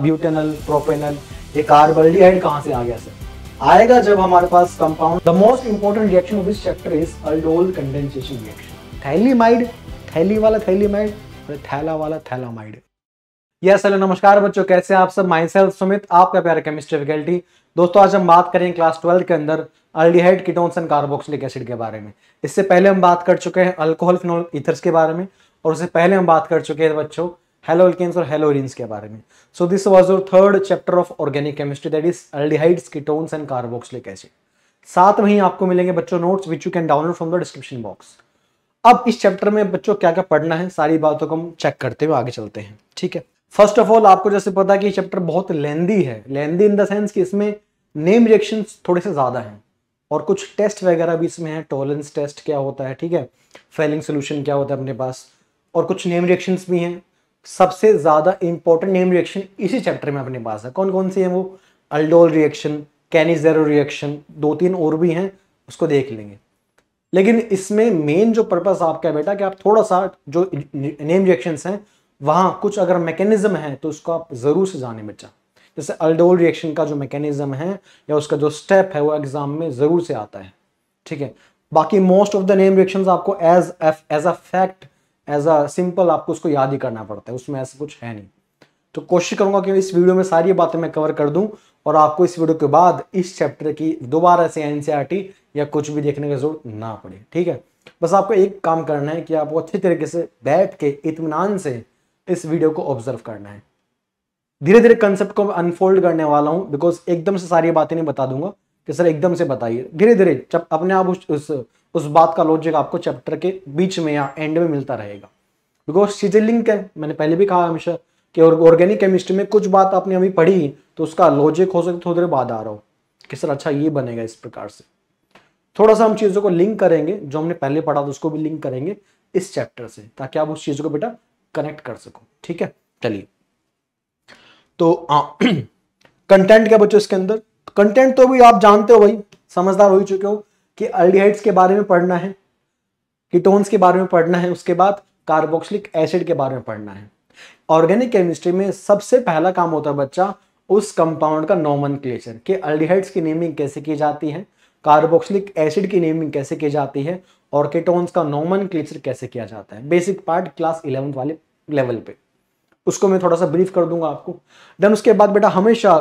Butanal propanal ये कार्बल्डिहाइड कहाँ से आ गया सर आएगा जब हमारे पास compound the most important reaction of this chapter is aldol condensation reaction phthalimide थैली वाला थैलीमाइड और थैला वाला थैलामाइड यस हेलो नमस्कार बच्चों कैसे हैं आप सब माई सेल्फ सुमित आपका प्यारा केमिस्ट्री फैकल्टी दोस्तों आज हम बात करेंगे क्लास ट्वेल्थ के अंदर aldehyde ketones and carboxylic acid के बारे में इससे पहले हम बात कर चुके हैं अल्कोहल फिनोल इथर्स के बारे में और उससे पहले हम बात कर चुके हैं बच्चों हेलोल्केन्स और हेलोरिन के बारे में so this was your third chapter of organic chemistry that is aldehydes ketones and carboxylic acid साथ में ही आपको मिलेंगे बच्चों notes which you can download from the description box अब इस चैप्टर में बच्चों क्या क्या पढ़ना है सारी बातों को हम चेक करते हुए आगे चलते हैं ठीक है फर्स्ट ऑफ ऑल आपको जैसे पता है कि चैप्टर बहुत लेंदी है लेंदी इन द सेंस कि इसमें नेम रिएक्शन थोड़े से ज़्यादा हैं और कुछ टेस्ट वगैरह भी इसमें है टॉलेंस टेस्ट क्या होता है ठीक है फेलिंग सोल्यूशन क्या होता है अपने पास और कुछ नेम रिएक्शन भी हैं सबसे ज़्यादा इंपॉर्टेंट नेम रिएक्शन इसी चैप्टर में अपने पास है कौन कौन सी है वो अल्डोल रिएक्शन कैनिजेरो रिएक्शन दो तीन और भी हैं उसको देख लेंगे लेकिन इसमें मेन जो पर्पस आपका है बेटा कि आप थोड़ा सा जो नेम रिएक्शन हैं वहाँ कुछ अगर मैकेनिज्म है तो उसको आप ज़रूर से जाने बच्चा जैसे अल्डोल रिएक्शन का जो मैकेनिज्म है या उसका जो स्टेप है वो एग्जाम में ज़रूर से आता है ठीक है बाकी most of the name reaction आपको as if as a fact as a simple आपको उसको याद ही करना पड़ता है उसमें ऐसा कुछ है नहीं तो कोशिश करूंगा कि इस वीडियो में सारी बातें मैं कवर कर दूं और आपको इस वीडियो के बाद इस चैप्टर की दोबारा से एनसीईआरटी e या कुछ भी देखने की जरूरत ना पड़े ठीक है बस आपको एक काम करना है कि आपको अच्छे तरीके से बैठ के इतमान से इस वीडियो को ऑब्जर्व करना है धीरे धीरे कंसेप्ट को अनफोल्ड करने वाला हूँ बिकॉज एकदम से सारी बातें नहीं बता दूंगा कि सर एकदम से बताइए धीरे धीरे जब अपने आप उस, उस उस बात का लॉजिक आपको चैप्टर के बीच में या एंड में मिलता रहेगा बिकॉज चीज़ें लिंक है मैंने पहले भी कहा हमेशा कि ऑर्गेनिक केमिस्ट्री में कुछ बात आपने अभी पढ़ी तो उसका लॉजिक हो सकता थोड़ी देर बाद आ रहा हो कि सर अच्छा ये बनेगा इस प्रकार से थोड़ा सा हम चीज़ों को लिंक करेंगे जो हमने पहले पढ़ा था उसको भी लिंक करेंगे इस चैप्टर से ताकि आप उस चीज़ को बेटा कनेक्ट कर सको ठीक है चलिए तो कंटेंट क्या बच्चों इसके अंदर कंटेंट तो भी आप जानते हो भाई समझदार हो ही चुके हो कि अल्डिहाइड्स के बारे में पढ़ना है कीटोन्स के बारे में पढ़ना है उसके बाद कार्बोक्सिलिक एसिड के बारे में पढ़ना है ऑर्गेनिक केमिस्ट्री में सबसे पहला काम होता है बच्चा उस कंपाउंड का नॉमन क्लेचर कि अल्डिहाइड्स की नेमिंग कैसे की जाती है कार्बोक्सिलिक एसिड की नेमिंग कैसे की जाती है और कीटोन्स का नॉमन क्लेचर कैसे किया जाता है बेसिक पार्ट क्लास इलेवंथ वाले लेवल पे उसको मैं थोड़ा सा ब्रीफ कर दूंगा आपको देन उसके बाद बेटा हमेशा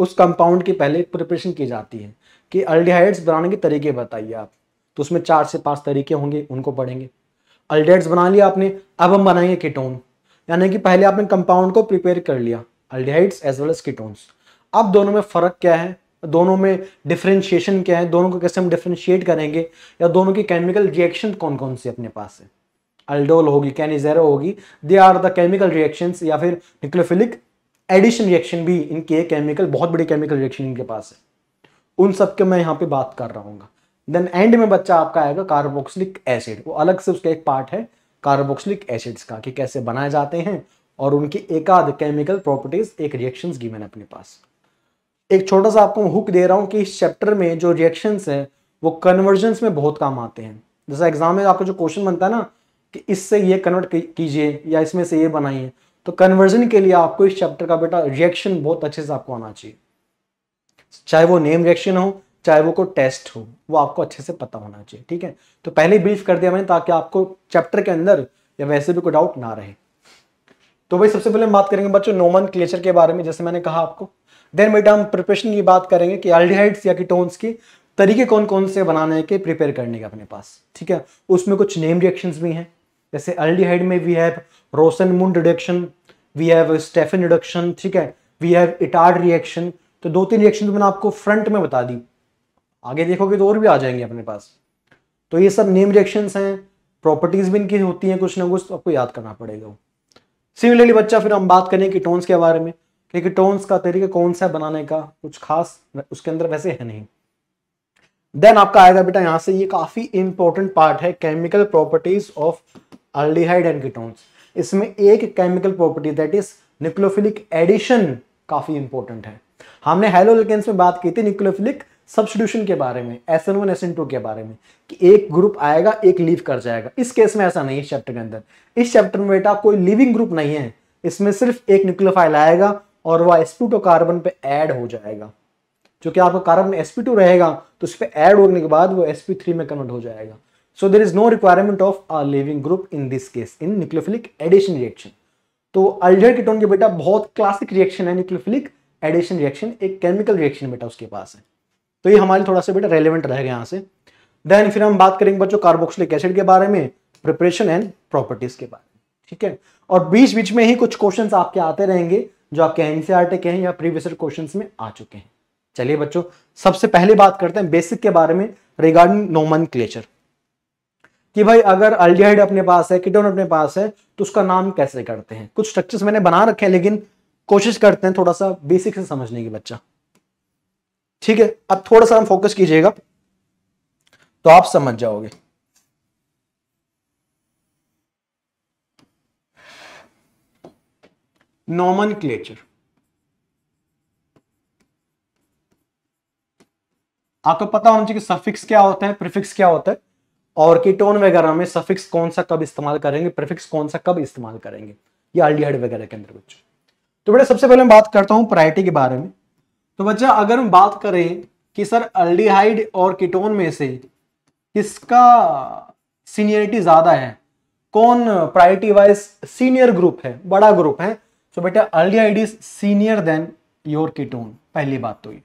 उस कंपाउंड की पहले प्रिपरेशन की जाती है कि अल्डिहाइड्स बनाने के तरीके बताइए आप तो उसमें चार से पांच तरीके होंगे उनको पढ़ेंगे अल्डिहाइड्स बना लिया आपने अब हम बनाएंगे कीटोन यानी कि पहले आपने कंपाउंड को प्रिपेयर कर लिया aldehydes as well as ketones अब दोनों में फ़र्क क्या है दोनों में डिफ्रेंशिएशन क्या है दोनों को कैसे हम डिफ्रेंशिएट करेंगे या दोनों की केमिकल रिएक्शन कौन कौन सी अपने पास है अल्डोल होगी कैनिजेरो होगी they are the chemical reactions या फिर न्यूक्लोफिलिक एडिशन रिएक्शन भी इनके केमिकल बहुत बड़ी केमिकल रिएक्शन इनके पास है उन सब के मैं यहाँ पे बात कर रहा हूँ देन एंड में बच्चा आपका आएगा कार्बोक्सिलिक एसिड वो अलग से उसका एक पार्ट है कार्बोक्सिलिक एसिड्स का कि कैसे बनाए जाते हैं और उनकी एकाध केमिकल प्रॉपर्टीज एक रिएक्शंस मैंने अपने पास एक छोटा सा आपको हुक दे रहा हूँ कि इस चैप्टर में जो रिएक्शंस हैं वो कन्वर्जन में बहुत काम आते हैं जैसा एग्जाम में आपका जो क्वेश्चन बनता है ना कि इससे ये कन्वर्ट कीजिए या इसमें से ये बनाइए तो कन्वर्जन के लिए आपको इस चैप्टर का बेटा रिएक्शन बहुत अच्छे से आपको आना चाहिए चाहे वो नेम रिएक्शन हो चाहे वो कोई टेस्ट हो वो आपको अच्छे से पता होना चाहिए ठीक है तो पहले ही ब्रीफ कर दिया मैंने ताकि आपको चैप्टर के अंदर या वैसे भी कोई डाउट ना रहे तो भाई सबसे पहले हम बात करेंगे बच्चों नोमन क्लेचर के बारे में जैसे मैंने कहा आपको देन बेटा हम प्रिपरेशन की बात करेंगे कि एल्डिहाइड्स या किटोन्स की तरीके कौन कौन से बनाने के प्रिपेयर करने के अपने पास ठीक है उसमें कुछ नेम रिएक्शन भी हैं जैसे एल्डिहाइड में we have Rosenmund reduction we have Stephen reduction ठीक है वी हैव इटार्ड रिएक्शन तो दो तीन रिएक्शन तो मैंने आपको फ्रंट में बता दी आगे देखोगे तो और भी आ जाएंगे अपने पास तो ये सब नेम रिएक्शन हैं प्रॉपर्टीज भी इनकी होती हैं कुछ ना कुछ तो आपको याद करना पड़ेगा सिमिलरली बच्चा फिर हम बात करें किटोन्स के बारे में क्योंकि टोन्स का तरीका कौन सा है बनाने का कुछ खास उसके अंदर वैसे है नहीं देन आपका आएगा बेटा यहाँ से ये काफी इंपॉर्टेंट पार्ट है chemical properties of aldehyde and ketones इसमें एक chemical property that is nucleophilic addition काफी इंपॉर्टेंट है हमने हेलो एल्केन्स में बात की थी न्यूक्लियोफिलिक सब्सटीट्यूशन के बारे में S N one S N two के बारे में कि एक ग्रुप आएगा एक लीव कर जाएगा इस केस में ऐसा नहीं है चैप्टर के अंदर इस चैप्टर में बेटा कोई लिविंग ग्रुप नहीं है इसमें सिर्फ एक न्यूक्लियोफाइल आएगा और वह एस टू कार्बन पे ऐड हो जाएगा जो कि आपका कार्बन में एस टू रहेगा तो उस पर ऐड होने के बाद वो एस थ्री में कन्वर्ट हो जाएगा so there is no requirement of a leaving group in this case in nucleophilic addition reaction तो अल्डर कीटोन के बेटा बहुत क्लासिक रिएक्शन है न्यूक्लियोफिलिक एडिशन रिएक्शन एक केमिकल रिएक्शन बेटा उसके पास है तो ये हमारे थोड़ा सा बेटा रेलिवेंट रहेगा यहाँ से देन फिर हम बात करेंगे बच्चों कार्बोक्सिलिक एसिड के बारे में प्रिपरेशन एंड प्रॉपर्टीज के बारे में ठीक है और बीच बीच में ही कुछ क्वेश्चन आपके आते रहेंगे जो आपके एनसीआरटी e के हैं या प्रीवियस क्वेश्चन में आ चुके हैं चलिए बच्चों सबसे पहले बात करते हैं बेसिक के बारे में रिगार्डिंग नोमन क्लेचर कि भाई अगर अल्डियाइड अपने पास है किटोन अपने पास है तो उसका नाम कैसे करते हैं कुछ स्ट्रक्चर्स मैंने बना रखे हैं लेकिन कोशिश करते हैं थोड़ा सा बेसिक से समझने की बच्चा ठीक है अब थोड़ा सा हम फोकस कीजिएगा तो आप समझ जाओगे नॉमन क्लेचर आपको पता होना चाहिए कि सफिक्स क्या होता है प्रिफिक्स क्या होता है और कीटोन वगैरह में सफिक्स कौन सा कब इस्तेमाल करेंगे प्रिफिक्स कौन सा कब इस्तेमाल करेंगे ये आल्डिहाइड वगैरह के अंदर बच्चों तो बेटा सबसे पहले मैं बात करता हूँ प्रायोरिटी के बारे में तो बच्चा अगर हम बात करें कि सर अल्डीहाइड और कीटोन में से किसका सीनियरिटी ज़्यादा है कौन प्रायोरिटी वाइज सीनियर ग्रुप है बड़ा ग्रुप है तो बेटा aldehyde is senior than your ketone पहली बात तो ये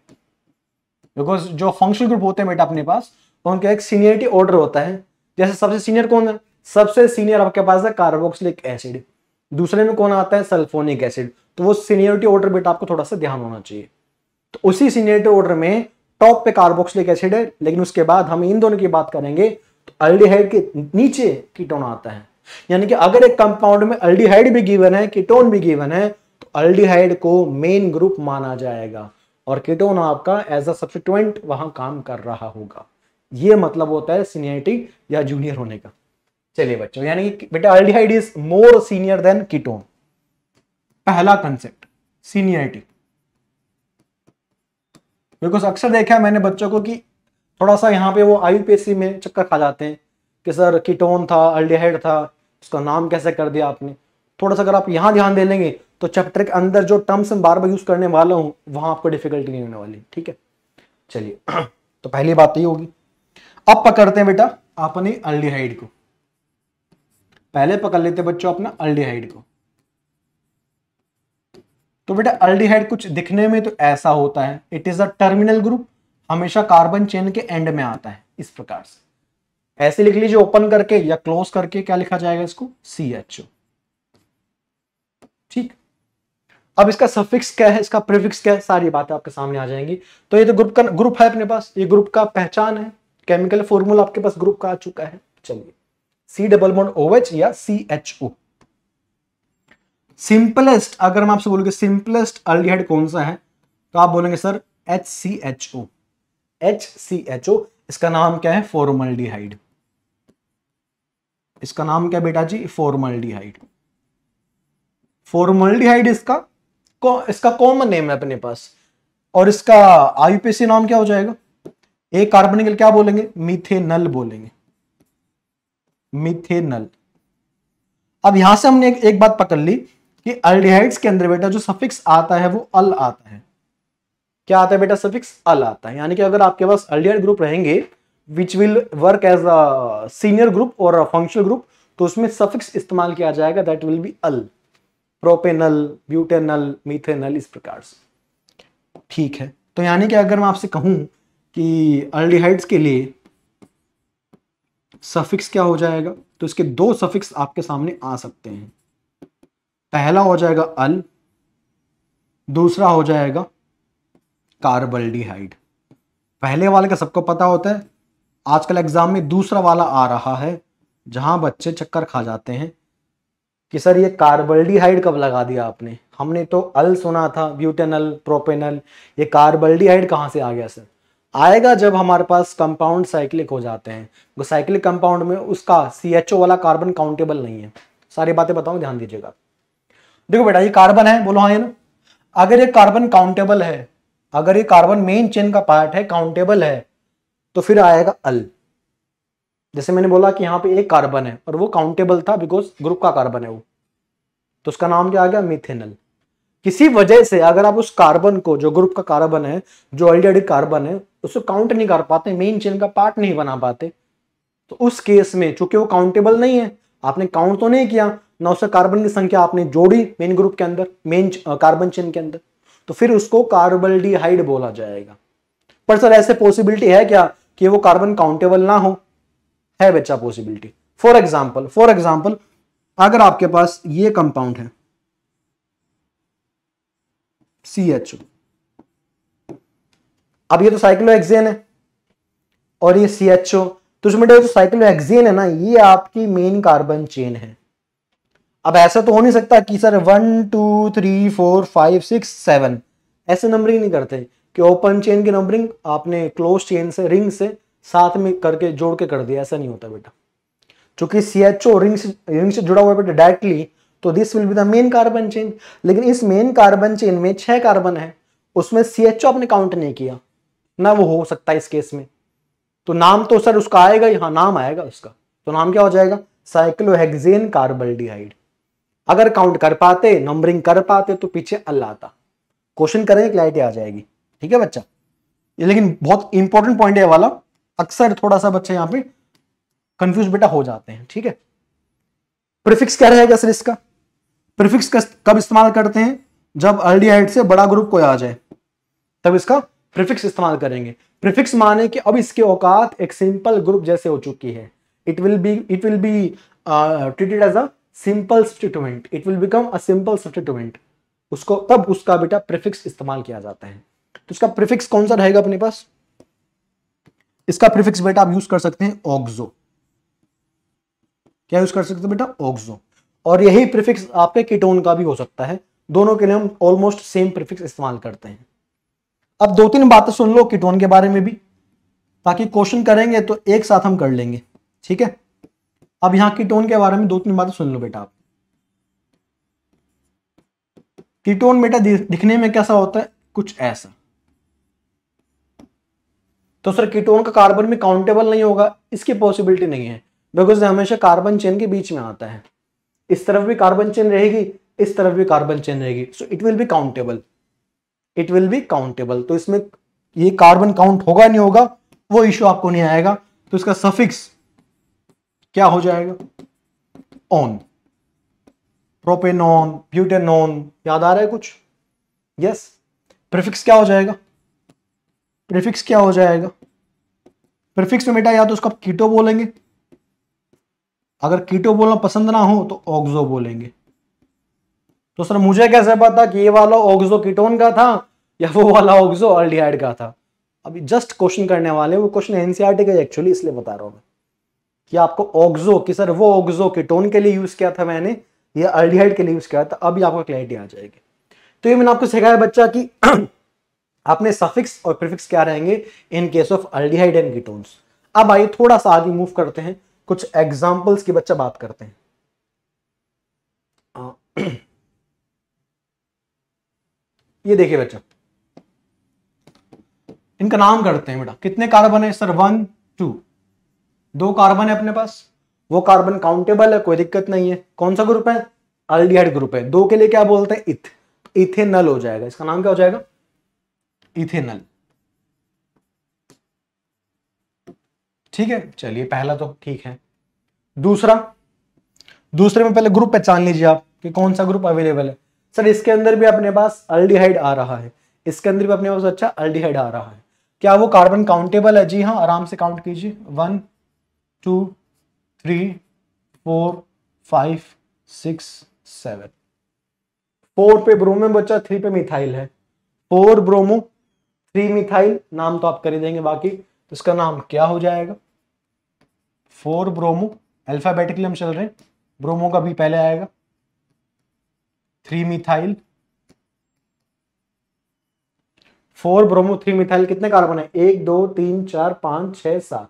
बिकॉज जो फंक्शनल ग्रुप होते हैं बेटा अपने पास उनका एक सीनियरिटी ऑर्डर होता है जैसे सबसे सीनियर कौन है सबसे सीनियर आपके पास है कार्बोक्सिलिक एसिड दूसरे में कौन आता है सल्फोनिक एसिड तो वो सीनियरिटी ऑर्डर बेटा आपको थोड़ा सा ध्यान होना चाहिए तो उसी सीनियरिटी ऑर्डर में टॉप पे कार्बोक्सिलिक एसिड है लेकिन उसके बाद हम इन दोनों की बात करेंगे तो अल्डीहाइड के नीचे कीटोन आता है यानी कि अगर एक कंपाउंड में अल्डीहाइड भी गिवन है कीटोन भी गिवन है तो अल्डीहाइड को मेन ग्रुप माना जाएगा और कीटोन आपका एज अ सब्सिट्यूएंट वहां काम कर रहा होगा ये मतलब होता है सीनियरिटी या जूनियर होने का चलिए बच्चों यानी कि बेटा aldehyde is more senior than ketone पहला कंसेप्ट सीनियरिटी बिकॉज अक्सर देखा है मैंने बच्चों को कि थोड़ा सा यहाँ पे वो आईयूपीएससी में चक्कर खा जाते हैं कि सर कीटोन था अल्डिहाइड था उसका नाम कैसे कर दिया आपने थोड़ा सा अगर आप यहाँ ध्यान दे लेंगे तो चैप्टर के अंदर जो टर्म्स मैं बार बार यूज करने वाला हूँ वहां आपको डिफिकल्टी नहीं होने वाली ठीक है चलिए तो पहली बात तो यही होगी अब पकड़ते हैं बेटा अपने अल्डिहाइड को पहले पकड़ लेते बच्चों अपना अल्डीहाइड को तो बेटा अल्डिहाइड कुछ दिखने में तो ऐसा होता है it is a terminal group हमेशा कार्बन चेन के एंड में आता है इस प्रकार से ऐसे लिख लीजिए ओपन करके या क्लोज करके क्या लिखा जाएगा इसको सी एच ओ ठीक अब इसका सफिक्स क्या है इसका प्रिफिक्स क्या है सारी बातें आपके सामने आ जाएंगी तो ये तो ग्रुप का ग्रुप है अपने पास ये ग्रुप का पहचान है केमिकल फॉर्मूला आपके पास ग्रुप का आ चुका है चलिए C double bond O H या सी एच ओ सिंपलेस्ट अगर मैं आपसे बोलूँ सिंपलेस्ट अल्डिहाइड कौन सा है तो आप बोलेंगे sir H C H O H C H O इसका नाम क्या है फॉर्मल्डिहाइड इसका नाम क्या बेटा जी फॉर्मल्डिहाइड फॉर्मल्डिहाइड इसका को, इसका कॉमन नेम है अपने पास और इसका आईपीसी नाम क्या हो जाएगा एक कार्बनिकल क्या बोलेंगे मिथेनल बोलेंगे मिथेनल अब यहां से हमने एक, एक बात पकड़ ली कि अल्डिहाइड्स के अंदर बेटा जो सफिक्स आता है वो अल आता है क्या आता है बेटा सफिक्स अल आता है यानी कि अगर आपके पास अल्डिहाइड ग्रुप रहेंगे which will work as a senior group और फंक्शनल ग्रुप तो उसमें सफिक्स इस्तेमाल किया जाएगा that will be al propanal butanal methanal इस प्रकार से ठीक है तो यानी कि अगर मैं आपसे कहूं कि अल्डिहाइड्स के लिए सफिक्स क्या हो जाएगा तो इसके दो सफिक्स आपके सामने आ सकते हैं पहला हो जाएगा अल दूसरा हो जाएगा कार्बल्डिहाइड पहले वाले का सबको पता होता है आजकल एग्जाम में दूसरा वाला आ रहा है जहां बच्चे चक्कर खा जाते हैं कि सर ये कार्बल्डिहाइड कब लगा दिया आपने हमने तो अल सुना था ब्यूटेनल प्रोपेनल ये कार्बल्डिहाइड कहाँ से आ गया सर आएगा जब हमारे पास कंपाउंड साइक्लिक हो जाते हैं तो साइक्लिक कंपाउंड में उसका सी वाला कार्बन काउंटेबल नहीं है सारी बातें बताऊँ ध्यान दीजिएगा देखो बेटा ये कार्बन है बोलो हाँ ये ना अगर ये कार्बन काउंटेबल है अगर ये कार्बन मेन चेन का पार्ट है काउंटेबल है तो फिर आएगा अल जैसे मैंने बोला कि यहां पे एक कार्बन है और वो काउंटेबल था बिकॉज ग्रुप का कार्बन है वो तो उसका नाम क्या आ गया मिथेनल किसी वजह से अगर आप उस कार्बन को जो ग्रुप का कार्बन है जो ऑलरेडी कार्बन है उसको काउंट नहीं कर पाते मेन चेन का पार्ट नहीं बना पाते तो उस केस में चूंकि वो काउंटेबल नहीं है आपने काउंट तो नहीं किया नौ सौ कार्बन की संख्या आपने जोड़ी मेन ग्रुप के अंदर मेन कार्बन चेन के अंदर तो फिर उसको कार्बल डिहाइड बोला जाएगा पर सर ऐसे पॉसिबिलिटी है क्या कि वो कार्बन काउंटेबल ना हो है बच्चा possibility for example for example अगर आपके पास ये कंपाउंड है सी एच अब ये तो साइक्लो एक्जेन है और ये सी एच ओ तो उसमें जो साइक्लो एक्जेन है ना ये आपकी मेन कार्बन चेन है अब ऐसा तो हो नहीं सकता कि sir one two three four five six seven ऐसे नंबरिंग नहीं करते कि ओपन चेन की नंबरिंग आपने क्लोज चेन से रिंग से साथ में करके जोड़ के कर दिया ऐसा नहीं होता बेटा चूंकि सी एच ओ रिंग से रिंग से जुड़ा हुआ बेटा डायरेक्टली तो this will be the main carbon chain लेकिन इस मेन कार्बन चेन में छह कार्बन है उसमें सी एच ओ आपने काउंट नहीं किया ना वो हो सकता है इस केस में तो नाम तो सर उसका आएगा ही हाँ नाम आएगा उसका तो नाम क्या हो जाएगा साइक्लोहेक्सेन कार्बल्डिहाइड अगर काउंट कर पाते नंबरिंग कर पाते तो पीछे अल्लाह आता क्वेश्चन करेंगे क्लैरिटी आ जाएगी ठीक है बच्चा ये लेकिन बहुत इंपॉर्टेंट पॉइंट है वाला अक्सर थोड़ा सा बच्चे यहाँ पे कंफ्यूज बेटा हो जाते हैं ठीक है प्रिफिक्स क्या रहेगा सर इसका प्रिफिक्स कब इस्तेमाल करते हैं जब अल्डीहाइड से बड़ा ग्रुप कोई आ जाए तब इसका प्रिफिक्स इस्तेमाल करेंगे प्रिफिक्स माने कि अब इसके औकात एक सिंपल ग्रुप जैसे हो चुकी है it will be it will be treated as a simple statement it will become a simple statement उसको तब उसका बेटा प्रिफिक्स इस्तेमाल किया जाता है तो इसका प्रिफिक्स कौन सा रहेगा अपने पास इसका प्रिफिक्स बेटा आप यूज कर सकते हैं ऑक्सो क्या यूज कर सकते हैं बेटा ऑक्सो और यही प्रिफिक्स आपके कीटोन का भी हो सकता है दोनों के लिए हम ऑलमोस्ट सेम प्रिफिक्स इस्तेमाल करते हैं अब दो तीन बातें सुन लो कीटोन के बारे में भी ताकि क्वेश्चन करेंगे तो एक साथ हम कर लेंगे ठीक है अब यहां कीटोन के बारे में दो तीन बातें सुन लो बेटा आप कीटोन बेटा दिखने में कैसा होता है कुछ ऐसा तो सर कीटोन का कार्बन में काउंटेबल नहीं होगा इसकी पॉसिबिलिटी नहीं है बिकॉज हमेशा कार्बन चेन के बीच में आता है इस तरफ भी कार्बन चेन रहेगी इस तरफ भी कार्बन चेन रहेगी so it will be countable it will be countable तो इसमें ये कार्बन काउंट होगा नहीं होगा वो इश्यू आपको नहीं आएगा तो इसका सफिक्स क्या हो जाएगा ऑन प्रोपेनॉन ब्यूटेनॉन याद आ रहा है कुछ यस प्रिफिक्स क्या हो जाएगा प्रिफिक्स क्या हो जाएगा प्रिफिक्स में बेटा या तो उसको कीटो बोलेंगे अगर कीटो बोलना पसंद ना हो तो ऑक्सो बोलेंगे तो सर मुझे कैसे पता कि ये वाला ऑक्सो कीटोन का था या वो वाला ऑक्जो अल्डिहाइड का था अभी जस्ट क्वेश्चन करने वाले हैं वो क्वेश्चन एनसीआरटी e का एक्चुअली इसलिए बता रहा हूं मैं कि आपको ऑक्जो कि सर वो ऑक्जो के टोन के लिए यूज़ किया था मैंने या अर्डिहाइड के लिए यूज़ किया था अभी आपको क्लैरिटी आ जाएगी तो ये मैंने आपको सिखाया बच्चा कि आपने सफिक्स और प्रिफिक्स क्या रहेंगे in case of aldehyde and ketones अब आइए थोड़ा सा आगे मूव करते हैं कुछ एग्जाम्पल्स की बच्चा बात करते हैं ये देखिए बच्चा इनका नाम करते हैं बेटा कितने कार्बन है सर वन टू दो कार्बन है अपने पास वो कार्बन काउंटेबल है कोई दिक्कत नहीं है कौन सा ग्रुप है अल्डीहाइड ग्रुप है दो के लिए क्या बोलते हैं इथ इथेनल हो जाएगा इसका नाम क्या हो जाएगा इथेनल ठीक है चलिए पहला तो ठीक है दूसरा दूसरे में पहले ग्रुप पहचान लीजिए आप कि कौन सा ग्रुप अवेलेबल है सर इसके अंदर भी अपने पास अल्डिहाइड आ रहा है इसके अंदर भी अपने पास अच्छा अल्डिहाइड आ रहा है क्या वो कार्बन काउंटेबल है जी हाँ आराम से काउंट कीजिए one two three four five six seven four पे ब्रोमो बचा थ्री पे मिथाइल है फोर ब्रोमो थ्री मिथाइल नाम तो आप कर ही देंगे बाकी तो इसका नाम क्या हो जाएगा फोर ब्रोमो अल्फाबेटिकली हम चल रहे हैं ब्रोमो का भी पहले आएगा three methyl four bromo three methyl कितने कार्बन है एक दो तीन चार पांच छह सात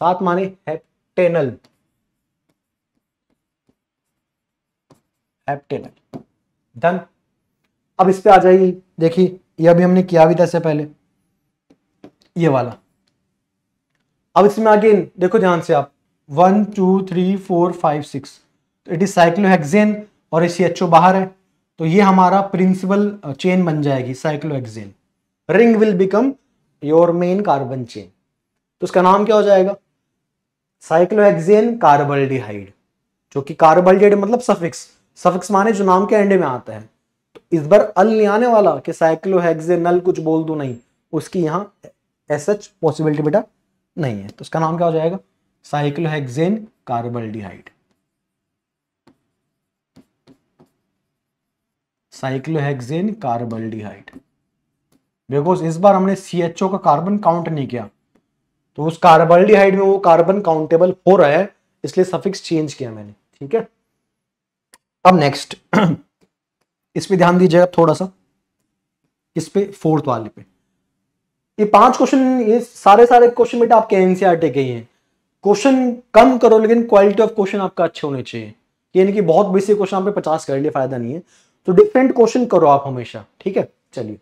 सात माने हेप्टेनल हेप्टेनल धन अब इस पे आ जाइए देखिए यह अभी हमने किया भी था इससे पहले ये वाला अब इसमें अगेन देखो ध्यान से आप one two three four five six तो इट इज साइक्लोहेक्सेन और ये सी बाहर है तो ये हमारा प्रिंसिपल चेन बन जाएगी cyclohexane ring will become your main carbon chain तो उसका नाम क्या हो जाएगा साइक्लोहेक्सेन कार्बल्डिहाइड जो कि कार्बल्डिहाइड मतलब सफिक्स सफिक्स माने जो नाम के एंड में आता है तो इस बार अल नहीं आने वाला कि साइक्लोहेक्सेनल कुछ बोल दू नहीं उसकी यहां एस एच पॉसिबिलिटी बेटा नहीं है तो उसका नाम क्या हो जाएगा cyclohexane carbaldehyde cyclohexane carbaldehyde because इस बार हमने सी एच ओ का कार्बन काउंट नहीं किया तो उस कार्बनडीहाइड में वो कार्बन काउंटेबल हो रहा है इसलिए सफिक्स चेंज किया मैंने ठीक है अब नेक्स्ट इस पे ध्यान दीजिएगा थोड़ा सा इस पे फोर्थ वाले पे ये पांच क्वेश्चन ये सारे सारे क्वेश्चन बेटा आपके एनसीआर e के ही हैं क्वेश्चन कम करो लेकिन क्वालिटी ऑफ क्वेश्चन आपका अच्छे होने चाहिए यानी कि बहुत बेसिक क्वेश्चन आपने पचास कर लिए फायदा नहीं है तो डिफरेंट क्वेश्चन करो आप हमेशा ठीक है चलिए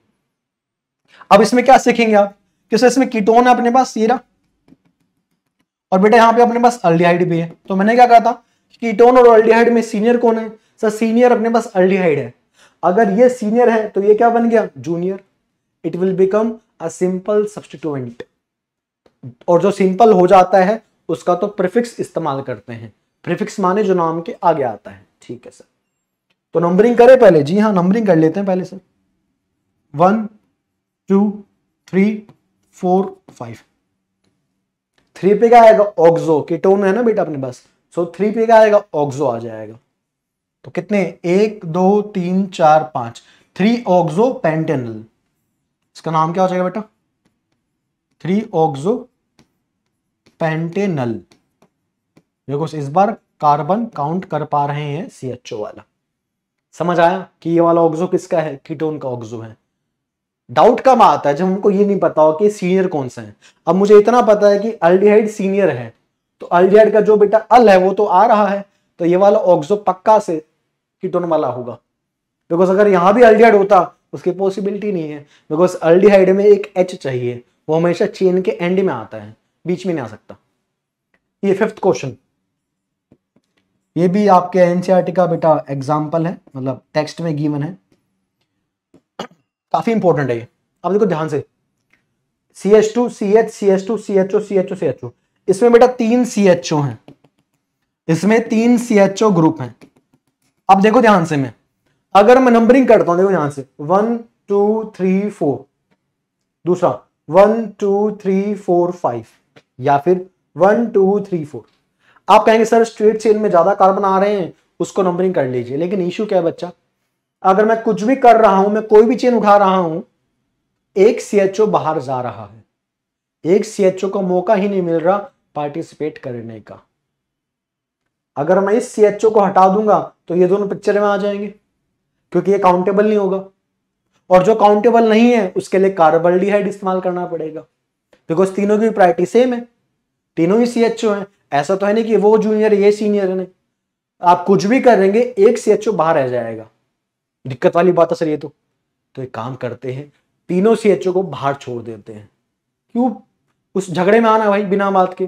अब इसमें क्या सीखेंगे आप किस इसमें कीटोन है अपने पास सीरा और बेटा यहाँ पे अपने पास अल्डीहाइड भी है तो मैंने क्या कहा था कीटोन और अल्डीहाइड में सीनियर कौन है सर सीनियर अपने पास अल्डीहाइड है अगर ये सीनियर है तो ये क्या बन गया junior it will become a simple substituent और जो सिंपल हो जाता है उसका तो प्रिफिक्स इस्तेमाल करते हैं प्रिफिक्स माने जो नाम के आगे आता है ठीक है सर तो नंबरिंग करें पहले जी हाँ नंबरिंग कर लेते हैं पहले sir one two three four five three पे क्या आएगा ऑक्सो कीटोन है ना बेटा अपने पास सो थ्री पे क्या आएगा ऑक्सो आ जाएगा तो कितने एक दो तीन चार पांच थ्री ऑक्सो पेंटेनल इसका नाम क्या हो जाएगा बेटा थ्री ऑक्सो पेंटेनल देखो इस बार कार्बन काउंट कर पा रहे हैं सी वाला समझ आया कि ये वाला ऑक्सो किसका है कीटोन का ऑक्सो है डाउट कब आता है जब हमको ये नहीं पता हो कि सीनियर कौन सा है अब मुझे इतना पता है कि अल्डिहाइड सीनियर है तो अल्डिहाइड का जो बेटा अल है वो तो आ रहा है तो ये वाला ऑक्सो पक्का से कीटोन वाला होगा बिकॉज अगर यहां भी अल्डिहाइड होता उसकी पॉसिबिलिटी नहीं है बिकॉज अल्डिहाइड में एक एच चाहिए वो हमेशा चेन के एंड में आता है बीच में नहीं आ सकता ये फिफ्थ क्वेश्चन ये भी आपके एनसीआरटी e का बेटा एग्जाम्पल है मतलब टेक्स्ट में गिवन है काफ़ी इंपॉर्टेंट है ये आप देखो ध्यान से C H two C H C H two C H O C H O C H O इसमें बेटा तीन सी एच ओ है इसमें तीन सी एच ओ ग्रुप है अब देखो ध्यान से मैं अगर मैं नंबरिंग करता हूं देखो ध्यान से वन टू थ्री फोर दूसरा one two three four five या फिर वन टू थ्री फोर आप कहेंगे सर स्ट्रेट चेन में ज्यादा कार्बन आ रहे हैं उसको नंबरिंग कर लीजिए लेकिन इश्यू क्या है बच्चा अगर मैं कुछ भी कर रहा हूं मैं कोई भी चेन उठा रहा हूं एक सीएचओ बाहर जा रहा है एक सीएचओ को मौका ही नहीं मिल रहा पार्टिसिपेट करने का अगर मैं इस सीएचओ को हटा दूंगा तो ये दोनों पिक्चर में आ जाएंगे क्योंकि ये काउंटेबल नहीं होगा और जो काउंटेबल नहीं है उसके लिए कार्बल डिहाइड इस्तेमाल करना पड़ेगा बिकॉज तीनों की प्रायोरिटी सेम है तीनों ही सी एच ओ हैं ऐसा तो है नहीं कि वो जूनियर ये सीनियर है आप कुछ भी करेंगे एक सी एच ओ बाहर रह जाएगा दिक्कत वाली बात है सर ये तो तो एक काम करते हैं तीनों सी को बाहर छोड़ देते हैं क्यों उस झगड़े में आना भाई बिना मात के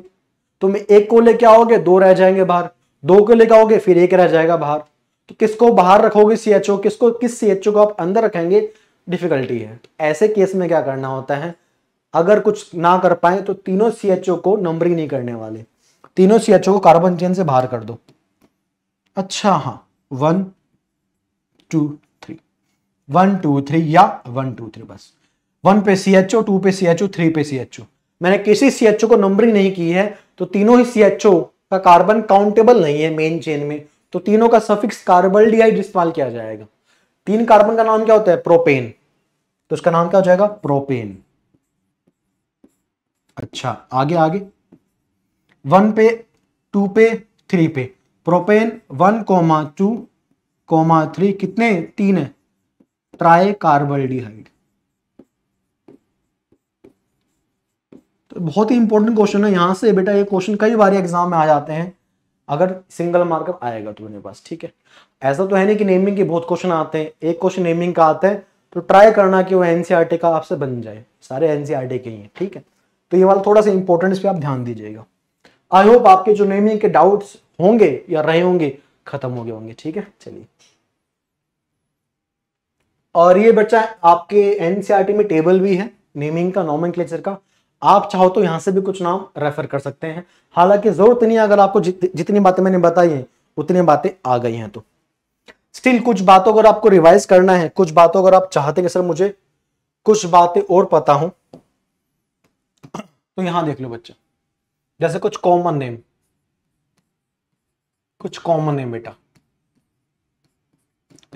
तुम तो एक को लेके आओगे दो रह जाएंगे बाहर दो को लेके आओगे फिर एक रह जाएगा बाहर तो किसको बाहर रखोगे सी किसको किस सी एच ओ को आप अंदर रखेंगे डिफिकल्टी है तो ऐसे केस में क्या करना होता है अगर कुछ ना कर पाए तो तीनों सी एच ओ को नंबरिंग नहीं करने वाले तीनों सी एच ओ को कार्बन चेन से बाहर कर दो अच्छा हाँ one two one two three या वन टू थ्री बस वन पे सी एच ओ टू पे सी एच ओ थ्री पे सी एच ओ मैंने किसी सी एच ओ को नंबरिंग नहीं की है तो तीनों ही सी एच ओ का कार्बन काउंटेबल नहीं है मेन चेन में तो तीनों का सफिक्स कार्बल डीआईड इस्तेमाल किया जाएगा तीन कार्बन का नाम क्या होता है प्रोपेन तो उसका नाम क्या हो जाएगा प्रोपेन अच्छा आगे आगे वन पे टू पे थ्री पे propane one comma two comma three कितने तीन है ट्राइकार्बलडीहाइड तो बहुत ही इंपॉर्टेंट क्वेश्चन है यहां से बेटा ये क्वेश्चन कई बार एग्जाम में आ जाते हैं अगर सिंगल मार्कअप आएगा तुम्हारे पास ठीक है ऐसा तो है नहीं कि नेमिंग के बहुत क्वेश्चन आते हैं एक क्वेश्चन नेमिंग का आता है तो ट्राई करना कि वो एनसीआरटी e का आपसे बन जाए सारे एनसीआरटी e के ही हैं ठीक है तो ये वाला थोड़ा सा इंपॉर्टेंट इस पर आप ध्यान दीजिएगा आई होप आपके जो नेमिंग के डाउट्स होंगे या रहे होंगे खत्म हो गए होंगे ठीक है चलिए और ये बच्चा आपके एनसीईआरटी e में टेबल भी है नेमिंग का नॉमन का आप चाहो तो यहां से भी कुछ नाम रेफर कर सकते हैं हालांकि जरूरत नहीं अगर आपको जित, जितनी बातें मैंने बताई हैं उतनी बातें आ गई हैं तो स्टिल कुछ बातों अगर आपको रिवाइज करना है कुछ बातों अगर आप चाहते हैं सर मुझे कुछ बातें और पता हो तो यहां देख लो बच्चा जैसे कुछ कॉमन नेम कुछ कॉमन नेम बेटा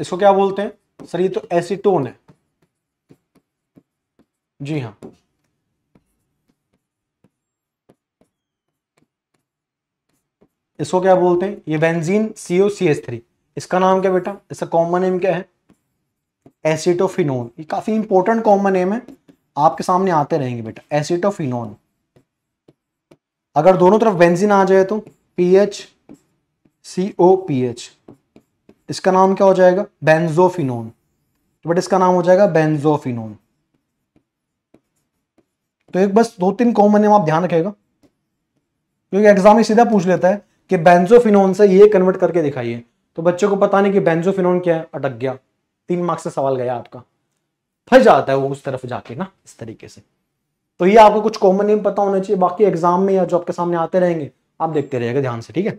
इसको क्या बोलते हैं सर ये तो एसीटोन है जी हाँ इसको क्या बोलते हैं ये benzene CO C H three इसका नाम क्या बेटा इसका कॉमन नेम क्या है एसिटोफिनोन ये काफी इंपॉर्टेंट कॉमन नेम है आपके सामने आते रहेंगे बेटा एसिटोफिनोन अगर दोनों तरफ बेंजीन आ जाए तो PH CO PH P H इसका नाम क्या हो जाएगा बेंजोफिनोन तो बट इसका नाम हो जाएगा बेंजोफिनोन तो एक बस दो तीन कॉमन नेम आप ध्यान रखेगा क्योंकि एग्जाम में सीधा पूछ लेता है कि बेंजोफिनोन से ये कन्वर्ट करके दिखाइए तो बच्चों को पता नहीं कि बेंजोफिनोन क्या है अटक गया तीन मार्क्स से सवाल गया आपका फंस जाता है वो उस तरफ जाके ना इस तरीके से तो ये आपको कुछ कॉमन नेम पता होना चाहिए बाकी एग्जाम में या जो आपके सामने आते रहेंगे आप देखते रहिएगा ध्यान से ठीक है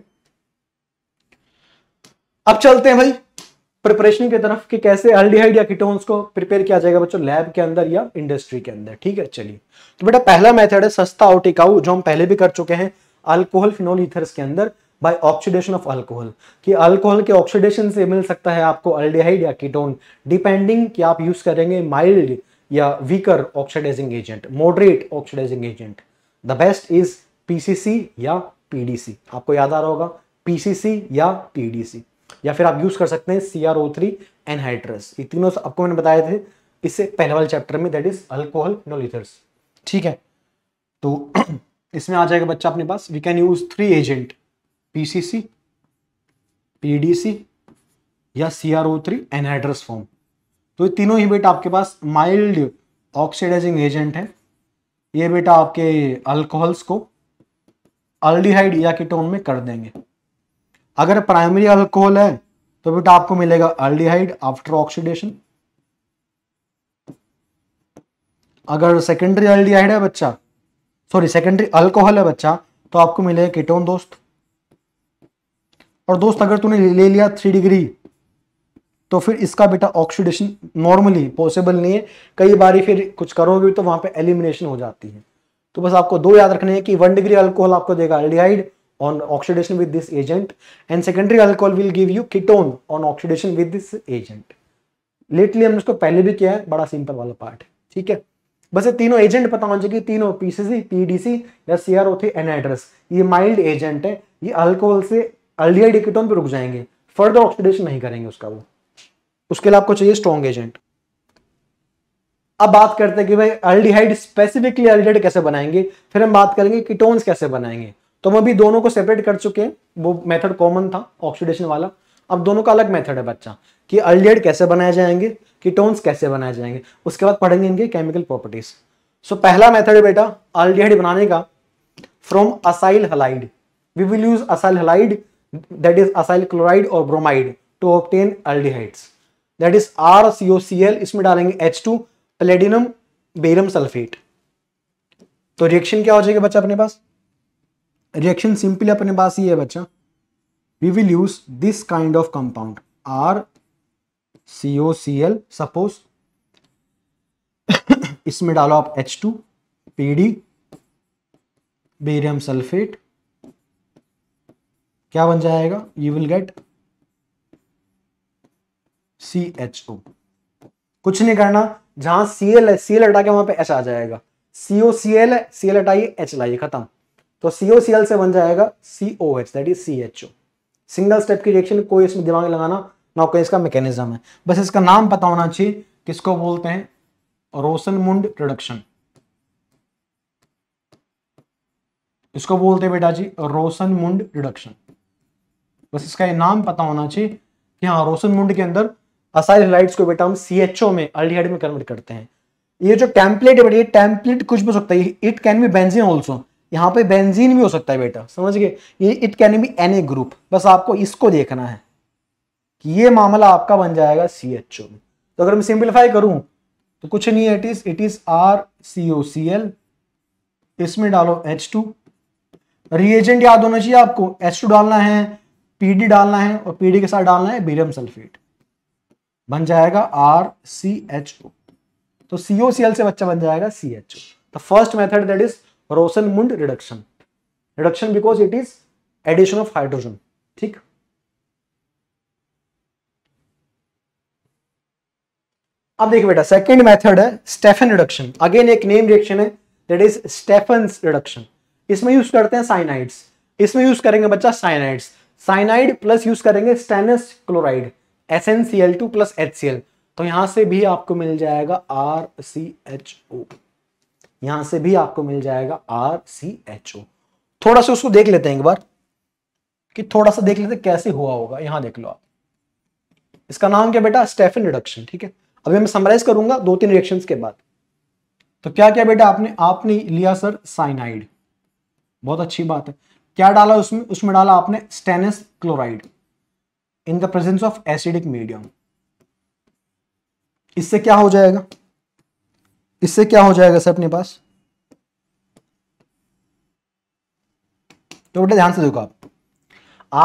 अब चलते हैं भाई प्रिपरेशन की तरफ कि कैसे एल्डिहाइड या कीटोन्स को प्रिपेयर किया जाएगा बच्चों लैब के अंदर या इंडस्ट्री के अंदर ठीक है चलिए तो बेटा पहला मेथड है सस्ता और टिकाऊ जो हम पहले भी कर चुके हैं अल्कोहल फिनोल ईथर्स के अंदर बाय ऑक्सीडेशन ऑफ अल्कोहल कि अल्कोहल के ऑक्सीडेशन से मिल सकता है आपको अल्डिहाइड या कीटोन डिपेंडिंग कि आप यूज करेंगे माइल्ड या weaker oxidising agent moderate oxidising agent the best is PCC या पीडीसी आपको याद आ रहा होगा पीसीसी या पीडीसी या फिर आप यूज़ कर सकते हैं C R O three anhydrous ये तीनों आपको मैंने बताए थे इससे पहले वाले चैप्टर में दैट इज अल्कोहल नोलिथर्स ठीक है तो इसमें आ जाएगा बच्चा अपने पास we can use three agent PCC PDC या C R O three anhydrous form तो ये तीनों ही बेटा आपके पास माइल्ड ऑक्सीडाइजिंग एजेंट है ये बेटा आपके अल्कोहल्स को अल्डिहाइड या कीटोन में कर देंगे अगर प्राइमरी अल्कोहल है तो बेटा आपको मिलेगा अल्डिहाइड आफ्टर ऑक्सीडेशन अगर सेकेंडरी अल्डिहाइड है बच्चा सॉरी सेकेंडरी अल्कोहल है बच्चा तो आपको मिलेगा कीटोन दोस्त और दोस्त अगर तूने ले लिया थ्री डिग्री तो फिर इसका बेटा ऑक्सीडेशन नॉर्मली पॉसिबल नहीं है कई बार फिर कुछ करोगे तो वहां पे एलिमिनेशन हो जाती है तो बस आपको दो याद रखने हैं कि वन डिग्री अल्कोहल आपको देगा aldehyde on oxidation with this agent and secondary alcohol will give you ketone on oxidation with this agent lately हमने इसको पहले भी किया है बड़ा सिंपल वाला पार्ट है ठीक है बस ये तीनों एजेंट पता होना चाहिए तीनों पीसीसी पीडीसी या सीआरओ थे एनहाइड्रस ये माइल्ड एजेंट है ये अल्कोहल से अल्डिहाइड कीटोन पे रुक जाएंगे फर्दर ऑक्सीडेशन नहीं करेंगे उसका वो उसके लिए आपको चाहिए स्ट्रॉन्ग एजेंट अब बात करते हैं कि भाई अल्डिहाइड स्पेसिफिकली अल्डिहाइड कैसे बनाएंगे फिर हम बात करेंगे कीटोन्स कैसे बनाएंगे तो हम अभी दोनों को सेपरेट कर चुके हैं वो मेथड कॉमन था ऑक्सीडेशन वाला अब दोनों का अलग मेथड है बच्चा कि अल्डिहाइड कैसे बनाए जाएंगे कीटोन्स कैसे बनाए जाएंगे उसके बाद पढ़ेंगे इनके केमिकल प्रॉपर्टीज सो पहला मेथड है बेटा अल्डिहाइड बनाने का from acyl halide we will use acyl halide that is acyl chloride और bromide to obtain aldehydes that is R C O C L इसमें डालेंगे H two platinum barium sulphate तो reaction क्या हो जाएगा बच्चा अपने पास रिएक्शन सिंपली अपने पास ये है बच्चा we will use this kind of compound R C O C L suppose इसमें डालो आप H two P D barium sulphate क्या बन जाएगा you will get C H O कुछ नहीं करना जहां सी एल है सी एल हटा के वहां पे एच आ जाएगा सीओ सी एल है सी एल हटाइए एच लाइए खत्म तो COCl से बन जाएगा COH that is CHO single step की रिएक्शन कोई इसमें दिमाग लगाना ना कोई इसका मैकेनिज्म है बस इसका नाम पता होना चाहिए किसको बोलते हैं रोशन मुंड प्रोडक्शन इसको बोलते हैं बेटा जी रोशन मुंड रिडक्शन बस इसका ये नाम पता होना चाहिए कि हाँ मुंड के अंदर असाइल लाइट्स को बेटा हम सीएचओ में अल्डीहाइड में कन्वर्ट करते हैं ये जो टैंपलेट है बेटा ये टैंपलेट कुछ भी हो सकता है it can be benzene also यहाँ पे बेंजीन भी हो सकता है बेटा समझ गए ये it can be any group बस आपको इसको देखना है कि ये मामला आपका बन जाएगा सी एच ओ में तो अगर मैं सिंप्लीफाई करूं तो कुछ नहीं है it is it is R C O C L इसमें डालो एच टू रिएजेंट याद होना चाहिए आपको एच टू डालना है पीडी डालना है और पीडी के साथ डालना है बेरियम सल्फेट बन जाएगा आर सी एच ओ तो सीओ सी एल से बच्चा बन जाएगा C H O the first method that is मुंड reduction reduction because it is addition of hydrogen ठीक अब देखिए बेटा सेकेंड मेथड है स्टेफन रिडक्शन अगेन एक नेम रिएक्शन है दैट इज स्टेफन रिडक्शन इसमें यूज करते हैं साइनाइड्स इसमें यूज करेंगे बच्चा साइनाइड्स साइनाइड प्लस यूज करेंगे stannous chloride S N C L two plus H C L तो यहां से भी आपको मिल जाएगा आर सी एच ओ यहां से भी आपको मिल जाएगा आर सी एच ओ थोड़ा सा उसको देख लेते हैं एक बार कि थोड़ा सा देख लेते कैसे हुआ होगा यहां देख लो आप इसका नाम क्या बेटा स्टेफन रिडक्शन ठीक है अभी मैं समराइज करूंगा दो तीन रिएक्शन के बाद तो क्या क्या बेटा आपने आपने लिया सर साइनाइड बहुत अच्छी बात है क्या डाला उसमें उसमें डाला आपने stannous chloride in the presence of acidic medium इससे क्या हो जाएगा इससे क्या हो जाएगा सर अपने पास तो बेटा ध्यान से देखो आप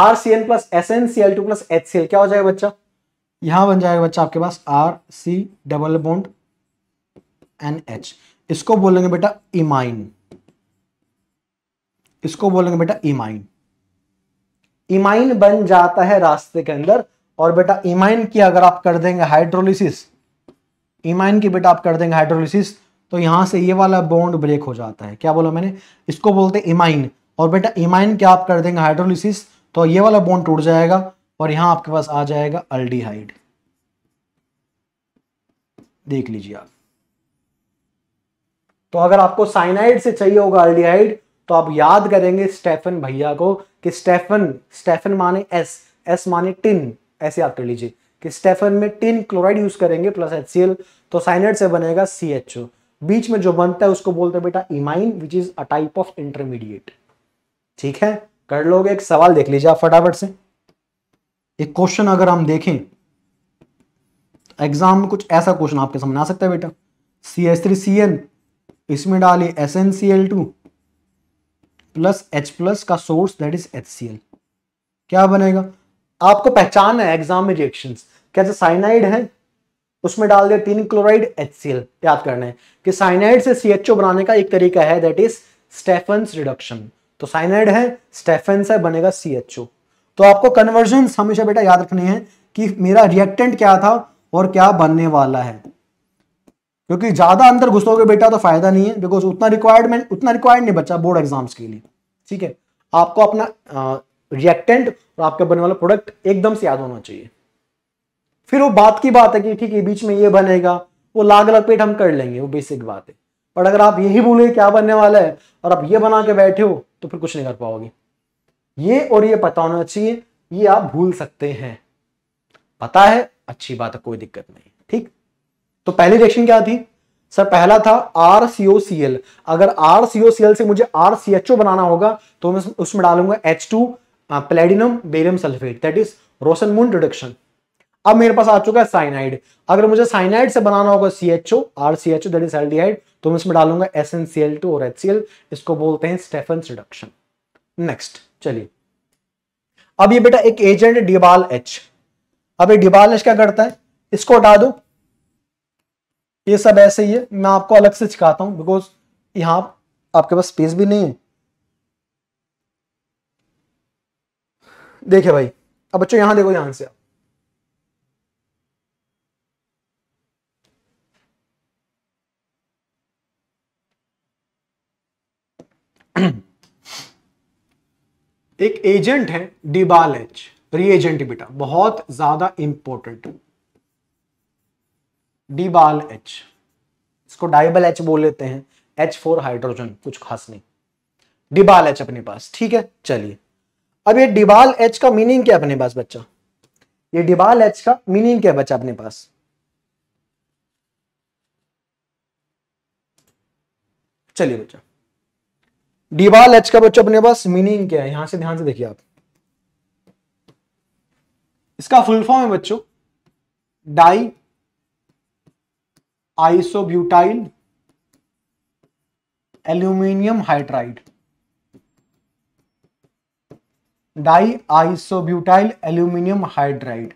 R C N plus S N C L two plus H C L क्या हो जाएगा बच्चा यहां बन जाएगा बच्चा आपके पास R C double bond N H इसको बोलेंगे बेटा इमाइन इसको बोलेंगे बेटा इमाइन इमाइन बन जाता है रास्ते के अंदर और बेटा इमाइन की अगर आप कर देंगे हाइड्रोलिसिस इमाइन की बेटा आप कर देंगे हाइड्रोलिसिस तो यहां से ये वाला बॉन्ड ब्रेक हो जाता है क्या बोला मैंने इसको बोलते हैं इमाइन और बेटा इमाइन क्या आप कर देंगे हाइड्रोलिसिस तो ये वाला बॉन्ड टूट जाएगा और यहां आपके पास आ जाएगा अल्डीहाइड देख लीजिए आप तो अगर आपको साइनाइड से चाहिए होगा अल्डीहाइड तो आप याद करेंगे स्टेफन भैया को कि स्टेफन स्टेफन माने एस एस माने टिन ऐसे याद कर लीजिए कि स्टेफन में टिन क्लोराइड यूज करेंगे प्लस एच तो साइनाइड से बनेगा सी एच ओ बीच में जो बनता है उसको बोलते हैं बेटा imine which is a type of intermediate ठीक है कर लोगे एक सवाल देख लीजिए आप फटाफट से एक क्वेश्चन अगर हम देखें एग्जाम में कुछ ऐसा क्वेश्चन आपके सामने आ सकता है बेटा C S three C N इसमें डालिए S N C L two plus H plus का source that is H C L क्या बनेगा आपको पहचान है एग्जाम में रिएक्शन क्या साइनाइड है उसमें डाल दिया तीन क्लोराइड एच याद करना है कि साइनाइड से सी बनाने का एक तरीका है दैट इज स्टेफेंस रिडक्शन तो साइनाइड है स्टेफेंस है बनेगा सी तो आपको कन्वर्जन हमेशा बेटा याद रखने हैं कि मेरा रिएक्टेंट क्या था और क्या बनने वाला है क्योंकि ज्यादा अंदर घुसोगे बेटा तो फायदा नहीं है बिकॉज उतना रिक्वायरमेंट उतना रिक्वायर्ड नहीं बचा बोर्ड एग्जाम्स के लिए ठीक है आपको अपना रिएक्टेंट और आपके बनने वाला प्रोडक्ट एकदम से याद होना चाहिए फिर वो बात की बात है कि ठीक है बीच में ये बनेगा वो लाग पेट हम कर लेंगे वो बेसिक बात है पर अगर आप यही बोले क्या बनने वाला है और आप ये बना के बैठे हो तो फिर कुछ नहीं कर पाओगे ये और ये पता होना चाहिए ये आप भूल सकते हैं पता है अच्छी बात है कोई दिक्कत नहीं ठीक तो पहली रिएक्शन क्या थी सर पहला था R C O C L अगर R C O C L से मुझे आर सी एच ओ बनाना होगा तो मैं उसमें डालूंगा H two platinum barium sulphate that is Rosenmund reduction अब मेरे पास आ चुका है साइनाइड अगर मुझे साइनाइड से बनाना होगा C H O R C H O that is aldehyde तो मैं इसमें डालूंगा S N C L two और एच सी एल इसको बोलते हैं स्टेफन रिडक्शन नेक्स्ट चलिए अब ये बेटा एक एजेंट डिबाल एच अब ये डिबाल एच क्या करता है इसको हटा दो ये सब ऐसे ही है मैं आपको अलग से सिखाता हूं बिकॉज यहां आपके पास स्पेस भी नहीं है देखिए भाई अब बच्चों यहां देखो यहां से आप एक एजेंट है डिबाल एच रिएजेंट बेटा बहुत ज्यादा इंपॉर्टेंट डिबाल एच इसको डाइबल एच बोल लेते हैं एच फोर हाइड्रोजन कुछ खास नहीं डिबाल एच अपने पास ठीक है चलिए अब ये डिबाल एच का मीनिंग क्या अपने पास बच्चा ये डिबाल एच का मीनिंग क्या बच्चा अपने पास चलिए बच्चा डीवाल एच का बच्चों अपने पास मीनिंग क्या है यहां से ध्यान से देखिए आप इसका फुल फॉर्म है बच्चों di isobutyl aluminium hydride di isobutyl aluminium hydride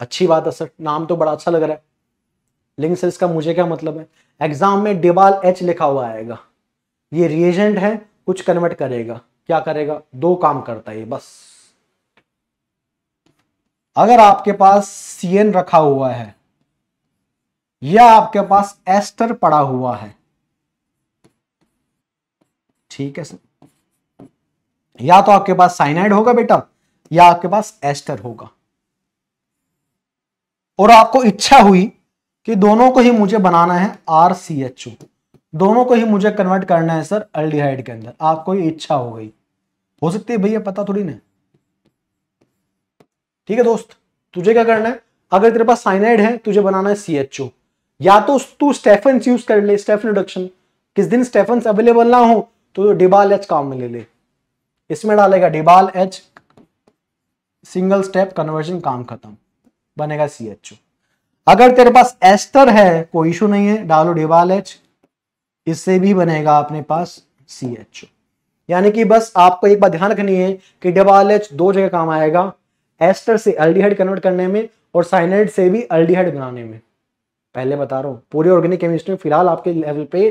अच्छी बात है सर नाम तो बड़ा अच्छा लग रहा है लेकिन सर इसका मुझे क्या मतलब है एग्जाम में डिबाल एच लिखा हुआ आएगा ये रिएजेंट है कुछ कन्वर्ट करेगा क्या करेगा दो काम करता है बस अगर आपके पास सी एन रखा हुआ है या आपके पास एस्टर पड़ा हुआ है ठीक है सर या तो आपके पास साइनाइड होगा बेटा या आपके पास एस्टर होगा और आपको इच्छा हुई कि दोनों को ही मुझे बनाना है आर सी एच ओ दोनों को ही मुझे कन्वर्ट करना है सर अल्डिहाइड के अंदर आपको ये इच्छा हो गई हो सकती है भैया पता थोड़ी ना ठीक है दोस्त तुझे क्या करना है अगर तेरे पास साइनाइड है तुझे बनाना है सी एच ओ या तो तू स्टेफन यूज कर ले स्टेफन रिडक्शन किस दिन स्टेफन अवेलेबल ना हो तो डिबाल एच काम में ले ले इसमें डालेगा DIBAL H single step conversion काम खत्म बनेगा सी एच ओ अगर तेरे पास एस्टर है कोई इशू नहीं है डालो डिवाल एच इससे भी बनेगा अपने पास सी एच यानी कि बस आपको एक बात ध्यान रखनी है कि डिवाल एच दो जगह काम आएगा एस्टर से अल्डीहाइड कन्वर्ट करने में और साइनाइड से भी अल्डीहाइड बनाने में पहले बता रहा हूं पूरी ऑर्गेनिक केमिस्ट्री में फिलहाल आपके लेवल पे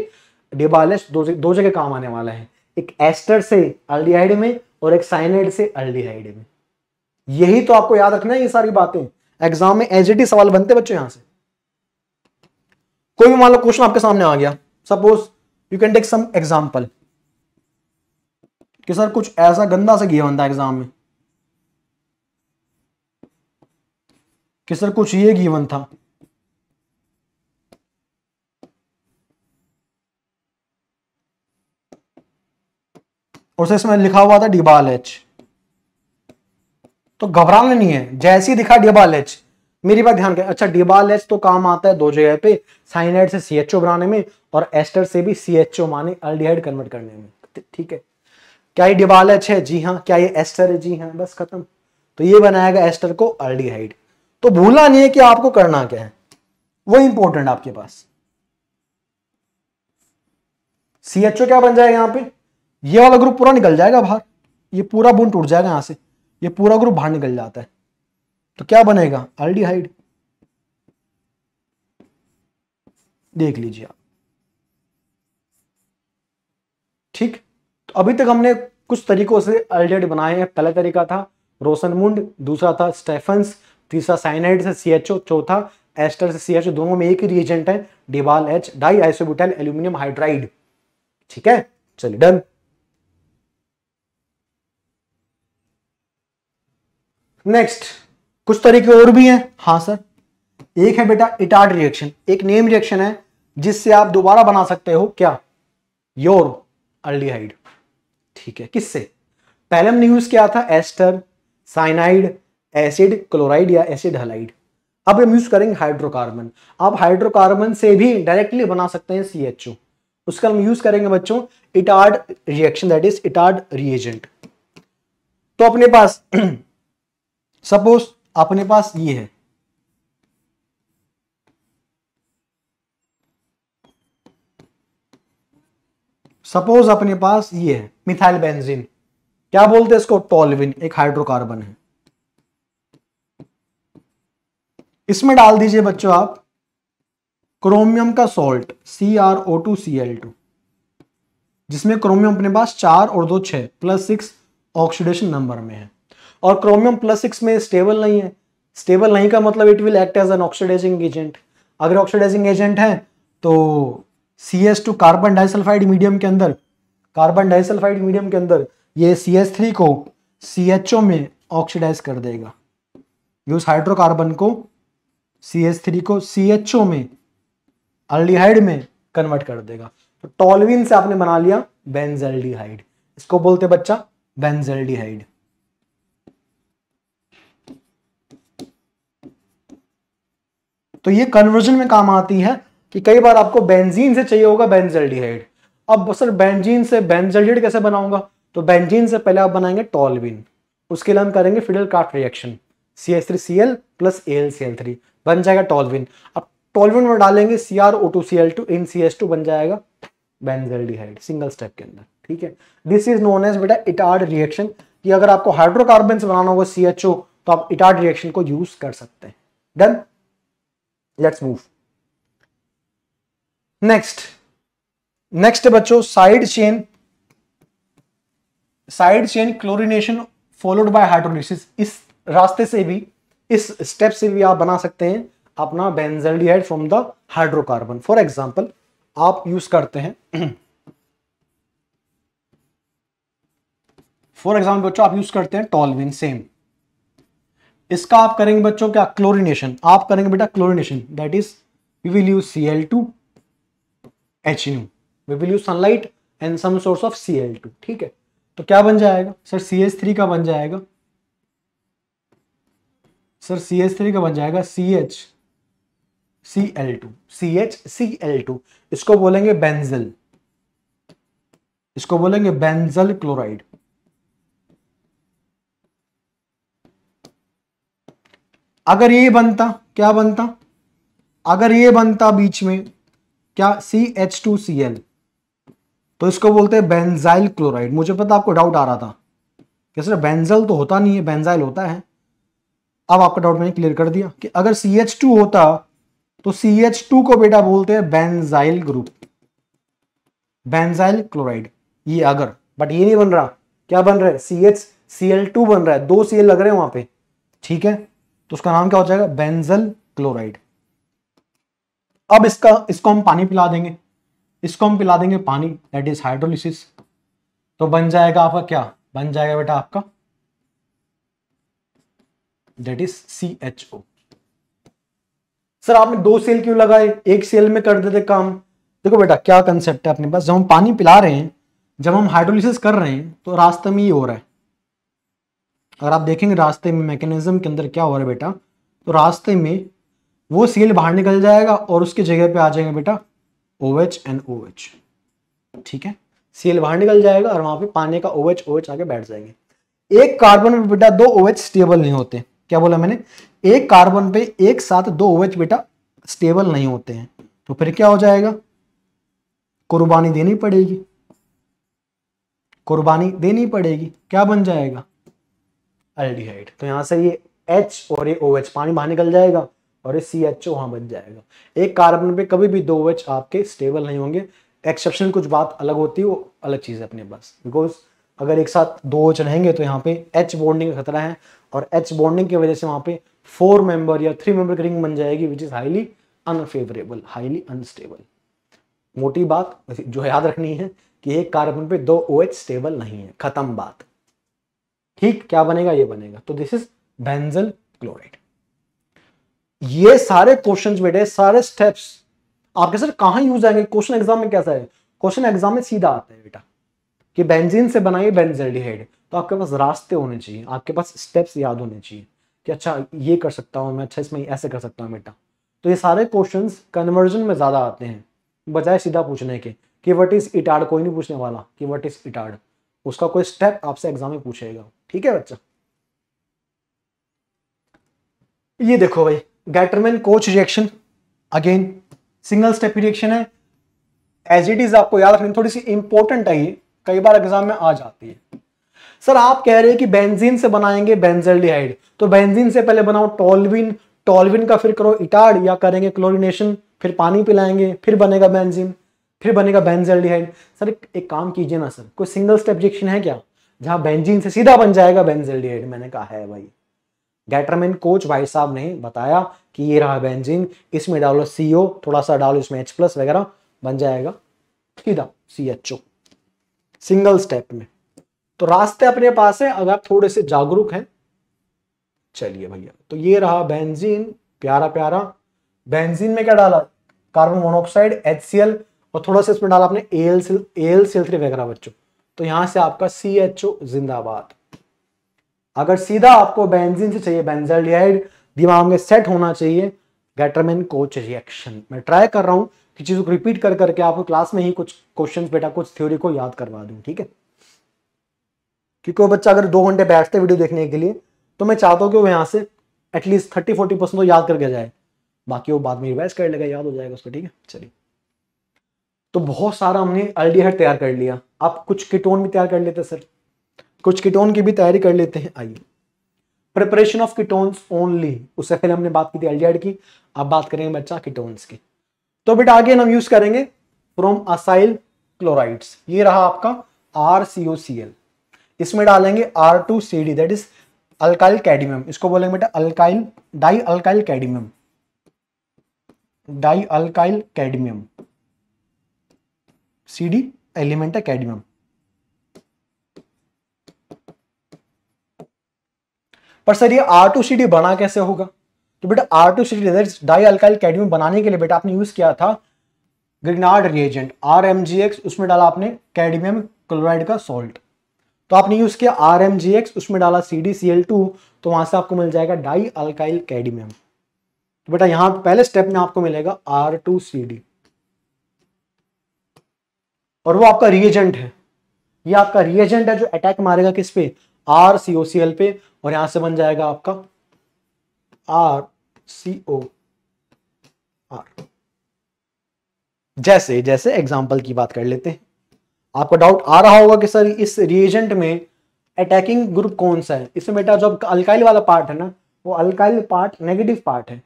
डेबाल दो, दो जगह काम आने वाला है एक एस्टर से अल्डीहाइड में और एक साइनाइड से अल्डीहाइड में यही तो आपको याद रखना है ये सारी बातें एग्जाम में एज इट इज सवाल बनते बच्चों यहां से कोई भी मान लो क्वेश्चन आपके सामने आ गया suppose you can take some example कि सर कुछ ऐसा गंदा सा गया बनता एग्जाम में कि सर कुछ ये गीवन था और सर इसमें लिखा हुआ था डिबाल एच तो घबराना नहीं है जैसी दिखा डिबाल एच मेरी बात ध्यान अच्छा डिबाल एच तो काम आता है दो जगह पे साइनाइड से सीएचओ बनाने में और एस्टर से भी सी माने अल्डीहाइड कन्वर्ट करने में ठीक है क्या ये डिबाल एच है जी हाँ क्या ये एस्टर है जी हाँ बस खत्म तो ये बनाएगा एस्टर को अल्डीहाइड तो भूला नहीं है कि आपको करना क्या है वो इंपॉर्टेंट आपके पास सीएचओ क्या बन जाएगा यहां पे ये वाला ग्रुप पूरा निकल जाएगा बाहर ये पूरा बुन टूट जाएगा यहां से ये पूरा ग्रुप बाहर निकल जाता है तो क्या बनेगा अल्डीहाइड देख लीजिए आप ठीक तो अभी तक हमने कुछ तरीकों से अल्डेड बनाए हैं पहला तरीका था रोशन मुंड दूसरा था स्टेफन्स तीसरा साइनाइड से सी एच ओ चौथा एस्टर से सी एच ओ दोनों में एक ही रिएजेंट है DIBAL H die isobutyl aluminium hydride ठीक है चलिए डन नेक्स्ट कुछ तरीके और भी हैं हाँ सर एक है बेटा इटार्ड रिएक्शन एक नेम रिएक्शन है जिससे आप दोबारा बना सकते हो क्या योर अल्डीहाइड ठीक है किससे पहले हमने यूज किया था एस्टर साइनाइड एसिड क्लोराइड या एसिड हलाइड अब हम यूज करेंगे हाइड्रोकार्बन आप हाइड्रोकार्बन से भी डायरेक्टली बना सकते हैं सी एच ओ उसका हम यूज करेंगे बच्चों Etard reaction that is Etard reagent तो अपने पास सपोज अपने पास ये है सपोज अपने पास ये है मिथाइल बेंजीन क्या बोलते हैं इसको टॉलविन एक हाइड्रोकार्बन है इसमें डाल दीजिए बच्चों आप क्रोमियम का salt C R O two C L two जिसमें क्रोमियम अपने पास चार और दो छह प्लस सिक्स ऑक्सीडेशन नंबर में है और क्रोमियम प्लस सिक्स में स्टेबल नहीं है स्टेबल नहीं का मतलब it will act as an oxidising agent अगर ऑक्सीडाइजिंग एजेंट है तो C S two carbon disulphide medium के अंदर कार्बन डाइसल्फाइड मीडियम के अंदर ये सी एस थ्री को सी एच ओ में ऑक्सीडाइज कर देगा ये उस हाइड्रोकार्बन को सी एस थ्री को सी एच ओ में अल्डीहाइड में कन्वर्ट कर देगा तो टॉलविन से आपने बना लिया बेंजल्डिहाइड इसको बोलते बच्चा बेंजल्डिहाइड तो ये कन्वर्जन में काम आती है कि कई बार आपको बेंजीन से चाहिए होगा बेंजल्डिहाइड अब सर बेंजीन से बेंजल्डिहाइड कैसे बनाऊंगा तो बेंजीन से पहले आप बनाएंगे टॉलबिन उसके लिए हम करेंगे Friedel Crafts reaction C S three C L plus A L C L three बन जाएगा टॉलविन अब टॉलविन में डालेंगे C R O two C L two in C S two बन जाएगा बेंजल्डिहाइड सिंगल स्टेप के अंदर ठीक है दिस इज नोन एज बेटा इटार्ड रिएक्शन कि अगर आपको हाइड्रोकार्बन से बनाना होगा सी एच ओ तो आप इटार्ड रिएक्शन को यूज कर सकते हैं done let's move next next बच्चों side chain side chain chlorination followed by hydrolysis इस रास्ते से भी इस स्टेप से भी आप बना सकते हैं अपना benzaldehyde from the hydrocarbon for example आप यूज करते हैं फॉर एग्जाम्पल बच्चों आप यूज करते हैं टॉलविन सेम इसका आप करेंगे बच्चों क्या क्लोरिनेशन आप करेंगे बेटा chlorination that is we will use C L two H U we will use sunlight and some source of C L two ठीक है तो क्या बन जाएगा सर सी एच थ्री का बन जाएगा सर सी एच थ्री का बन जाएगा C H C L two C H C L two इसको बोलेंगे बेंजल इसको बोलेंगे बेंजल क्लोराइड अगर ये बनता क्या बनता अगर ये बनता बीच में क्या C H two C L तो इसको बोलते हैं बेंजाइल क्लोराइड मुझे पता आपको डाउट आ रहा था कैसे बेंजल तो होता नहीं है बेंजाइल होता है अब आपका डाउट मैंने क्लियर कर दिया कि अगर सी एच टू होता तो सी एच टू को बेटा बोलते हैं बेंजाइल ग्रुप बेंजाइल क्लोराइड ये अगर बट ये नहीं बन रहा क्या बन रहा है C H C L two बन रहा है दो सी एल लग रहे हैं वहां पे ठीक है तो उसका नाम क्या हो जाएगा बेंजल क्लोराइड अब इसका इसको हम पानी पिला देंगे इसको हम पिला देंगे पानी दैट इज हाइड्रोलिसिस तो बन जाएगा आपका क्या बन जाएगा बेटा आपका that is C H O sir आपने दो सेल क्यों लगाए एक सेल में कर देते काम देखो बेटा क्या कंसेप्ट है अपने पास जब हम पानी पिला रहे हैं जब हम हाइड्रोलिसिस कर रहे हैं तो रास्ते में ये हो रहा है अगर आप देखेंगे रास्ते में मैकेनिज्म के अंदर क्या हो रहा है बेटा तो रास्ते में वो सील बाहर निकल जाएगा और उसकी जगह पे आ जाएगा बेटा O H N O H ठीक है सील बाहर निकल जाएगा और वहां पे पानी का ओ एच ओ एच आके बैठ जाएंगे एक कार्बन में बेटा दो ओ एच स्टेबल नहीं होते क्या बोला मैंने एक कार्बन पे एक साथ दो ओ एच बेटा स्टेबल नहीं होते हैं तो फिर क्या हो जाएगा कुर्बानी देनी पड़ेगी कुर्बानी देनी पड़ेगी क्या बन जाएगा एल्डिहाइड तो यहाँ से ये एच और ये ओ OH, पानी बाहर निकल जाएगा और ये सी एच ओ वहाँ बच जाएगा एक कार्बन पे कभी भी दो एच आपके स्टेबल नहीं होंगे एक्सेप्शन कुछ बात अलग होती है वो अलग चीज़ है अपने पास बिकॉज अगर एक साथ दो एच रहेंगे तो यहाँ पे एच बॉन्डिंग का खतरा है और एच बॉन्डिंग की वजह से वहाँ पे फोर मेंबर या थ्री मेंबर रिंग बन जाएगी which is highly unfavourable highly unstable मोटी बात जो याद रखनी है कि एक कार्बन पे दो ओ OH स्टेबल नहीं है ख़त्म बात ठीक क्या बनेगा ये बनेगा तो दिस इज बेंजल क्लोराइड ये सारे क्वेश्चन बेटे सारे स्टेप्स आपके सर कहा यूज आएंगे क्वेश्चन एग्जाम में कैसा है क्वेश्चन एग्जाम में सीधा आता है बेटा कि बेंजीन से बनाइए बेंजल्डिहाइड तो आपके पास रास्ते होने चाहिए आपके पास स्टेप्स याद होने चाहिए कि अच्छा ये कर सकता हूँ मैं अच्छा इसमें ऐसे कर सकता हूँ बेटा तो ये सारे क्वेश्चन कन्वर्जन में ज़्यादा आते हैं बजाय सीधा पूछने के कि वट इज़ इटार्ड कोई नहीं पूछने वाला कि वट इज़ इटार्ड उसका कोई स्टेप आपसे एग्जाम में पूछेगा ठीक है बच्चा ये देखो भाई Gattermann Koch reaction again single step reaction है एज इट इज आपको याद रखनी थोड़ी सी इंपॉर्टेंट है ये कई बार एग्जाम में आ जाती है सर आप कह रहे हैं कि बेंजीन से बनाएंगे बेंजल्डिहाइड तो बेंजीन से पहले बनाओ टॉलविन टोलविन का फिर करो इटार्ड या करेंगे क्लोरिनेशन फिर पानी पिलाएंगे फिर बनेगा बेंजीन फिर बनेगा बेंजल्डिहाइड सर एक काम कीजिए ना सर कोई सिंगल स्टेप रिएक्शन है क्या जहां बेंजीन से सीधा बन जाएगा बेंजिल्डिहाइड मैंने कहा है भाई गैटरमैन कोच भाई साहब ने बताया कि ये रहा बेंजीन इसमें डालो सीओ थोड़ा सा डालो इसमें एच प्लस वगैरह बन जाएगा सीधा C H O single step में तो रास्ते अपने पास है अगर आप थोड़े से जागरूक हैं चलिए भैया तो ये रहा बेंजीन प्यारा प्यारा बेंजीन में क्या डाला कार्बन मोनोऑक्साइड एच और थोड़ा सा इसमें डाला आपने एल सिल एल सिल थ्री वगैरह बच्चों तो यहां से आपका सी एच ओ जिंदाबाद अगर सीधा आपको बेंजीन से चाहिए बेंजल दिमाग में सेट होना चाहिए गैटरमैन कोच रिएक्शन मैं ट्राई कर रहा हूं कि चीज़ों को रिपीट कर करके आपको क्लास में ही कुछ क्वेश्चन बेटा कुछ थ्योरी को याद करवा दू ठीक है क्योंकि वो बच्चा अगर दो घंटे बैठते वीडियो देखने के लिए तो मैं चाहता हूं कि वो यहां से एटलीस्ट थर्टी फोर्टी परसेंट तो याद करके जाए बाकी वो बाद में रिवाइज कर लेगा याद हो जाएगा उसको ठीक है चलिए तो बहुत सारा हमने अल्डीहाइड तैयार कर लिया आप कुछ कीटोन भी तैयार कर लेते सर कुछ कीटोन की भी तैयारी कर लेते हैं आइए प्रिपरेशन ऑफ कीटोन्स ओनली उससे पहले हमने बात की थी एल्डिहाइड की अब बात करेंगे बच्चा कीटोन्स की तो बेटा आगे हम यूज करेंगे फ्रॉम असाइल क्लोराइड्स ये रहा आपका are C O C L इसमें डालेंगे R two C D that is alkyl cadmium इसको बोलेंगे बेटा alkyl dialkyl cadmium dialkyl cadmium C D elemental cadmium पर सर ये आर टू सी डी बना कैसे होगा तो बेटा R two C D dialkyl cadmium बनाने के लिए बेटा आपने यूज किया था Grignard reagent R M G X उसमें डाला आपने कैडमियम क्लोराइड का सॉल्ट तो आपने यूज किया आर एम जी एक्स उसमें डाला C D C L two तो वहां से आपको मिल जाएगा डाई अल्काइल कैडमियम तो बेटा यहां पहले स्टेप में आपको मिलेगा आर टू सी डी और वो आपका रिएजेंट है ये आपका रिएजेंट है जो अटैक मारेगा किस पे are C O C L पे और यहां से बन जाएगा आपका आर सी ओ आर जैसे जैसे एग्जाम्पल की बात कर लेते हैं आपको डाउट आ रहा होगा कि सर इस रिएजेंट में अटैकिंग ग्रुप कौन सा है इसमें बेटा जो अल्काइल वाला पार्ट है ना वो अल्काइल पार्ट नेगेटिव पार्ट है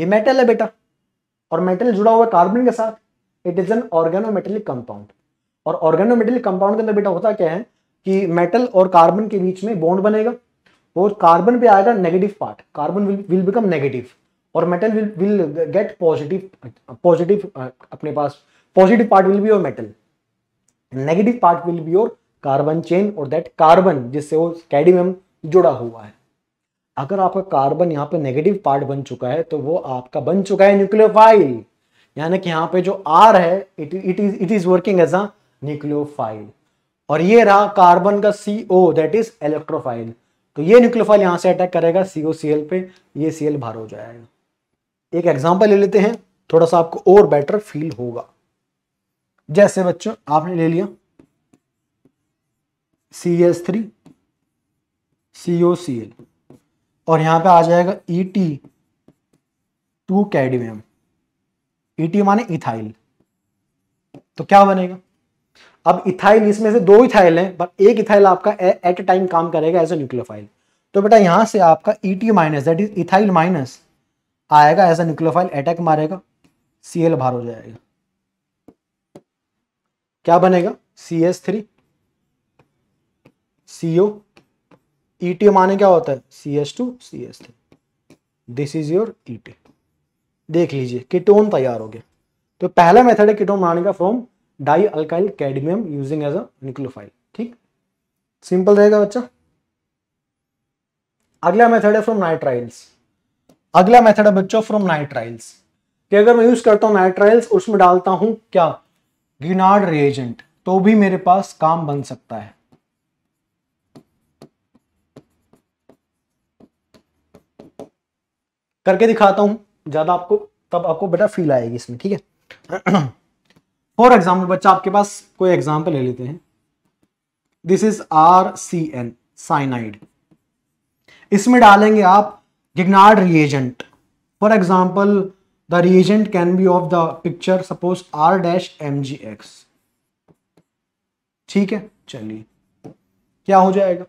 ये मेटल है बेटा और मेटल जुड़ा हुआ कार्बन के साथ it is an organometallic compound और ऑर्गेनोमेटल कंपाउंड के अंदर बेटा होता क्या है कि मेटल और कार्बन के बीच में बॉन्ड बनेगा और कार्बन पे आएगा negative part carbon will become negative और metal will will get positive positive अपने पास positive part will be your metal negative part will be your carbon chain और दैट कार्बन जिससे वो कैडमियम जुड़ा हुआ है अगर आपका कार्बन यहाँ पे नेगेटिव पार्ट बन चुका है तो वो आपका बन चुका है न्यूक्लियोफाइल यानी कि यहाँ पे जो आर है it it is it is working as a nucleophile और ये रहा कार्बन का C O that is electrophile तो ये न्यूक्लियोफाइल यहां से अटैक करेगा सीओ सी एल पे ये सी एल बाहर हो जाएगा एक एग्जाम्पल ले लेते हैं थोड़ा सा आपको और बेटर फील होगा जैसे बच्चों आपने ले लिया C S three C O C L और यहां पे आ जाएगा E T two cadmium E T माने इथाइल तो क्या बनेगा अब इथाइल इसमें से दो इथाइल हैं पर एक इथाइल आपका एट ए टाइम काम करेगा एज ए न्यूक्लियोफाइल तो बेटा यहां से आपका E T minus that is ethyl minus आएगा एज ए न्यूक्लियोफाइल अटैक मारेगा सी एल बाहर हो जाएगा क्या बनेगा C S three CO E T माने क्या होता है C S two C S three this is your E T देख लीजिए किटोन तैयार हो गया तो पहला मेथड है किटोन बनाने का from dialkyl cadmium using as a nucleophile ठीक सिंपल रहेगा बच्चा अगला मेथड है फ्रॉम नाइट्राइल्स अगला मेथड है बच्चों फ्रॉम नाइट्राइल्स कि अगर मैं यूज करता हूं नाइट्राइल्स उसमें डालता हूं क्या गिनाड रिएजेंट तो भी मेरे पास काम बन सकता है करके दिखाता हूं ज्यादा आपको तब आपको बेटा फील आएगी इसमें ठीक है फॉर एग्जाम्पल बच्चा आपके पास कोई एग्जाम्पल ले लेते हैं this is R C N cyanide इसमें डालेंगे आप Grignard reagent for example the reagent can be of the picture suppose R dash M G X ठीक है चलिए क्या हो जाएगा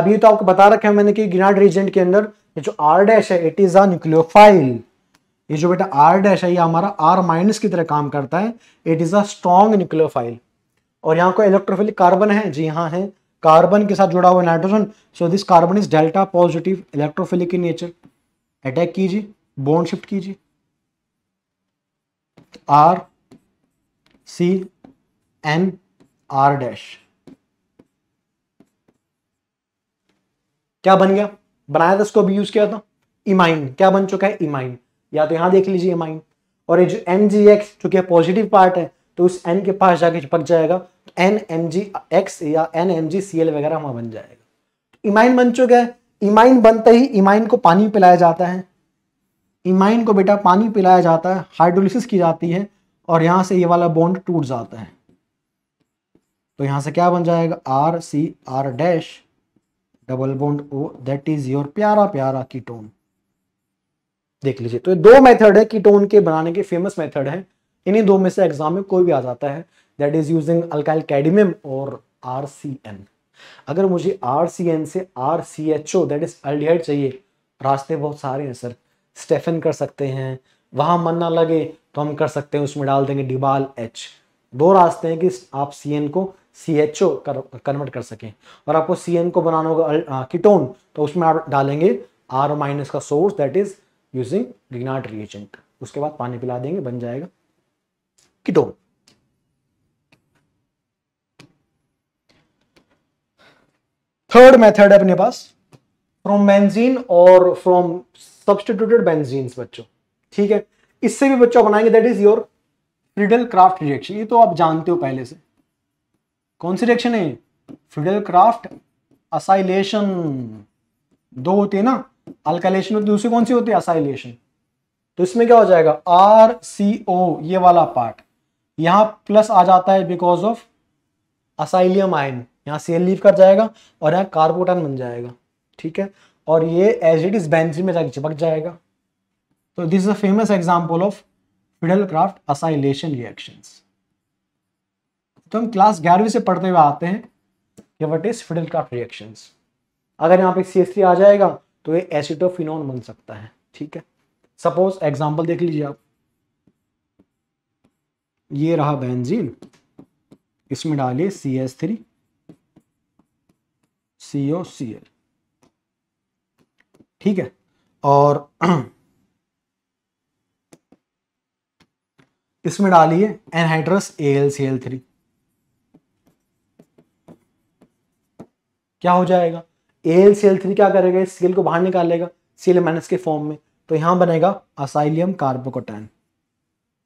अभी तो आपको बता रखा है मैंने कि गिनाड रिएजेंट के अंदर जो आर डैश है इट इज अ न्यूक्लियोफाइल ये जो बेटा आर डैश है ये हमारा आर माइनस की तरह काम करता है it is a strong nucleophile और यहाँ को इलेक्ट्रोफिलिक कार्बन है जी हाँ है कार्बन के साथ जुड़ा हुआ nitrogen so this carbon is delta positive electrophilic in nature attack कीजिए बोन शिफ्ट कीजिए R C N R dash क्या बन गया बनाया था इसको अभी यूज किया था इमाइन क्या बन चुका है इमाइन या तो यहां देख लीजिए माइन और ये जो एम जी एक्स चूंकि पॉजिटिव पार्ट है तो उस एन के पास जाके चिपक जाएगा एन एम जी एक्स या N M G C L वगैरह वहां बन जाएगा तो इमाइन बन चुका है इमाइन बनते ही इमाइन को पानी पिलाया जाता है इमाइन को बेटा पानी पिलाया जाता है हाइड्रोलिसिस की जाती है और यहां से ये वाला बॉन्ड टूट जाता है तो यहां से क्या बन जाएगा R C R dash double bond O that is your प्यारा प्यारा कीटोन देख लीजिए तो ये दो मेथड है कीटोन के बनाने के फेमस मेथड है इन्हीं दो में से एग्जाम में कोई भी आ जाता है that is using alkyl cadmium और आर अगर मुझे आर से R C H O that is चाहिए रास्ते बहुत सारे हैं सर स्टेफन कर सकते हैं वहां मन ना लगे तो हम कर सकते हैं उसमें डाल देंगे डिबाल एच दो रास्ते हैं कि आप सी एन को सी एच ओ कन्वर्ट कर सकें और आपको सी एन को बनाना होगा कीटोन तो उसमें आप डालेंगे आर माइनस का source that is using Grignard reagent उसके बाद पानी पिला देंगे बन जाएगा किटोन थर्ड मेथड है अपने पास फ्रॉम बेंजीन और फ्रॉम सब्सटीट्यूटेड बेंजीन बच्चों ठीक है इससे भी बच्चों बनाएंगे that is your Friedel Crafts reaction ये तो आप जानते हो पहले से कौन सी रिएक्शन है फ्रिडल क्राफ्ट असाइलेशन दो होते हैं ना अल्कालेशन होती दूसरी कौन सी होती है असाइलेशन तो इसमें क्या हो जाएगा आर सी ओ ये वाला पार्ट यहां प्लस आ जाता है बिकॉज ऑफ असाइलियम आयन यहां सेल लीव कर जाएगा और यहां कार्बोटन बन जाएगा ठीक है और ये एज इट इज बेंजीन में जाके चिपक जाएगा तो this is a famous example of Friedel Crafts acylation reaction तो हम क्लास ग्यारहवीं से पढ़ते हुए आते हैं what is Friedel Crafts reaction अगर यहाँ पे सी आ जाएगा तो ये एसिटोफिनोन बन सकता है ठीक है सपोज एग्जाम्पल देख लीजिए आप ये रहा बेंजीन इसमें डालिए C S three C O C L ठीक है और इसमें डालिए anhydrous A L C L three क्या हो जाएगा एल सी एल थ्री क्या करेगा इस सीएल को बाहर निकाल लेगा एल माइनस के फॉर्म में तो यहाँ बनेगा असाइलियम कार्बोकोटैन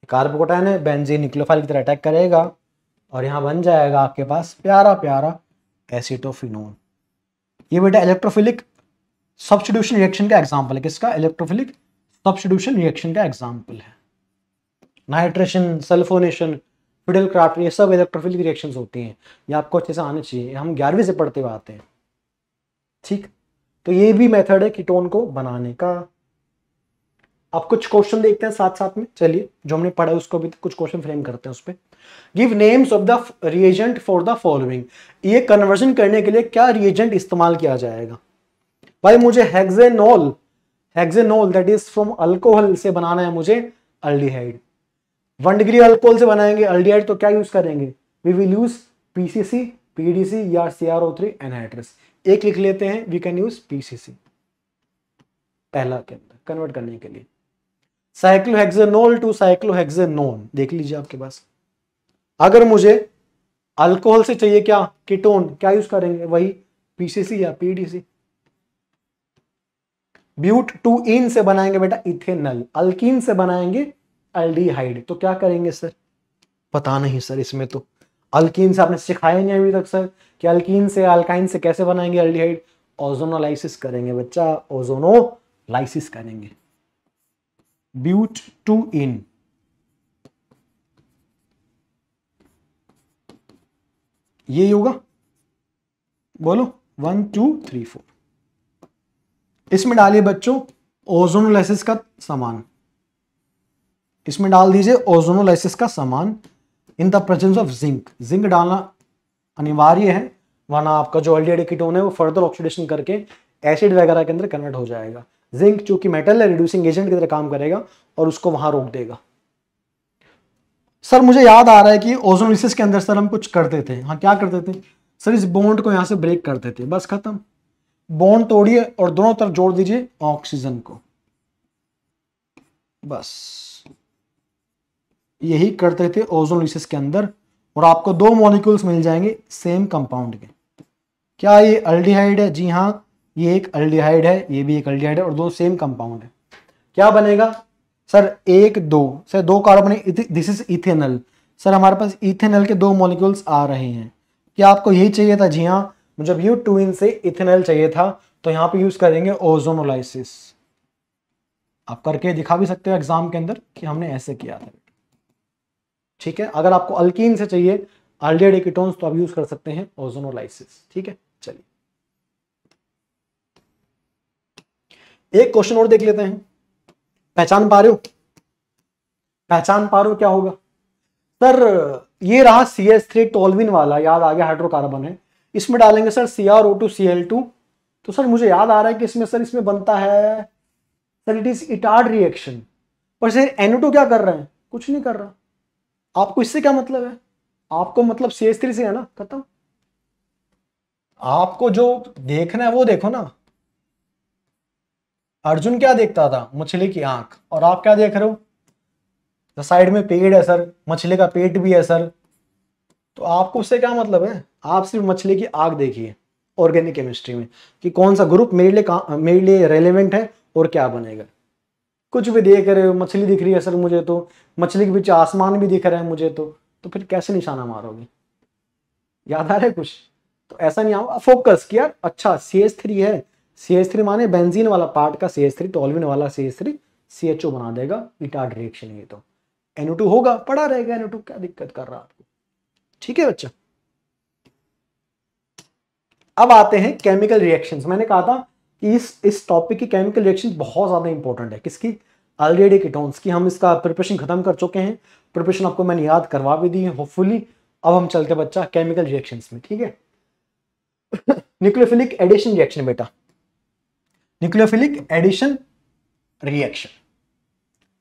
कार्बोकोटैन है बेंजीन न्यूक्लियोफाइल की तरह अटैक करेगा और यहाँ बन जाएगा आपके पास प्यारा प्यारा एसिटोफिनोन ये बेटा इलेक्ट्रोफिलिक सब्सटीट्यूशन रिएक्शन का एग्जाम्पल है किसका इलेक्ट्रोफिलिक सब्सटीट्यूशन रिएक्शन का एग्जाम्पल है नाइट्रेशन सल्फोनेशन फिडल क्राफ्ट ये सब इलेक्ट्रोफिलिक रिएक्शन होती हैं ये आपको अच्छे से आने चाहिए हम ग्यारहवीं से पढ़ते हुए आते हैं ठीक तो ये भी मेथड है कीटोन को बनाने का अब कुछ क्वेश्चन देखते हैं साथ साथ में चलिए जो हमने पढ़ा उसको भी कुछ क्वेश्चन फ्रेम करते हैं उस पर give names of the reagent for the following ये कन्वर्जन करने के लिए क्या रिएजेंट इस्तेमाल किया जाएगा भाई मुझे hexanol hexanol that is from alcohol से बनाना है मुझे अल्डिहाइड वन डिग्री अल्कोहल से बनाएंगे अल्डिहाइड तो क्या यूज करेंगे we will use PCC PDC या सीआरओ थ्री एनहाइड्रस एक लिख लेते हैं वी कैन यूज पीसीसी पहला के अंदर कन्वर्ट करने के लिए साइक्लोहेक्सेनोल टू साइक्लोहेक्सेनोन देख लीजिए आपके पास अगर मुझे अल्कोहल से चाहिए क्या कीटोन क्या यूज करेंगे वही पीसीसी या पीडीसी ब्यूट टू इन से बनाएंगे बेटा इथेनल अल्किन से बनाएंगे एल्डिहाइड तो क्या करेंगे सर पता नहीं सर इसमें तो अल्किन से आपने सिखाया नहीं अभी तक सर कि से अल्काइन से कैसे बनाएंगे एल्डिहाइड ओजोनोलाइसिस करेंगे बच्चा ओजोनोलाइसिस करेंगे ब्यूट टू इन ये होगा बोलो वन टू थ्री फोर इसमें डालिए बच्चों ओजोनोलाइसिस का सामान इसमें डाल दीजिए ओजोनोलाइसिस का सामान in the presence of zinc zinc डालना अनिवार्य है वरना आपका जो एल कीटोन है वो फर्दर ऑक्सीडेशन करके एसिड वगैरह के अंदर कन्वर्ट हो जाएगा जिंक चूंकि मेटल है रिड्यूसिंग एजेंट की तरह काम करेगा और उसको वहां रोक देगा सर मुझे याद आ रहा है कि ओजोनिस के अंदर सर हम कुछ करते थे हाँ क्या करते थे सर इस बॉन्ड को यहां से ब्रेक करते थे बस खत्म बॉन्ड तोड़िए और दोनों तरफ जोड़ दीजिए ऑक्सीजन को बस यही करते थे ओजोनिस के अंदर और आपको दो मॉलिक्यूल्स मिल जाएंगे सेम कंपाउंड के क्या ये अल्डिहाइड है जी हाँ ये एक अल्डिहाइड है ये भी एक अल्डिहाइड है और दो सेम कंपाउंड है क्या बनेगा सर एक दो सर दो carbon this is ethanal sir हमारे पास इथेनल के दो मॉलिक्यूल्स आ रहे हैं क्या आपको यही चाहिए था जी हाँ मुझे यू टू इन से इथेनल चाहिए था तो यहाँ पे यूज करेंगे ओजोनोलाइसिस आप करके दिखा भी सकते हो एग्जाम के अंदर कि हमने ऐसे किया था ठीक है अगर आपको अल्किन से चाहिए अल्डेड एकिटोन्स तो आप यूज कर सकते हैं ओजोनोलाइसिस ठीक है चलिए एक क्वेश्चन और देख लेते हैं पहचान पा रहे हो पहचान पा रहे हो क्या होगा सर ये रहा सी एस थ्री टोलविन वाला याद आ गया हाइड्रोकार्बन है इसमें डालेंगे sir C R O two C L two तो सर मुझे याद आ रहा है कि इसमें सर इसमें बनता है sir it is Etard reaction पर सर एनओ टू क्या कर रहे हैं कुछ नहीं कर रहा आपको इससे क्या मतलब है आपको मतलब सी एस थ्री से है ना खत्म आपको जो देखना है वो देखो ना अर्जुन क्या देखता था मछली की आंख और आप क्या देख रहे हो साइड में पेड़ है सर मछली का पेट भी है सर तो आपको उससे क्या मतलब है आप सिर्फ मछली की आग देखिए ऑर्गेनिक केमिस्ट्री में कि कौन सा ग्रुप मेरे लिए मेरे लिए रेलिवेंट है और क्या बनेगा कुछ भी देख रहे हो मछली दिख रही है सर मुझे तो मछली के पीछे आसमान भी दिख रहा है मुझे तो तो फिर कैसे निशाना मारोगे याद आ रहा है कुछ तो ऐसा नहीं आओ फोकस किया अच्छा सी एस थ्री है सी एस थ्री माने बेंजीन वाला पार्ट का सी एस थ्री टोलविन वाला C S three C H O बना देगा इटा डायरेक्शन ये तो एनओ टू होगा पड़ा रहेगा एनओ टू क्या दिक्कत कर रहा आपको ठीक है बच्चा अब आते हैं केमिकल रिएक्शंस मैंने कहा था कि इस इस टॉपिक की केमिकल रिएक्शन बहुत ज़्यादा इंपॉर्टेंट है किसकी ऑलरेडी कीटोन्स की हम इसका प्रिपरेशन खत्म कर चुके हैं प्रिपरेशन आपको मैंने याद करवा भी दी है होपफुली अब हम चलते बच्चा केमिकल रिएक्शन में ठीक है न्यूक्लियोफिलिक एडिशन रिएक्शन बेटा nucleophilic addition reaction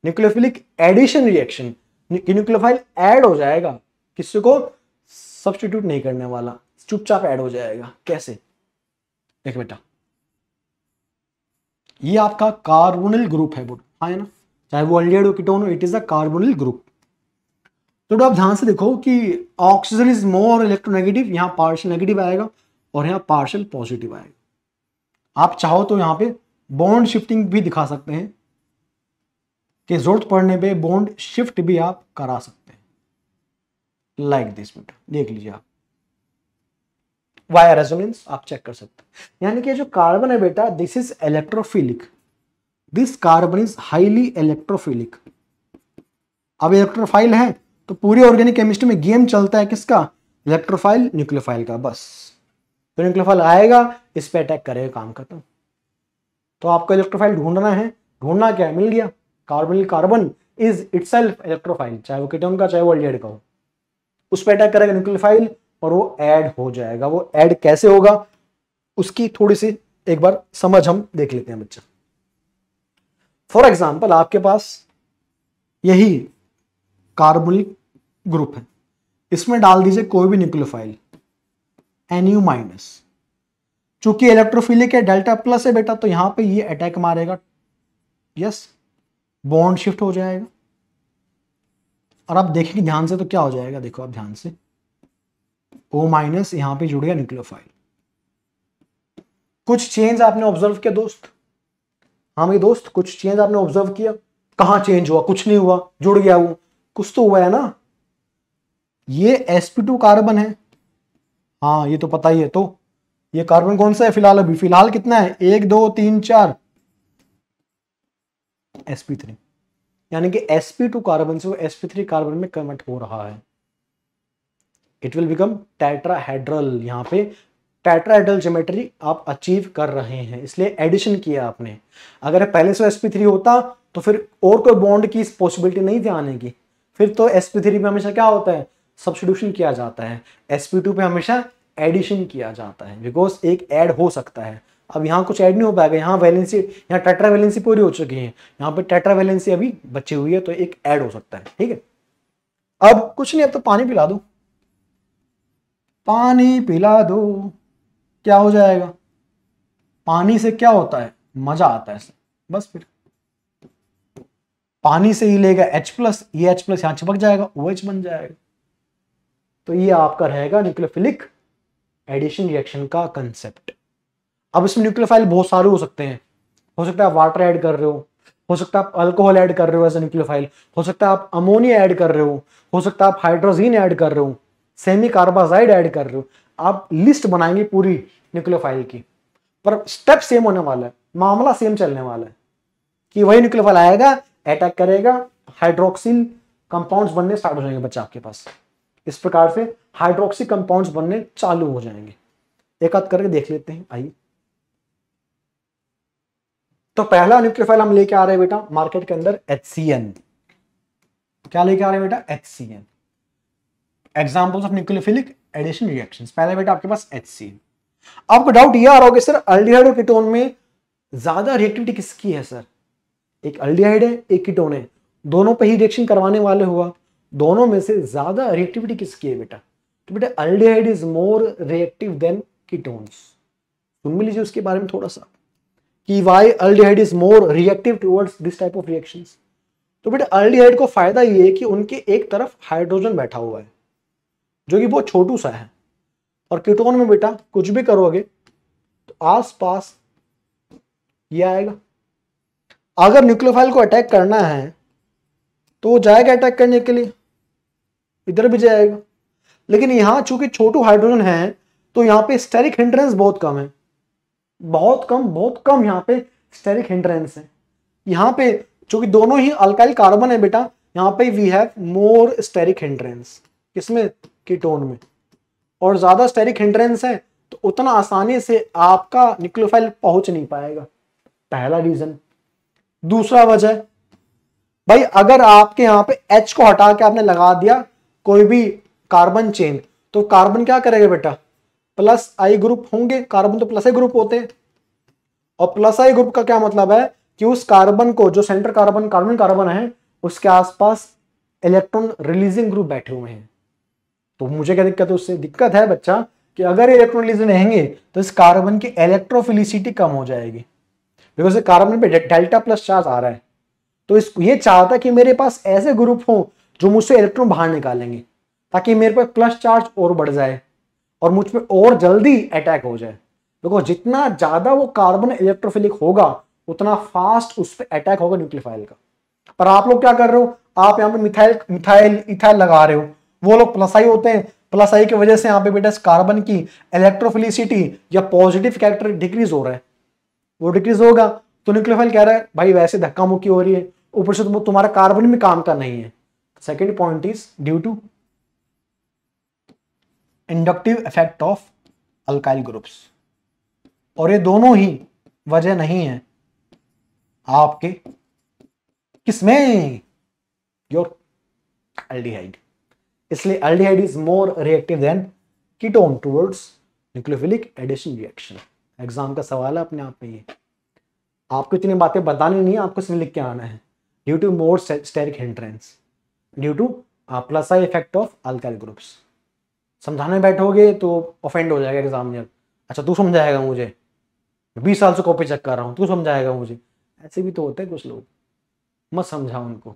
nucleophilic addition reaction nucleophile add हो जाएगा किसी को सब्सटीट्यूट नहीं करने वाला चुपचाप ऐड हो जाएगा कैसे देख बेटा ये आपका कार्बोनिल ग्रुप है बोर्ड हाँ है ना चाहे वो अल्डिहाइड कीटोन हो it is a carbonyl group तो आप ध्यान से देखो कि ऑक्सीजन इज मोर इलेक्ट्रोनेगेटिव यहाँ पार्शल नेगेटिव आएगा और यहाँ पार्शल पॉजिटिव आएगा आप चाहो तो यहाँ पे बॉन्ड शिफ्टिंग भी दिखा सकते हैं कि जरूरत पड़ने पे बॉन्ड शिफ्ट भी आप करा सकते हैं लाइक दिस बेटा देख लीजिए आप वाया रेजोनेंस आप चेक कर सकते हैं यानी कि जो कार्बन है बेटा this is electrophilic this carbon is highly electrophilic अब इलेक्ट्रोफाइल है तो पूरी ऑर्गेनिक केमिस्ट्री में गेम चलता है किसका इलेक्ट्रोफाइल न्यूक्लियोफाइल का बस तो न्यूक्लियोफाइल आएगा इस पर अटैक करेगा काम खत्म तो आपको इलेक्ट्रोफाइल ढूंढना है ढूंढना क्या है मिल गया carbon carbon is it electrophile चाहे वो किटोन का चाहे वो एल्डिहाइड का हो उस पर अटैक करेगा न्यूक्लियोफाइल और वो ऐड हो जाएगा वो ऐड कैसे होगा उसकी थोड़ी सी एक बार समझ हम देख लेते हैं बच्चा फॉर एग्जाम्पल आपके पास यही कार्बोनिक ग्रुप है इसमें डाल दीजिए कोई भी न्यूक्लियोफाइल एनयू माइनस चूंकि इलेक्ट्रोफिलिक है डेल्टा प्लस है बेटा तो यहां पे ये अटैक मारेगा यस बॉन्ड शिफ्ट हो जाएगा और आप देखेंगे ध्यान से तो क्या हो जाएगा देखो आप ध्यान से ओ माइनस यहां पे जुड़ गया न्यूक्लियोफाइल कुछ चेंज आपने ऑब्जर्व किया दोस्त हाँ भाई दोस्त कुछ चेंज आपने ऑब्जर्व किया कहा चेंज हुआ कुछ नहीं हुआ जुड़ गया वो कुछ तो हुआ है ना ये sp2 कार्बन है हाँ ये तो पता ही है तो ये कार्बन कौन सा है फिलहाल अभी फिलहाल कितना है एक दो तीन चार sp3 यानी कि sp2 कार्बन से वो sp3 कार्बन में कन्वर्ट हो रहा है इट विल बिकम टैट्राहेड्रल यहाँ पे टैट्राहेड्रल जोमेट्री आप अचीव कर रहे हैं इसलिए एडिशन किया आपने अगर पहले से एस होता तो फिर और कोई बॉन्ड की पॉसिबिलिटी नहीं थी आने की फिर तो एस में हमेशा क्या होता है सब्सिट्यूशन किया जाता है एस पे हमेशा एडिशन किया जाता है बिकॉज एक ऐड हो सकता है अब यहाँ कुछ ऐड नहीं हो पाएगा यहाँ वैलेंसी यहाँ टेट्रा वैलेंसी पूरी हो चुकी है यहाँ पे टेट्रा वैलेंसी अभी बची हुई है तो एक ऐड हो सकता है ठीक है अब कुछ नहीं अब तो पानी पिला दो पानी पिला दो क्या हो जाएगा पानी से क्या होता है मजा आता है बस फिर पानी से ही लेगा H प्लस ये एच प्लस यहां चिपक जाएगा ओ OH बन जाएगा तो ये आपका रहेगा न्यूक्लियोफिलिक एडिशन रिएक्शन का कंसेप्ट अब इसमें न्यूक्लियोफाइल बहुत सारे हो सकते हैं हो सकता है आप वाटर ऐड कर रहे हो हो सकता है आप अल्कोहल ऐड कर रहे हो एज ए न्यूक्लियोफाइल हो सकता है आप अमोनिया ऐड कर रहे हो हो सकता है आप हाइड्रोजीन ऐड कर रहे हो सेमी कार्बाजाइड ऐड कर रहे हो आप लिस्ट बनाएंगे पूरी न्यूक्लियोफाइल की पर स्टेप सेम होने वाला है मामला सेम चलने वाला है कि वही न्यूक्लियोफाइल आएगा अटैक करेगा हाइड्रोक्सिल कंपाउंड्स बनने स्टार्ट हो जाएंगे बच्चा आपके पास इस प्रकार से हाइड्रोक्सी कंपाउंड्स बनने चालू हो जाएंगे एक आध करके देख लेते हैं आइए तो पहला न्यूक्लियोफाइल हम लेके आ रहे हैं बेटा मार्केट के अंदर एच क्या लेके आ रहे हैं बेटा H examples of nucleophilic addition reaction पहले बेटा आपके पास एच सी आपको डाउट यह आ रहा होगा सर अल्डीहाइड और कीटोन में ज्यादा रिएक्टिविटी किसकी है सर एक अल्डीहाइड है एक कीटोन है दोनों पे ही रिएक्शन करवाने वाले हुआ दोनों में से ज्यादा रिएक्टिविटी किसकी है बेटा तो बेटा aldehyde is more reactive than ketones सुन भी लीजिए उसके बारे में थोड़ा सा कि why aldehyde is more reactive towards this type of reactions तो बेटा अल्डीहाइड को फायदा ये है कि उनके एक तरफ हाइड्रोजन बैठा हुआ है जो कि बहुत छोटू सा है और कीटोन में बेटा कुछ भी करोगे तो आस पास ये आएगा अगर न्यूक्लियोफाइल को अटैक करना है तो वो जाएगा अटैक करने के लिए इधर भी जाएगा लेकिन यहां चूंकि छोटू हाइड्रोजन है तो यहाँ पे स्टेरिक हिंड्रेंस बहुत कम है बहुत कम बहुत कम यहाँ पे स्टेरिक हिंड्रेंस है यहां पे चूंकि दोनों ही अल्काइल कार्बन है बेटा यहाँ पे we have more steric hindrance किसमें कीटोन में और ज़्यादा स्टेरिक हिंड्रेंस है तो उतना आसानी से आपका न्यूक्लियोफाइल पहुंच नहीं पाएगा पहला रीजन दूसरा वजह भाई अगर आपके यहां पे H को हटा के आपने लगा दिया कोई भी कार्बन चेन तो कार्बन क्या करेगा बेटा प्लस आई ग्रुप होंगे कार्बन तो प्लस आई ग्रुप होते हैं और प्लस आई ग्रुप का क्या मतलब है कि उस कार्बन को जो सेंटर कार्बन कार्बन कार्बन है उसके आसपास इलेक्ट्रॉन रिलीजिंग ग्रुप बैठे हुए हैं तो मुझे क्या दिक्कत है उससे दिक्कत है बच्चा कि अगर ये इलेक्ट्रोलिज्म रहेंगे तो इस कार्बन की इलेक्ट्रोफिलिसिटी कम हो जाएगी बिकॉज कार्बन पे डेल्टा प्लस चार्ज आ रहा है तो इस ये चाहता कि मेरे पास ऐसे ग्रुप हो जो मुझसे इलेक्ट्रॉन बाहर निकालेंगे ताकि मेरे पास प्लस चार्ज और बढ़ जाए और मुझ पर और जल्दी अटैक हो जाए बिकॉज जितना ज़्यादा वो कार्बन इलेक्ट्रोफिलिक होगा उतना फास्ट उस पर अटैक होगा न्यूक्लियोफाइल का पर आप लोग क्या कर रहे हो आप यहाँ पे मिथाइल मिथाइल इथाइल लगा रहे हो वो लोग प्लस आई होते हैं प्लस आई की वजह से यहाँ पे बेटा कार्बन की इलेक्ट्रोफिलिसिटी या पॉजिटिव कैरेक्टर डिक्रीज हो रहा है वो डिक्रीज होगा तो न्यूक्लियोफाइल कह रहा है भाई वैसे धक्का मुक्की हो रही है ऊपर से तुम्हारा कार्बन में काम का नहीं है second point is due to inductive effect of alkyl groups और ये दोनों ही वजह नहीं है आपके किसमें योर एल्डिहाइड इसलिए aldehyde is more reactive than ketone towards nucleophilic addition reaction exam का सवाल है अपने आप में ये आपको इतनी बातें बतानी नहीं है आपको इसमें लिख के आना है due to more steric hindrance due to plus I effect of alkyl groups समझाने बैठोगे तो ऑफेंड हो जाएगा एग्जामिनर अच्छा तू समझाएगा मुझे बीस साल से कॉपी चेक कर रहा हूँ तू समझाएगा मुझे ऐसे भी तो होते हैं कुछ लोग मत समझाओ उनको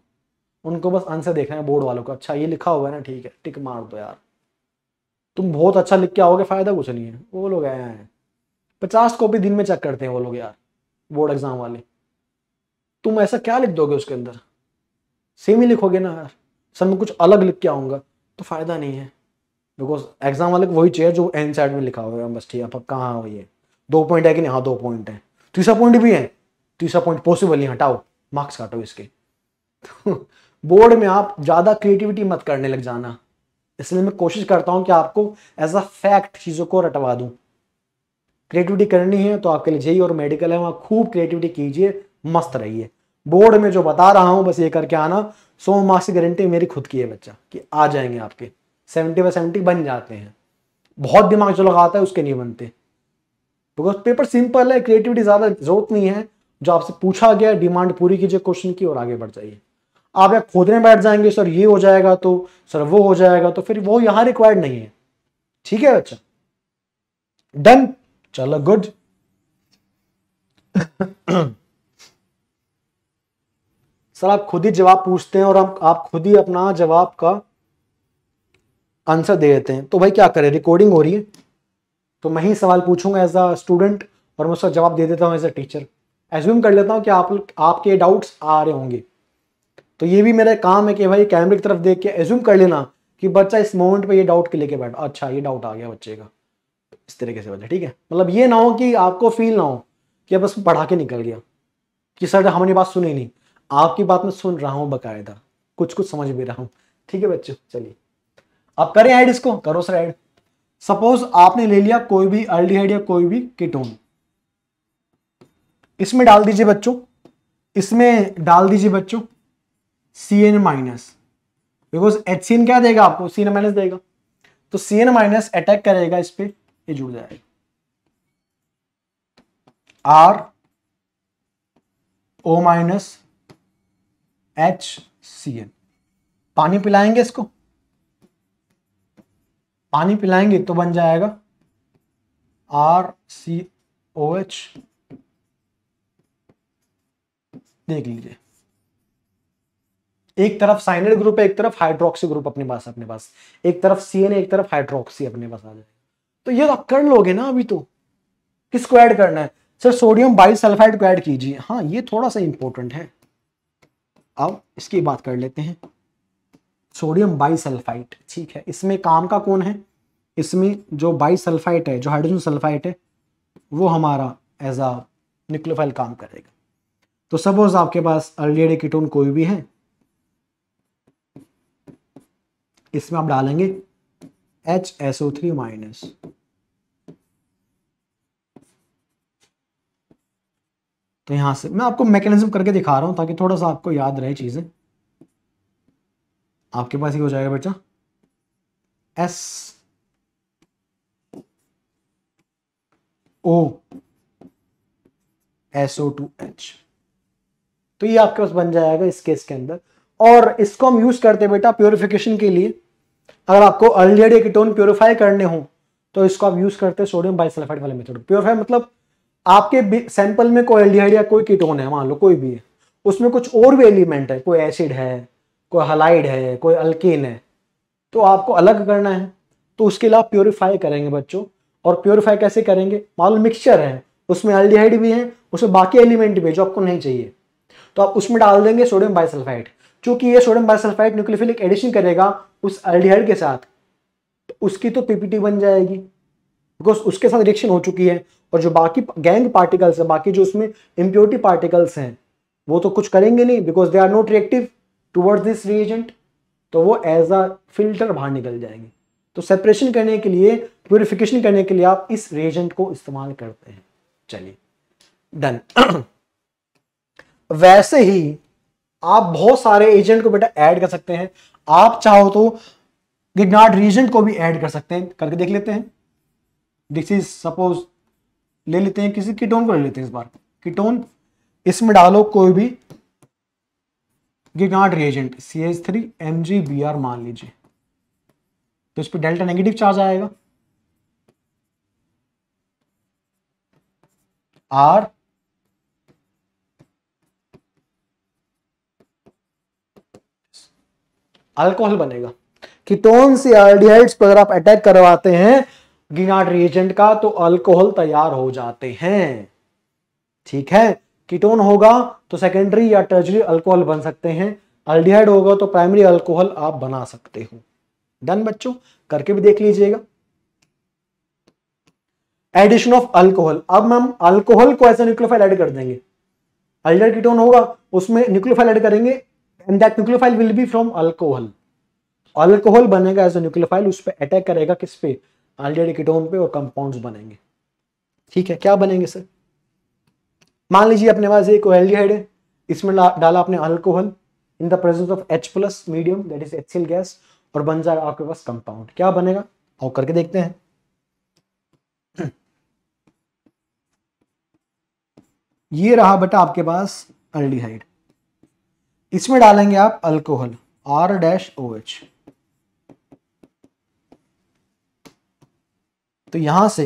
उनको बस आंसर देखना है बोर्ड वालों को अच्छा ये लिखा हुआ है ना ठीक है टिक मार दो यार तुम बहुत अच्छा लिख के आओगे फ़ायदा कुछ नहीं है वो लोग आए हैं पचास कॉपी दिन में चेक करते हैं वो लोग यार बोर्ड एग्जाम वाले तुम ऐसा क्या लिख दोगे उसके अंदर सेम ही लिखोगे ना यार सर मैं कुछ अलग लिख के आऊंगा तो फ़ायदा नहीं है बिकॉज एग्जाम वाले को वही चाहिए जो एन साइड में लिखा हुआ है बस ठीक है पक्का हाँ है दो पॉइंट है कि नहीं हाँ दो पॉइंट है तीसरा पॉइंट भी है तीसरा पॉइंट पॉसिबल नहीं हटाओ मार्क्स काटो इसके बोर्ड में आप ज़्यादा क्रिएटिविटी मत करने लग जाना इसलिए मैं कोशिश करता हूं कि आपको एज अ फैक्ट चीज़ों को रटवा दू क्रिएटिविटी करनी है तो आपके लिए जेई और मेडिकल है वहां खूब क्रिएटिविटी कीजिए मस्त रहिए बोर्ड में जो बता रहा हूं बस ये करके आना सौ मार्क्स की गारंटी मेरी खुद की है बच्चा कि आ जाएंगे आपके सेवेंटी बाई सेवेंटी बन जाते हैं बहुत दिमाग जो लगाता है उसके नहीं बनते बिकॉज पेपर सिंपल है क्रिएटिविटी ज़्यादा जरूरत नहीं है जो आपसे पूछा गया डिमांड पूरी कीजिए क्वेश्चन की और आगे बढ़ जाइए आप या खोदने बैठ जाएंगे सर ये हो जाएगा तो सर वो हो जाएगा तो फिर वो यहां रिक्वायर्ड नहीं है ठीक है बच्चा डन चलो गुड सर आप खुद ही जवाब पूछते हैं और हम आप खुद ही अपना जवाब का आंसर दे देते हैं तो भाई क्या करें रिकॉर्डिंग हो रही है तो मैं ही सवाल पूछूंगा एज अ स्टूडेंट और मैं उसका जवाब दे देता हूँ एज अ टीचर एज्यूम कर लेता हूं कि आप आपके डाउट्स आ रहे होंगे तो ये भी मेरा काम है कि भाई कैमरे की तरफ देख के एज्यूम कर लेना कि बच्चा इस मोमेंट पे ये डाउट के लेके बैठा अच्छा ये डाउट आ गया बच्चे का इस तरीके से बच्चा ठीक है मतलब ये ना हो कि आपको फील ना हो कि अब पढ़ा के निकल गया कि सर हमने बात सुनी नहीं आपकी बात मैं सुन रहा हूँ बाकायदा कुछ कुछ समझ भी रहा हूँ ठीक है बच्चों चलिए आप करें ऐड इसको करो सर ऐड सपोज आपने ले लिया कोई भी अल्डीहाइड या कोई भी किटोन इसमें डाल दीजिए बच्चों इसमें डाल दीजिए बच्चों C N minus because H C N क्या देगा आपको सी एन माइनस देगा तो सी एन माइनस अटैक करेगा इस पर जुड़ जाएगा R O minus H C N पानी पिलाएंगे इसको पानी पिलाएंगे तो बन जाएगा आर सी ओ एच देख लीजिए एक तरफ साइनेड ग्रुप है एक तरफ हाइड्रोक्सी ग्रुप अपने पास अपने पास एक तरफ सी एन एक तरफ हाइड्रोक्सी अपने पास आ जाए तो ये आप कर लोगे ना अभी तो किसको ऐड करना है सर सोडियम बाइसल्फाइड को ऐड कीजिए हाँ ये थोड़ा सा इंपॉर्टेंट है अब इसकी बात कर लेते हैं सोडियम बाइसल्फाइट ठीक है इसमें काम का कौन है इसमें जो बाइसल्फाइट है जो हाइड्रोजन सल्फाइट है वो हमारा एज आ न्यूक्लियोफाइल काम करेगा तो सपोज आपके पास अर्लियर कीटोन कोई भी है इसमें आप डालेंगे एच एसओ थ्री माइनस तो यहां से मैं आपको मैकेनिज्म करके दिखा रहा हूं ताकि थोड़ा सा आपको याद रहे चीजें आपके पास ये हो जाएगा बच्चा S O SO two H तो ये आपके पास बन जाएगा इस केस के अंदर और इसको हम यूज करते हैं बेटा प्योरिफिकेशन के लिए अगर आपको अर्लियर या कीटोन प्योरीफाई करने हो तो इसको आप यूज करते हैं सोडियम बाइसल्फाइड वाले मेथड प्योरीफाई मतलब आपके सैंपल में कोई एल्डिहाइड या कोई कीटोन है मान लो कोई भी है उसमें कुछ और भी एलिमेंट है कोई एसिड है कोई हलाइड है कोई अल्किन है तो आपको अलग करना है तो उसके लिए आप प्योरीफाई करेंगे बच्चों और प्योरीफाई कैसे करेंगे मान लो मिक्सचर है उसमें एल्डिहाइड भी है उसमें बाकी एलिमेंट भी है जो आपको नहीं चाहिए तो आप उसमें डाल देंगे सोडियम बाइसल्फाइड चूंकि ये सोडियम बाइसल्फाइड न्यूक्लियोफिलिक एडिशन करेगा उस अल्डिहाइड के साथ तो उसकी तो पीपीटी बन जाएगी बिकॉज उसके साथ रिएक्शन हो चुकी है और जो बाकी गैंग पार्टिकल्स हैं बाकी जो उसमें इम्प्योरिटी पार्टिकल्स हैं वो तो कुछ करेंगे नहीं because they are not reactive towards this reagent तो वो एज अ फिल्टर बाहर निकल जाएंगे तो सेपरेशन करने के लिए प्योरिफिकेशन करने के लिए आप इस रिएजेंट को इस्तेमाल करते हैं चलिए डन वैसे ही आप बहुत सारे एजेंट को बेटा ऐड कर सकते हैं आप चाहो तो गिगनाट रीजेंट को भी ऐड कर सकते हैं करके देख लेते हैं दिस इज सपोज ले लेते हैं किसी कीटोन को ले लेते हैं इस बार कीटोन इसमें डालो कोई भी Grignard reagent C H three M G B R मान लीजिए तो इस पर डेल्टा नेगेटिव चार्ज आएगा आर अल्कोहल बनेगा कीटोन से आरडीहाइड्स को अगर आप अटैक करवाते हैं गिनाट रिएजेंट का तो अल्कोहल तैयार हो जाते हैं ठीक है कीटोन होगा तो सेकेंडरी या टर्जरी अल्कोहल बन सकते हैं अल्डिहाइड होगा तो प्राइमरी अल्कोहल आप बना सकते हो डन बच्चों करके भी देख लीजिएगा एडिशन ऑफ अल्कोहल अब हम अल्कोहल को ऐसे न्यूक्लोफाइल ऐड कर देंगे अल्डिहाइड कीटोन होगा उसमें न्यूक्लोफाइल ऐड करेंगे and that nucleophile will be from alcohol alcohol बनेगा एज ए न्यूक्लियोफाइल उस पर अटैक करेगा किस पे ऑलरेडी कीटोन पे और कंपाउंड बनेंगे ठीक है क्या बनेंगे सर मान लीजिए अपने पास एक एल्डिहाइड है इसमें डाला आपने alcohol in the presence of H plus medium that is H gas और बन जाएगा आपके पास कंपाउंड क्या बनेगा और करके देखते हैं ये रहा बेटा आपके पास अल्डिहाइड इसमें डालेंगे आप alcohol R dash O H तो यहां से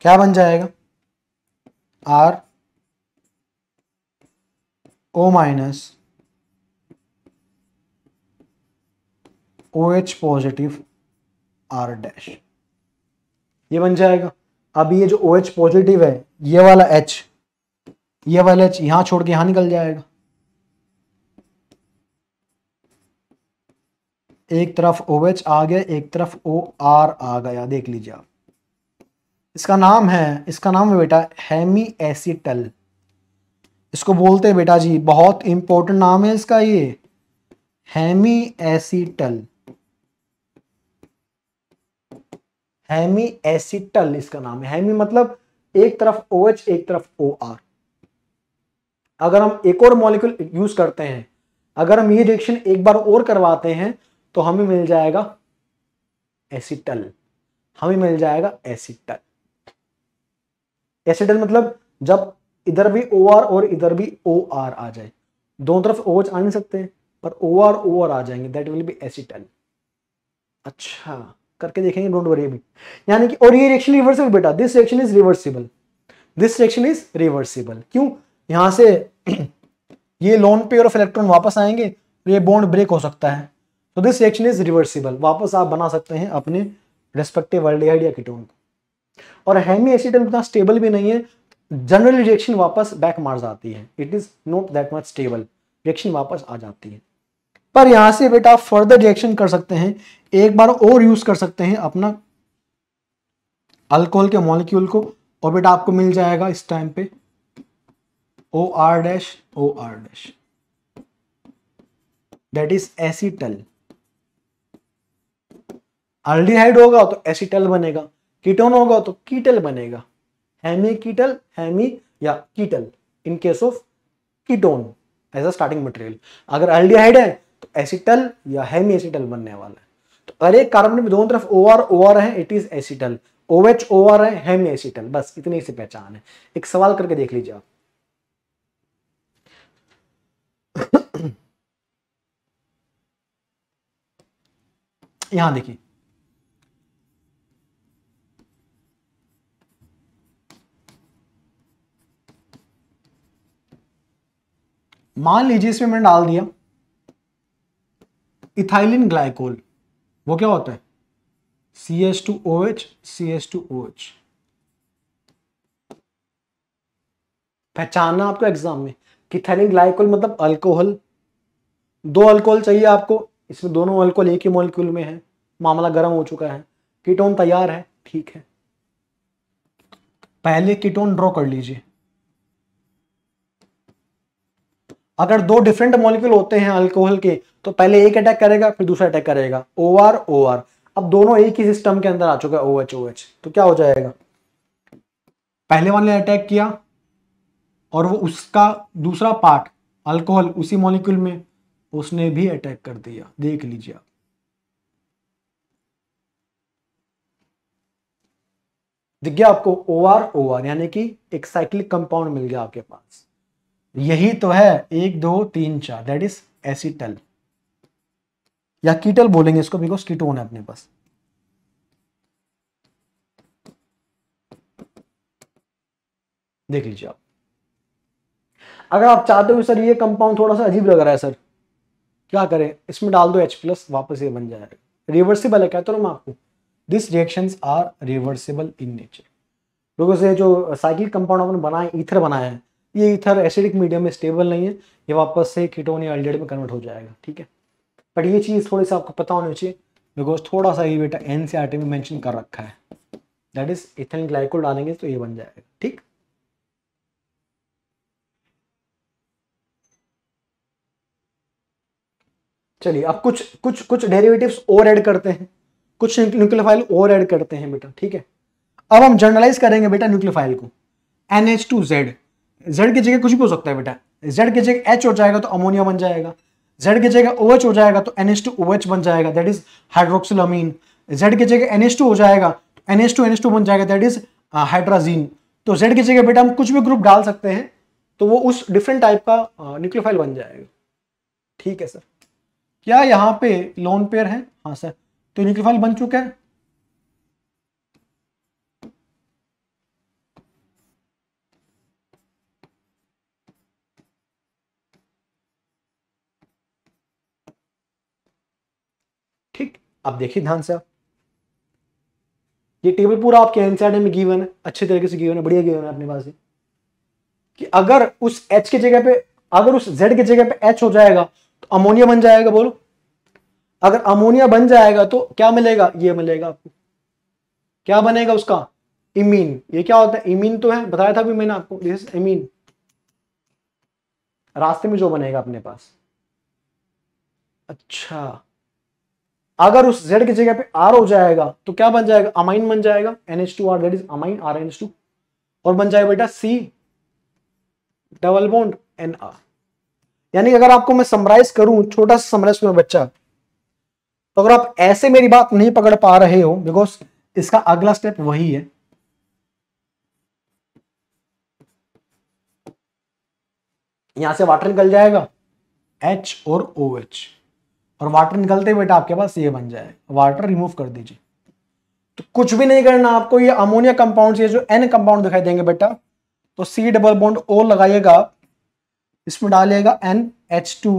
क्या बन जाएगा R O minus O H positive R dash ये बन जाएगा अब ये जो ओ एच पॉजिटिव है ये वाला एच ये वाले एच यहां छोड़ के यहां निकल जाएगा एक तरफ ओ एच आ गया एक तरफ ओ आर आ गया देख लीजिए आप इसका नाम है इसका नाम है बेटा हैमी एसिटल इसको बोलते हैं बेटा जी बहुत इंपॉर्टेंट नाम है इसका ये हैमी एसीटल हैमी एसिटल इसका नाम है हैमी मतलब एक तरफ ओ एच एक तरफ ओ आर अगर हम एक और मॉलिक्यूल यूज करते हैं अगर हम ये रिएक्शन एक बार और करवाते हैं तो हमें मिल जाएगा एसिटल हमें मिल जाएगा एसिटल एसिटल मतलब जब इधर भी ओ आर और इधर भी ओ आर आ जाए दोनों तरफ ओ आ नहीं सकते पर ओ आर ओ आर आ जाएंगे दैट विल बी एसिटल अच्छा करके देखेंगे डोंट वरी अभी यानी कि और ये रिएक्शन रिवर्सिबल बेटा this reaction is reversible this reaction is reversible क्यों यहाँ से ये लोन पेयर ऑफ इलेक्ट्रॉन वापस आएंगे तो ये बॉन्ड ब्रेक हो सकता है तो दिस रिएक्शन इज रिवर्सिबल वापस आप बना सकते हैं अपने रेस्पेक्टिव वर्ल्ड या कीटोन को और हेमी एसीटल उतना स्टेबल भी नहीं है जनरल रिएक्शन वापस बैक मार जाती है it is not that much stable reaction वापस आ जाती है पर यहाँ से बेटा आप फर्दर रिएक्शन कर सकते हैं एक बार और यूज कर सकते हैं अपना अल्कोहल के मॉलिक्यूल को और बेटा आपको मिल जाएगा इस टाइम पे O R dash O R dash that is acetal aldehyde होगा तो एसीटल बनेगा कीटोन होगा तो कीटल बनेगा हैमी कीटल हैमी या ketal in case of ketone as a starting material अगर एल्डिहाइड है तो एसिटल या हैमी एसिटल बनने वाला है तो अरे एक कार्बन में दोनों तरफ ओ आर ओ आर है it is acetal O H O R है हैमी एसिटल बस इतनी सी पहचान है एक सवाल करके देख लीजिए आप यहां देखिए मान लीजिए इसमें मैंने डाल दिया इथाइलिन ग्लाइकोल वो क्या होता है C S two O H C H two O H पहचानना आपको एग्जाम में कि थैलिन ग्लाइकोल मतलब अल्कोहल दो अल्कोहल चाहिए आपको इसमें दोनों अल्कोहल एक ही मॉलिक्यूल में है मामला गर्म हो चुका है कीटोन तैयार है ठीक है पहले कीटोन ड्रॉ कर लीजिए अगर दो डिफरेंट मॉलिक्यूल होते हैं अल्कोहल के तो पहले एक अटैक करेगा फिर दूसरा अटैक करेगा ओ आर ओ आर अब दोनों एक ही सिस्टम के अंदर आ चुका है ओ एच ओ एच तो क्या हो जाएगा पहले वाले अटैक किया और वो उसका दूसरा पार्ट अल्कोहल उसी मॉलिक्यूल में उसने भी अटैक कर दिया देख लीजिए आप दिख गया आपको ओ आर ओ आर यानी कि एक साइक्लिक कंपाउंड मिल गया आपके पास यही तो है एक दो तीन चार दैट इज एसिटल या कीटल बोलेंगे इसको बिकॉज कीटोन है अपने पास देख लीजिए आप अगर आप चाहते हो सर ये कंपाउंड थोड़ा सा अजीब लग रहा है सर क्या करें इसमें डाल दो H प्लस वापस ये बन जाएगा रिवर्सिबल है कहते हूँ मैं आपको this reaction are reversible in nature लोगों से जो साइकिल कंपाउंड अपन बनाए ईथर बनाया है ये ईथर एसिडिक मीडियम में स्टेबल नहीं है ये वापस से कीटोन या एल्डेड में कन्वर्ट हो जाएगा ठीक है बट ये चीज़ थोड़ी सा आपको पता होनी चाहिए बिकॉज थोड़ा सा ये बेटा एन में मैंशन कर रखा है दैट इज इथेन ग्लाइकोल डालेंगे तो ये बन जाएगा ठीक चलिए अब कुछ कुछ कुछ डेरिवेटिव्स और ऐड करते हैं कुछ न्यूक्लियोफाइल और ऐड करते हैं बेटा ठीक है अब हम जर्नलाइज करेंगे बेटा न्यूक्लियोफाइल को N H two Z Z की जगह कुछ भी हो सकता है बेटा जेड की जगह एच हो जाएगा तो अमोनिया बन जाएगा जेड की जगह ओ OH हो जाएगा तो N H two O H बन जाएगा दैट इज हाइड्रोक्सिलामीन जेड की जगह एन एच टू हो जाएगा तो N H two N H two बन जाएगा दैट इज हाइड्राजीन तो जेड की जगह बेटा हम कुछ भी ग्रुप डाल सकते हैं तो वो उस डिफरेंट टाइप का न्यूक्लियोफाइल uh, बन जाएगा ठीक है सर क्या यहां पे लोन पेयर है हाँ सर तो न्यूक्लियोफाइल बन चुका है ठीक अब देखिए ध्यान से आप ये टेबल पूरा आपके एनसीआरटी में गिवन है अच्छे तरीके से गिवन है बढ़िया गिवन है अपने पास कि अगर उस एच की जगह पे अगर उस जेड की जगह पे एच हो जाएगा तो अमोनिया बन जाएगा बोलो अगर अमोनिया बन जाएगा तो क्या मिलेगा ये मिलेगा आपको क्या बनेगा उसका इमीन ये क्या होता है इमीन तो है बताया था भी मैंने आपको दिस इमीन रास्ते में जो बनेगा अपने पास अच्छा अगर उस जेड की जगह पे आर हो जाएगा तो क्या बन जाएगा अमाइन बन जाएगा N H two R that is amine R N H two और बन जाएगा बेटा C double bond N R यानी अगर आपको मैं समराइज करूं छोटा सा समराइज करूं बच्चा तो अगर आप ऐसे मेरी बात नहीं पकड़ पा रहे हो बिकॉज इसका अगला स्टेप वही है यहां से वाटर निकल जाएगा एच और ओ OH. एच और वाटर निकलते बेटा आपके पास ये बन जाए वाटर रिमूव कर दीजिए तो कुछ भी नहीं करना आपको ये अमोनिया कंपाउंड ये जो एन कंपाउंड दिखाई देंगे बेटा तो सी डबल बॉन्ड ओ लगाइएगा आप इसमें डालिएगा N H two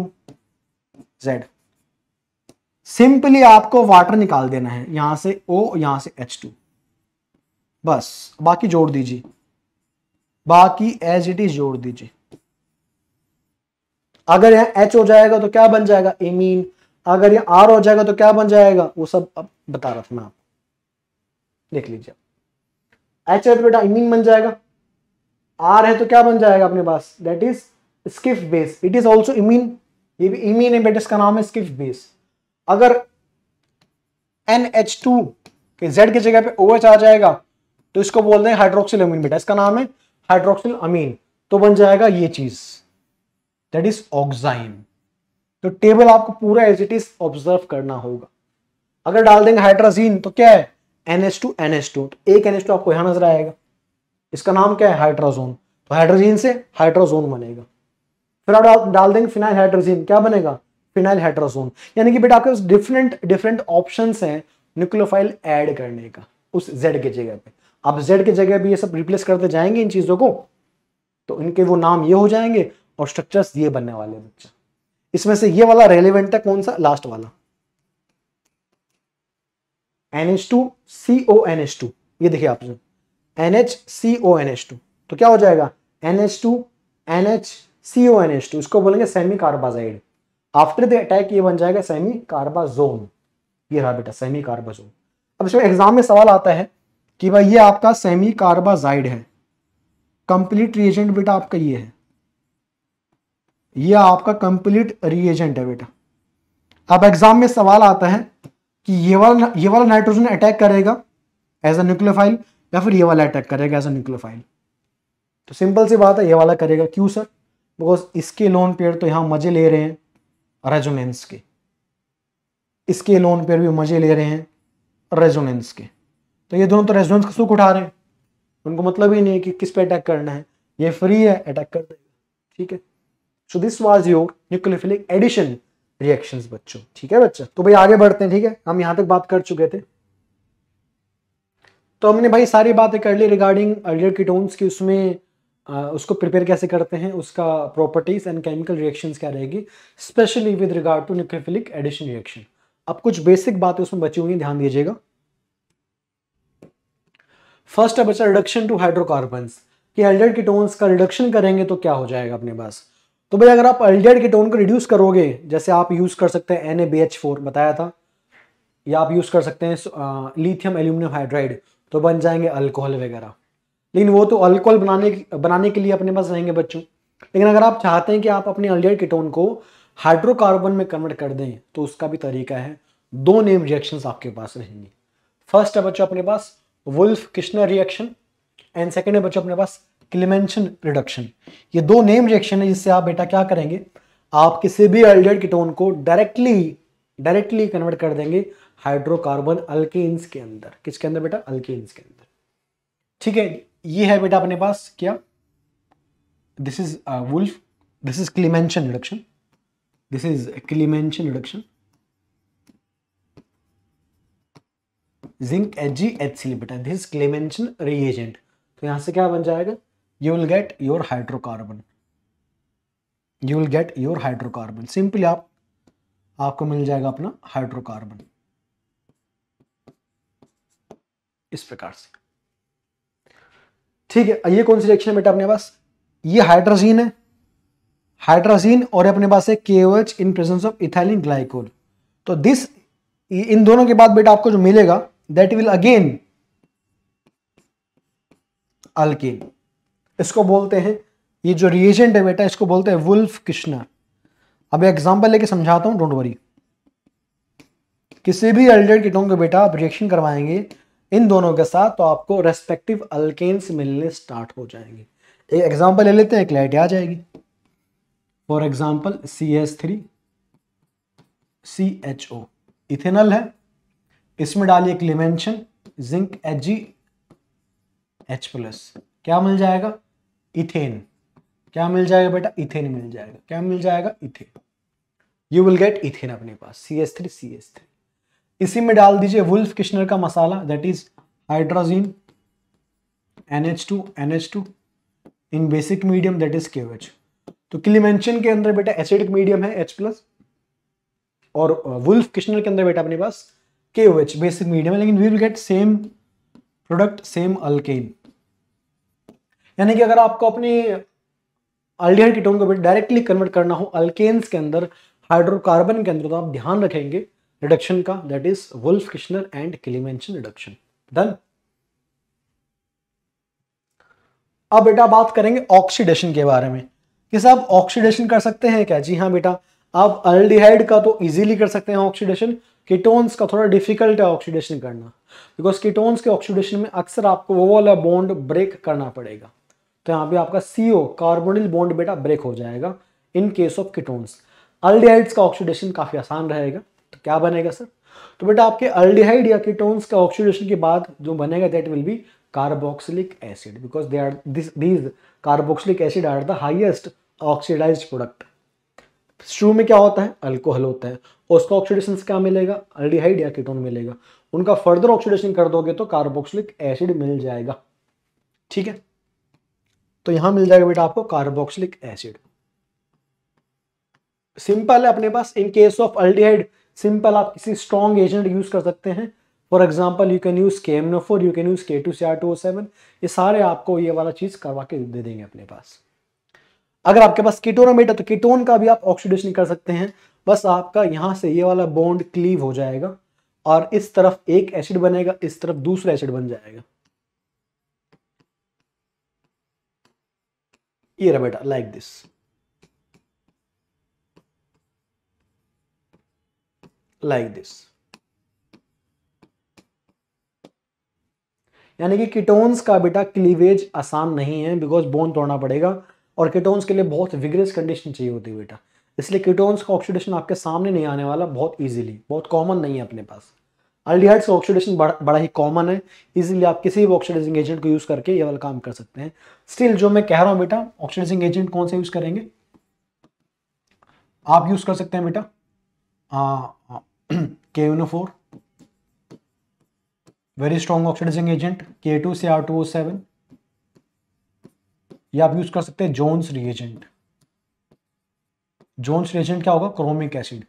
Z simply आपको वाटर निकाल देना है यहां से ओ यहां से एच टू बस बाकी जोड़ दीजिए बाकी एज इट इज जोड़ दीजिए अगर यहां एच हो जाएगा तो क्या बन जाएगा एमीन अगर यहां आर हो जाएगा तो क्या बन जाएगा वो सब अब बता रहा था मैं आपको देख लीजिए एच है तो बेटा इमीन बन जाएगा आर है तो क्या बन जाएगा अपने पास that is Schiff base it is also imine ये भी इमीन एम्बेटस का नाम है स्किफ बेस अगर एन एच टू के जेड की जगह पे ओ OH आ जाएगा तो इसको बोल दें हाइड्रोक्सिल अमीन बेटा इसका नाम है हाइड्रोक्सिल अमीन तो बन जाएगा ये चीज दैट इज ऑक्साइन तो टेबल आपको पूरा एज इट इज ऑब्जर्व करना होगा अगर डाल देंगे हाइड्राजीन तो क्या है N H two N H two एक एन एच टू आपको यहां नजर आएगा इसका नाम क्या है हाइड्राजोन तो हाइड्रोजीन से हाइड्रोजोन बनेगा फिर आप डाल, डाल देंगे फिनाइल हाइड्रोजीन क्या बनेगा फिनाइल हाइड्रोजोन यानी कि बेटा आपके पास डिफरेंट डिफरेंट ऑप्शन है न्यूक्लोफाइल एड करने का उस जेड के जगह पे आप जेड के जगह भी ये सब रिप्लेस करते जाएंगे इन चीज़ों को तो इनके वो नाम ये हो जाएंगे और स्ट्रक्चर्स ये बनने वाले हैं बच्चा इसमें से ये वाला रेलिवेंट है कौन सा लास्ट वाला NH two C O N H two ये देखिए आपने N H C O N H two तो क्या हो जाएगा N H two N C O N H two इसको बोलेंगे semicarbazide after the attack ये बन जाएगा सेमी कार्बाजोन ये रहा बेटा सेमी कार्बाजोन अब इसमें एग्जाम में सवाल आता है कि भाई ये आपका सेमी कार्बाजाइड है कंप्लीट रिएजेंट बेटा आपका ये है ये आपका कंप्लीट रिएजेंट है बेटा अब एग्जाम में सवाल आता है कि ये वाला ये वाला नाइट्रोजन अटैक करेगा एज अ न्यूक्लियोफाइल या फिर ये वाला अटैक करेगा एज अ न्यूक्लियोफाइल तो सिंपल सी बात है ये वाला करेगा क्यों सर बिकॉज इसके लोन पेयर तो यहाँ मजे ले रहे हैं रेजोनेंस के इसके लोन पेयर भी मजे ले रहे हैं रेजोनेंस के तो ये दोनों तो रेजोनेंस का सुख उठा रहे हैं उनको मतलब ही नहीं है कि किस पे अटैक करना है ये फ्री है अटैक कर देगा ठीक है so this was your nucleophilic addition reactions बच्चों ठीक है बच्चा तो भाई आगे बढ़ते हैं ठीक है हम यहां तक बात कर चुके थे तो हमने भाई सारी बातें कर ली रिगार्डिंग अर्लियर कीटोन्स की उसमें उसको प्रिपेयर कैसे करते हैं उसका प्रॉपर्टीज़ एंड केमिकल रिएक्शंस क्या रहेगी specially with regard to nucleophilic addition reaction अब कुछ बेसिक बातें उसमें बची हुई ध्यान दीजिएगा फर्स्ट है बच्चा रिडक्शन टू हाइड्रोकार्बन कि एल्डेड कीटोन्स का रिडक्शन करेंगे तो क्या हो जाएगा अपने पास तो भाई अगर आप एल्डेड कीटोन को रिड्यूस करोगे जैसे आप यूज़ कर सकते हैं एन बताया था या आप यूज़ कर सकते हैं लिथियम एल्यूमिनियम हाइड्राइड तो बन जाएंगे अल्कोहल वगैरह लेकिन वो तो अल्कोहल बनाने बनाने के लिए अपने पास रहेंगे बच्चों लेकिन अगर आप चाहते हैं कि आप अपने अल्डिहाइड कीटोन को हाइड्रोकार्बन में कन्वर्ट कर दें तो उसका भी तरीका है दो नेम रिएक्शंस आपके पास रहेंगे फर्स्ट है बच्चों अपने पास Wolff Kishner reaction and second है बच्चों अपने पास क्लिमेंशन रिडक्शन ये दो नेम रिएक्शन है जिससे आप बेटा क्या करेंगे आप किसी भी अल्डिहाइड कीटोन को डायरेक्टली डायरेक्टली कन्वर्ट कर देंगे हाइड्रोकार्बन अल्केन्स के अंदर किसके अंदर बेटा अल्केन्स के अंदर ठीक है ये है बेटा अपने पास क्या this is Wolff this is Clemmensen reduction this is Clemmensen reduction zinc H G H C बेटा दिस इज क्लीमेंशन रिएजेंट तो यहां से क्या बन जाएगा you will get your hydrocarbon you will get your hydrocarbon simply आप आपको मिल जाएगा अपना हाइड्रोकार्बन इस प्रकार से ठीक है ये कौन सी रिएक्शन है बेटा अपने पास ये हाइड्रोजीन है हाइड्रोजीन और अपने पास है के in presence of ethylene glycol तो दिस इन दोनों के बाद बेटा आपको जो मिलेगा दैट विल अगेन अल्किन इसको बोलते हैं ये जो रिएजेंट है बेटा इसको बोलते हैं वुल्फ कृष्णा अब एग्जाम्पल लेके समझाता हूं डोंट वरी किसी भी एल्डेड कीटोन को बेटा आप रिएक्शन करवाएंगे इन दोनों के साथ तो आपको रेस्पेक्टिव अल्केन्स मिलने स्टार्ट हो जाएंगे एक एग्जाम्पल ले लेते हैं क्लैरिटी आ जाएगी for example C S three C H O ethanal है इसमें डालिए Clemmensen zinc H G H plus क्या मिल जाएगा इथेन क्या मिल जाएगा बेटा इथेन मिल जाएगा क्या मिल जाएगा ethane you will get ethane अपने पास C S three C S three इसी में डाल दीजिए वुल्फ किश्नर का मसाला that is hydrazine NH2 NH2 in basic medium that is KH तो क्लीमेंशन के अंदर बेटा एसिडिक मीडियम है H प्लस और वुल्फ किश्नर के अंदर बेटा अपने पास के बेसिक मीडियम है लेकिन we will get same product same alkane यानी कि अगर आपको अपनी अल्डिहाइड कीटोन को डायरेक्टली कन्वर्ट करना हो अल्केन्स के अंदर हाइड्रोकार्बन के अंदर तो आप ध्यान रखेंगे रिडक्शन का that is Wolff Kishner and Clemmensen reduction done अब बेटा बात करेंगे ऑक्सीडेशन के बारे में कि साहब ऑक्सीडेशन कर सकते हैं क्या जी हाँ बेटा आप अल्डिहाइड का तो इजीली कर सकते हैं ऑक्सीडेशन कीटोन्स का थोड़ा डिफिकल्ट है ऑक्सीडेशन करना बिकॉज कीटोन्स के ऑक्सीडेशन में अक्सर आपको वो वाला बॉन्ड ब्रेक करना पड़ेगा तो यहाँ पे आपका सी ओ कार्बोनिल बॉन्ड बेटा ब्रेक हो जाएगा in case of ketones aldehydes का ऑक्सीडेशन काफ़ी आसान रहेगा तो क्या बनेगा सर तो बेटा आपके अल्डिहाइड या कीटोन्स का ऑक्सीडेशन के बाद जो बनेगा that will be carboxylic acid because they are this these carboxylic acid are the highest oxidise product शुरू में क्या होता है अल्कोहल होता है उसका ऑक्सीडेशन क्या मिलेगा अल्डिहाइड या कीटोन मिलेगा उनका फर्दर ऑक्सीडेशन कर दोगे तो कार्बोक्सिलिक एसिड मिल जाएगा ठीक है तो यहां मिल जाएगा बेटा आपको कार्बोक्सिलिक एसिड सिंपल है अपने पास in case of aldehyde simple आप किसी स्ट्रॉन्ग एजेंट यूज़ कर सकते हैं for example you can use K M four you can use K two C R two O seven ये सारे आपको ये वाला चीज़ करवा के दे देंगे अपने पास अगर आपके पास कीटोनामेट है तो किटोन का भी आप ऑक्सीडेशन कर सकते हैं बस आपका यहाँ से ये वाला बॉन्ड क्लीव हो जाएगा और इस तरफ एक एसिड बनेगा इस तरफ दूसरा एसिड बन जाएगा ये रहा बेटा लाइक दिस like this यानी कि किटोन्स का बेटा क्लीवेज आसान नहीं है बिकॉज बोन तोड़ना पड़ेगा और किटोन्स के लिए बहुत विग्रेस कंडीशन चाहिए होती है बेटा इसलिए किटोन्स का ऑक्सीडेशन आपके सामने नहीं आने वाला बहुत इजीली बहुत कॉमन नहीं है अपने पास अल्डिहाइड्स का ऑक्सीडेशन बड़ा, बड़ा ही कॉमन है इजीली आप किसी भी ऑक्सीडाइजिंग एजेंट को यूज़ करके ये वाला काम कर सकते हैं स्टिल जो मैं कह रहा हूँ बेटा ऑक्सीडाइजिंग एजेंट कौन से यूज़ करेंगे आप यूज़ कर सकते हैं बेटा KNO4 very strong oxidising agent K2CR2O7 या आप यूज कर सकते हैं जोन्स रिएजेंट जोन्स रिएजेंट क्या होगा क्रोमिक एसिड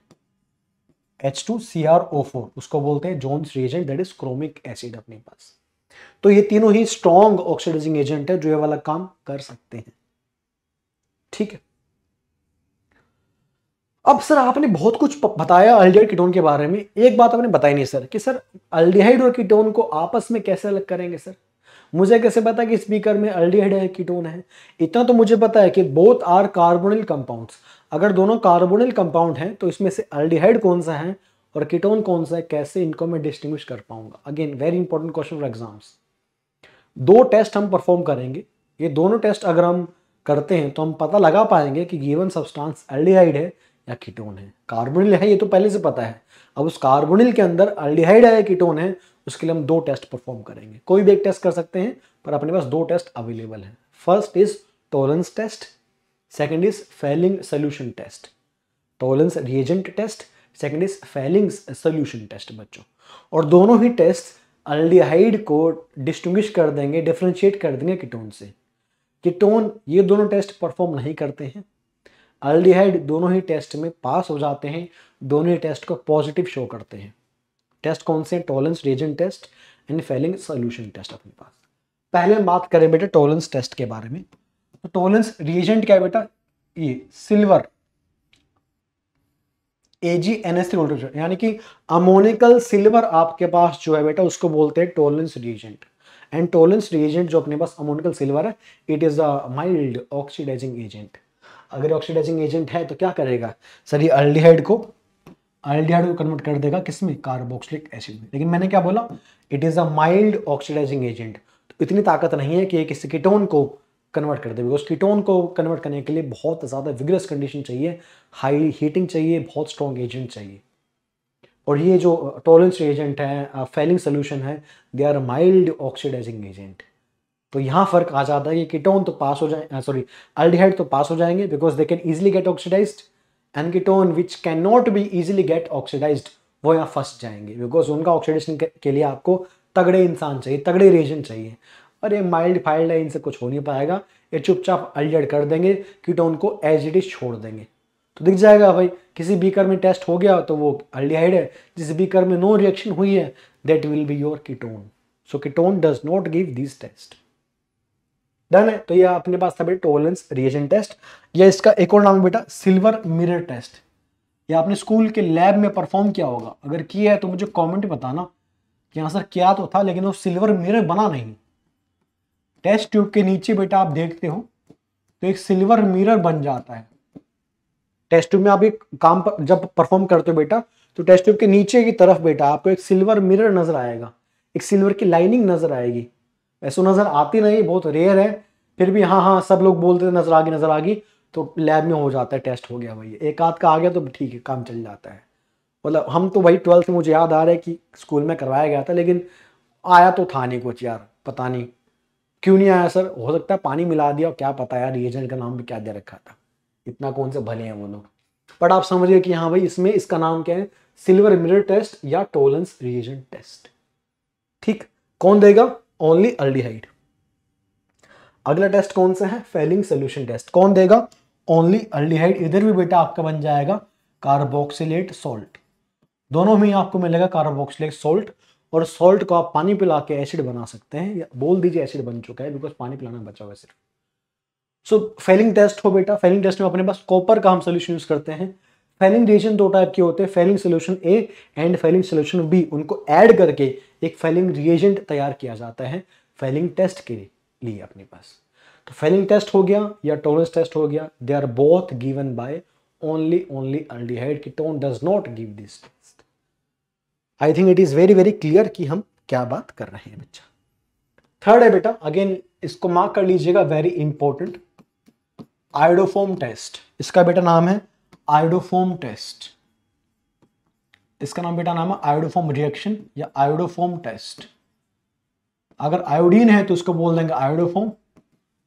H2CrO4 उसको बोलते हैं Jones reagent that is chromic acid अपने पास तो ये तीनों ही स्ट्रॉन्ग ऑक्सीडाइजिंग एजेंट है जो ये वाला काम कर सकते हैं ठीक है अब सर आपने बहुत कुछ बताया अल्डिहाइड कीटोन के बारे में एक बात आपने बताई नहीं सर कि सर अल्डिहाइड और कीटोन को आपस में कैसे अलग करेंगे सर मुझे कैसे पता कि स्पीकर में अल्डिहाइड है कीटोन है इतना तो मुझे पता है कि बोथ आर कार्बोनिल कंपाउंड्स अगर दोनों कार्बोनिल कंपाउंड हैं तो इसमें से अल्डिहाइड कौन सा है और कीटोन कौन सा है कैसे इनको मैं डिस्टिंग्विश कर पाऊंगा again very important question for exams दो टेस्ट हम परफॉर्म करेंगे ये दोनों टेस्ट अगर हम करते हैं तो हम पता लगा पाएंगे कि गिवन सब्सटेंस एल्डिहाइड है या कीटोन है कार्बोनिल है ये तो पहले से पता है अब उस कार्बोनिल के अंदर अल्डिहाइड है या कीटोन है उसके लिए हम दो टेस्ट परफॉर्म करेंगे कोई भी एक टेस्ट कर सकते हैं पर अपने पास दो टेस्ट अवेलेबल है first is Tollens test second is Fehling solution test Tollens reagent test second is Fehling solution test बच्चों और दोनों ही टेस्ट अल्डिहाइड को डिस्टिंग्विश कर देंगे डिफ्रेंशिएट कर देंगे कीटोन से कीटोन ये दोनों टेस्ट परफॉर्म नहीं करते हैं अल्डिहाइड दोनों ही टेस्ट में पास हो जाते हैं दोनों ही टेस्ट को पॉजिटिव शो करते हैं टेस्ट कौन से Tollens Tollens reagent test and Fehling solution test अपने पास पहले हम बात करें बेटा टॉलेंस टेस्ट के बारे में तो टॉलेंस रिएजेंट क्या है बेटा ये सिल्वर एजीएनएस यानी कि अमोनिकल सिल्वर आपके पास जो है बेटा उसको बोलते हैं Tollens reagent and Tollens reagent जो अपने पास अमोनिकल सिल्वर है it is a mild oxidising agent अगर ऑक्सीडाइजिंग एजेंट है तो क्या करेगा सर ये अल्डीहाइड को अल्डीहाइड को कन्वर्ट कर देगा किस में कार्बोक्सिलिक एसिड में लेकिन मैंने क्या बोला it is a mild oxidising agent तो इतनी ताकत नहीं है कि एक इस कीटोन को कन्वर्ट कर दे बिकॉज कीटोन को कन्वर्ट करने के लिए बहुत ज़्यादा विगरस कंडीशन चाहिए हाई हीटिंग चाहिए बहुत स्ट्रॉन्ग एजेंट चाहिए और ये जो टॉलेंस एजेंट है फेलिंग uh, सोल्यूशन है they are mild oxidising agent तो यहाँ फ़र्क आ जाता है कि कीटोन तो पास हो जाए सॉरी uh, अल्डिहाइड तो पास हो जाएंगे because they can easily get oxidise and ketone which can not be easily get oxidised वो यहाँ फंस जाएंगे बिकॉज उनका ऑक्सीडेशन के लिए आपको तगड़े इंसान चाहिए तगड़े रीजन चाहिए और ये माइल्ड फाइल्ड है इनसे कुछ हो नहीं पाएगा ये चुपचाप अल्डिहाइड कर देंगे कीटोन को एज इट इज छोड़ देंगे तो दिख जाएगा भाई किसी बीकर में टेस्ट हो गया तो वो अल्डिहाइड है जिस बीकर में नो रिएक्शन हुई है that will be your ketone so ketone does not give this test done है तो ये अपने पास था बेटा टोलेंस रिएजन टेस्ट या इसका एक और नाम है बेटा सिल्वर मिरर टेस्ट या आपने स्कूल के लैब में परफॉर्म किया होगा अगर किया है तो मुझे कमेंट बताना कि हाँ सर क्या तो था लेकिन वो सिल्वर मिरर बना नहीं टेस्ट ट्यूब के नीचे बेटा आप देखते हो तो एक सिल्वर मिरर बन जाता है टेस्ट ट्यूब में आप एक काम पर, जब परफॉर्म करते हो बेटा तो टेस्ट ट्यूब के नीचे की तरफ बेटा आपको एक सिल्वर मिरर नजर आएगा एक सिल्वर की लाइनिंग नजर आएगी ऐसो नज़र आती नहीं बहुत रेयर है फिर भी हाँ हाँ सब लोग बोलते थे नज़र आ गई नज़र आ गई तो लैब में हो जाता है टेस्ट हो गया भाई एक आध का आ गया तो ठीक है काम चल जाता है मतलब हम तो भाई ट्वेल्थ से मुझे याद आ रहा है कि स्कूल में करवाया गया था लेकिन आया तो था नहीं कुछ यार पता नहीं क्यों नहीं आया सर हो सकता है पानी मिला दिया और क्या पता यार रिएजेंट का नाम भी क्या दे रखा था इतना कौन से भले हैं वो लोग बट आप समझिए कि हाँ भाई इसमें इसका नाम क्या है सिल्वर मिरर टेस्ट या टोलेंस रिएजेंट टेस्ट ठीक कौन देगा ओनली अल्डीहाइड अगला टेस्ट कौन सा है फेलिंग सोल्यूशन टेस्ट कौन देगा ओनली अल्डीहाइड इधर भी बेटा आपका बन जाएगा कार्बोक्सिलेट सोल्ट दोनों में आपको मिलेगा कार्बोक्सिलेट सोल्ट और सोल्ट को आप पानी पिला के एसिड बना सकते हैं या बोल दीजिए एसिड बन चुका है बिकॉज पानी पिलाना बचा हुआ है सिर्फ सो फेलिंग टेस्ट हो बेटा फेलिंग टेस्ट में अपने पास कॉपर का हम सोल्यूशन यूज करते हैं फेलिंग रीजन दो टाइप के होते हैं Fehling solution A and Fehling solution B उनको ऐड करके एक फेलिंग रिएजेंट तैयार किया जाता है फेलिंग टेस्ट के लिए अपने पास तो फेलिंग टेस्ट हो गया या टोनस टेस्ट हो गया they are both given by only only aldehyde ketone does not give this test I think it is very very clear कि हम क्या बात कर रहे हैं बच्चा थर्ड है बेटा अगेन इसको मार्क कर लीजिएगा वेरी इंपॉर्टेंट आइडोफोम टेस्ट इसका बेटा नाम है आयोडोफोम टेस्ट इसका नाम बेटा नाम है आयोडोफोम रिएक्शन या आयोडोफोम टेस्ट अगर आयोडीन है तो उसको बोल देंगे आयोडोफोम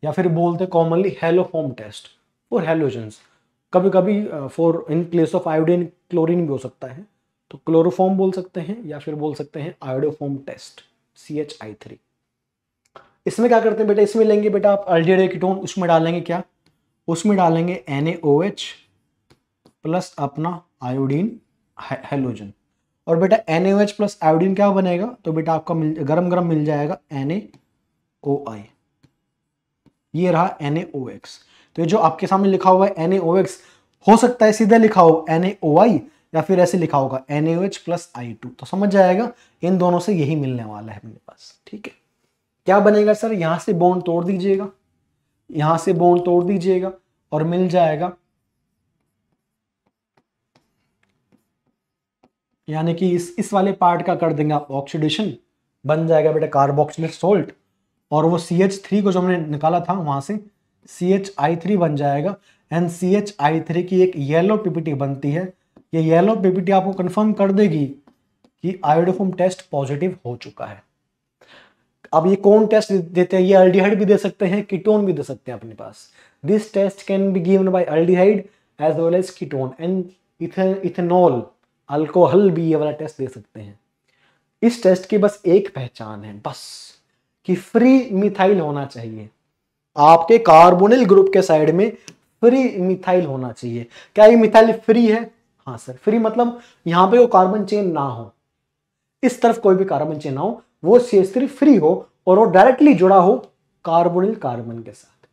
या फिर बोलते commonly haloform test for halogens कभी कभी for in place of iodine chlorine भी हो सकता है तो क्लोरोफॉर्म बोल सकते हैं या फिर बोल सकते हैं iodoform test C H I three इसमें क्या करते हैं बेटा इसमें लेंगे बेटा आप अल्डियर कीटोन उसमें डालेंगे क्या उसमें डालेंगे N A O H plus अपना आयोडीन हेलोजन और बेटा एन एच प्लस आयोडीन क्या बनेगा तो बेटा आपका मिल गरम गरम मिल जाएगा एन ए ओ आई ये रहा एन ए ओ एक्स तो ये जो आपके सामने लिखा हुआ है एन ए ओ एक्स हो सकता है सीधा लिखा हो एन ए ओ आई या फिर ऐसे लिखा होगा N H plus I two तो समझ जाएगा इन दोनों से यही मिलने वाला है मेरे पास ठीक है क्या बनेगा सर यहां से बोन तोड़ दीजिएगा यहां से बोन तोड़ दीजिएगा और मिल जाएगा यानी कि इस इस वाले पार्ट का कर देंगे आप ऑक्सीडेशन बन जाएगा बेटा कार्बोक्सिलिक सोल्ट और वो सी एच थ्री को जो हमने निकाला था वहां से सी एच आई थ्री बन जाएगा and C H I three की एक येलो पीपीटी बनती है ये येलो पीपीटी आपको कंफर्म कर देगी कि आयोडोफोम टेस्ट पॉजिटिव हो चुका है अब ये कौन टेस्ट देते हैं ये अल्डीहाइड भी दे सकते हैं कीटोन भी दे सकते हैं अपने पास this test can be given by aldehyde as well as ketone and ethanol alcohol भी ये वाला टेस्ट दे सकते हैं इस टेस्ट की बस एक पहचान है बस कि फ्री मिथाइल होना चाहिए आपके कार्बोनिल ग्रुप के साइड में फ्री मिथाइल होना चाहिए क्या ये मिथाइल फ्री है हाँ सर फ्री मतलब यहां पे वो कार्बन चेन ना हो इस तरफ कोई भी कार्बन चेन ना हो वो सी फ्री हो और वो डायरेक्टली जुड़ा हो कार्बोनिल कार्बन के साथ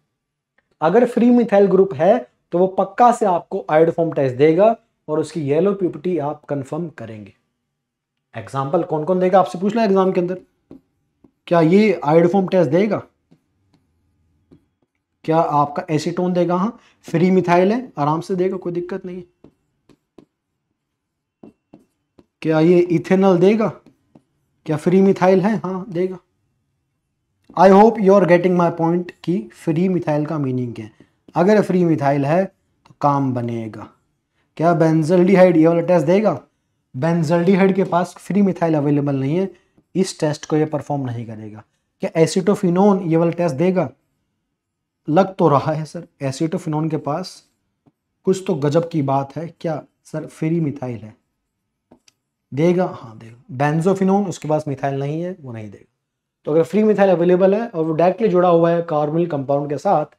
अगर फ्री मिथाइल ग्रुप है तो वो पक्का से आपको आइडफॉर्म टेस्ट देगा और उसकी येलो प्यूपिटी आप कंफर्म करेंगे एग्जाम्पल कौन कौन देगा आपसे पूछ लो एग्जाम के अंदर क्या ये आयोडोफॉर्म टेस्ट देगा क्या आपका एसीटोन देगा हाँ फ्री मिथाइल है आराम से देगा कोई दिक्कत नहीं क्या ये इथेनल देगा क्या फ्री मिथाइल है हाँ देगा I hope you are getting my point कि फ्री मिथाइल का मीनिंग क्या है अगर फ्री मिथाइल है तो काम बनेगा क्या बेंजल्डिहाइड ये वाला टेस्ट देगा बेंजल्डिहाइड के पास फ्री मिथाइल अवेलेबल नहीं है इस टेस्ट को ये परफॉर्म नहीं करेगा क्या एसिटोफिनोन ये वाला टेस्ट देगा लग तो रहा है सर एसिटोफिनोन के पास कुछ तो गजब की बात है क्या सर फ्री मिथाइल है देगा हाँ देगा बेंजोफिनोन उसके पास मिथाइल नहीं है वो नहीं देगा तो अगर फ्री मिथाइल अवेलेबल है और वो डायरेक्टली जुड़ा हुआ है कार्मिल कंपाउंड के साथ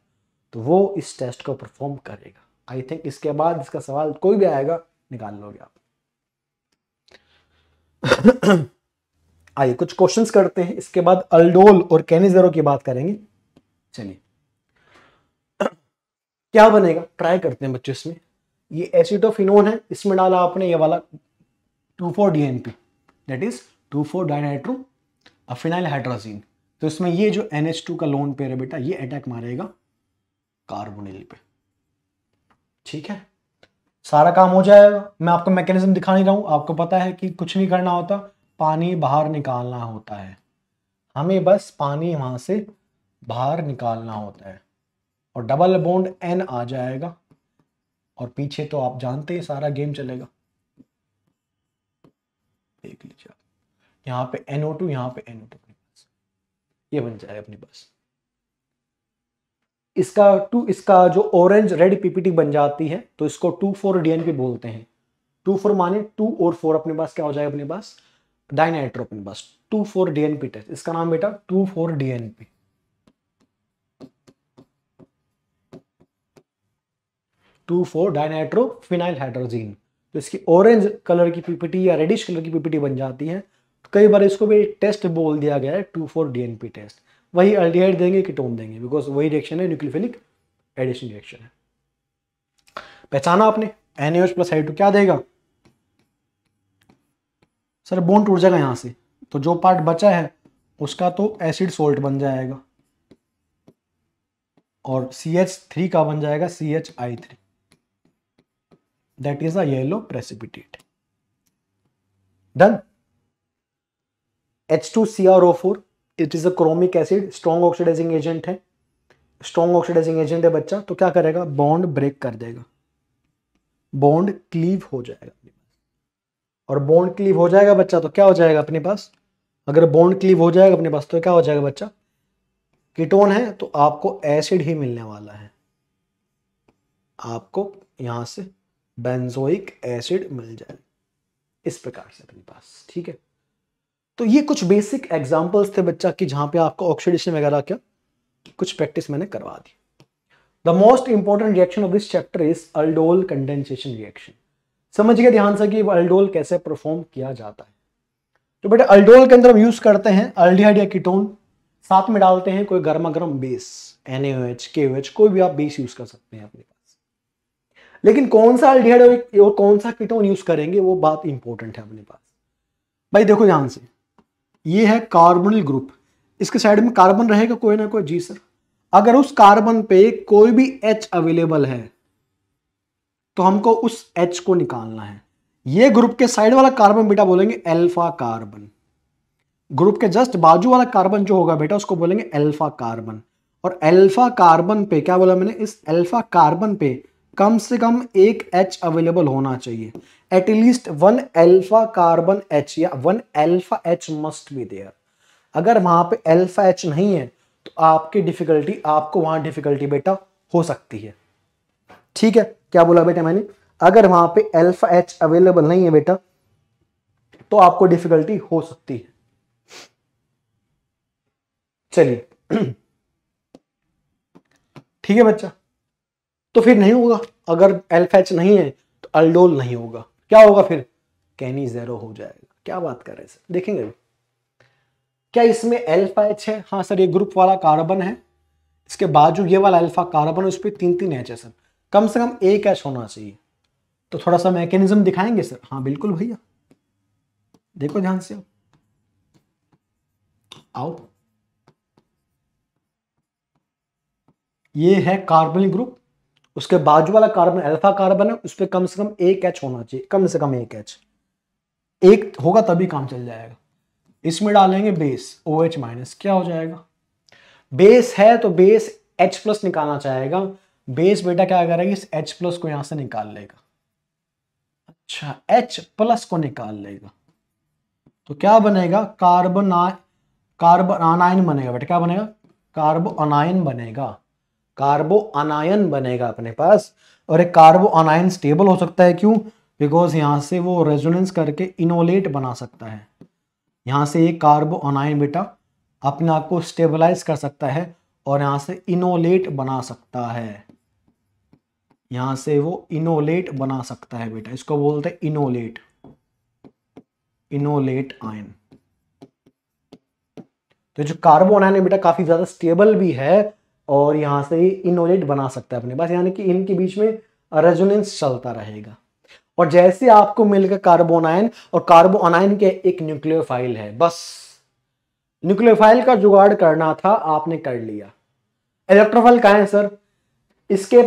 तो वो इस टेस्ट को परफॉर्म करेगा आई थिंक इसके बाद इसका सवाल कोई भी आएगा निकाल लोगे आप आइए कुछ क्वेश्चंस करते हैं इसके बाद अल्डोल और कैनिजरो की बात करेंगे चलिए क्या बनेगा ट्राई करते हैं बच्चों इसमें ये एसिडोफिनोन है इसमें डाला आपने ये वाला two four DNP that is two four dinitro phenyl hydrazine तो इसमें ये जो एनएच टू का लोन पेयर है बेटा ये अटैक मारेगा कार्बोनिल पे ठीक है सारा काम हो जाएगा मैं आपको मैकेनिज्म दिखा नहीं रहा हूं आपको पता है कि कुछ नहीं करना होता पानी बाहर निकालना होता है हमें बस पानी वहां से बाहर निकालना होता है और डबल बोन्ड एन आ जाएगा और पीछे तो आप जानते हैं सारा गेम चलेगा देख लीजिए आप यहाँ पे एनओ टू यहाँ पे एनओ टू ये बन जाए अपनी बस इसका टू इसका जो ऑरेंज रेड पीपीटी बन जाती है तो इसको टू फोर डीएनपी बोलते हैं टू फोर माने टू और फोर अपने पास क्या हो जाएगा अपने पास डायनाइट्रो अपने पास टू फोर डीएनपी टेस्ट इसका नाम बेटा two four DNP two four dinitro phenyl hydrazine तो इसकी ऑरेंज कलर की पीपीटी या रेडिश कलर की पीपीटी बन जाती है तो कई बार इसको भी टेस्ट बोल दिया गया है टू फोर डीएनपी टेस्ट वही अल्डिहाइड देंगे कीटोन देंगे बिकॉज वही रिएक्शन है न्यूक्लियोफिलिक एडिशन रिएक्शन है पहचाना आपने एन प्लस आई क्या देगा सर बोन टूट जाएगा यहां से तो जो पार्ट बचा है उसका तो एसिड सोल्ट बन जाएगा और सी एच थ्री का बन जाएगा C H I three that is a yellow precipitate done H two C R O four it is a chromic acid strong oxidising agent है स्ट्रॉन्ग ऑक्सीडाइजिंग एजेंट है बच्चा तो क्या करेगा बॉन्ड ब्रेक कर देगा बॉन्ड क्लीव हो जाएगा अपने पास और बॉन्ड क्लीव हो जाएगा बच्चा तो क्या हो जाएगा अपने पास अगर बॉन्ड क्लीव हो जाएगा अपने पास तो क्या हो जाएगा बच्चा कीटोन है तो आपको एसिड ही मिलने वाला है आपको यहां से बेंजोइक एसिड मिल जाएगा इस प्रकार से अपने पास ठीक है तो ये कुछ बेसिक एग्जाम्पल्स थे बच्चा की जहां पे आपको ऑक्सीडेशन वगैरह क्या कुछ प्रैक्टिस मैंने करवा दी the most important reaction of this chapter is aldol condensation reaction समझ गया ध्यान से कि अल्डोल कैसे परफॉर्म किया जाता है तो बेटा अल्डोल के अंदर हम यूज करते हैं अल्डिहाइड या कीटोन साथ में डालते हैं कोई गर्मा गर्म base N H K H कोई भी आप बेस यूज कर सकते हैं अपने पास लेकिन कौन सा अल्डिहाइड और कौन सा कीटोन यूज करेंगे वो बात इंपॉर्टेंट है अपने पास भाई देखो ध्यान से ये है कार्बनल ग्रुप इसके साइड में कार्बन रहेगा कोई ना कोई जी सर अगर उस कार्बन पे कोई भी एच अवेलेबल है तो हमको उस एच को निकालना है ये ग्रुप के साइड वाला कार्बन बेटा बोलेंगे एल्फा कार्बन ग्रुप के जस्ट बाजू वाला कार्बन जो होगा बेटा उसको बोलेंगे एल्फा कार्बन और एल्फा कार्बन पे क्या बोला मैंने इस एल्फा कार्बन पे कम से कम एक एच अवेलेबल होना चाहिए at least one alpha carbon H या one alpha H must be there अगर वहां पे एल्फा एच नहीं है तो आपकी डिफिकल्टी आपको वहां डिफिकल्टी बेटा हो सकती है ठीक है क्या बोला बेटा मैंने अगर वहां पे एल्फा एच अवेलेबल नहीं है बेटा तो आपको डिफिकल्टी हो सकती है चलिए ठीक है बच्चा तो फिर नहीं होगा अगर एल्फा एच नहीं है तो अल्डोल नहीं होगा क्या होगा फिर कैनी जेरो e हो जाएगा क्या बात कर रहे हैं सर देखेंगे क्या इसमें एल्फा एच है हाँ सर ये ग्रुप वाला कार्बन है इसके बाजू ये वाला एल्फा कार्बन उस पर तीन तीन एच है सर कम से कम एक एच होना चाहिए तो थोड़ा सा मैकेनिज्म दिखाएंगे सर हाँ बिल्कुल भैया देखो ध्यान से आओ ये है कार्बनिक ग्रुप उसके बाजू वाला कार्बन अल्फा कार्बन है उस पर कम से कम एक एच होना चाहिए कम से कम एक एच एक होगा तभी काम चल जाएगा इसमें डालेंगे बेस ओ एच माइनस क्या हो जाएगा बेस है तो बेस एच प्लस निकालना चाहेगा बेस बेटा क्या करेगा इस एच प्लस को यहां से निकाल लेगा अच्छा एच प्लस को निकाल लेगा तो क्या बनेगा कार्बन कार्बन अनाइन बनेगा बेटा क्या बनेगा कार्बोनाइन बनेगा कार्बो अनायन बनेगा अपने पास और एक कार्बो अनायन स्टेबल हो सकता है क्यों बिकॉज यहाँ से वो रेजोनेंस करके इनोलेट बना सकता है यहाँ से एक कार्बो अनायन बेटा अपने आप को स्टेबलाइज कर सकता है और यहाँ से इनोलेट बना सकता है यहाँ से वो इनोलेट बना सकता है बेटा इसको बोलते हैं इनोलेट इनोलेट आयन तो जो कार्बो आयन है बेटा काफी ज्यादा स्टेबल भी है और यहाँ से इनोलेट बना सकता है अपने पास यानी कि इनके बीच में रेजोनेंस चलता रहेगा और जैसे आपको मिलकर कार्बोनाइन और कार्बोनाइन के एक न्यूक्लियोफाइल है बस न्यूक्लियोफाइल का जुगाड़ करना था आपने कर लिया इलेक्ट्रोफाइल कहा है सर इसके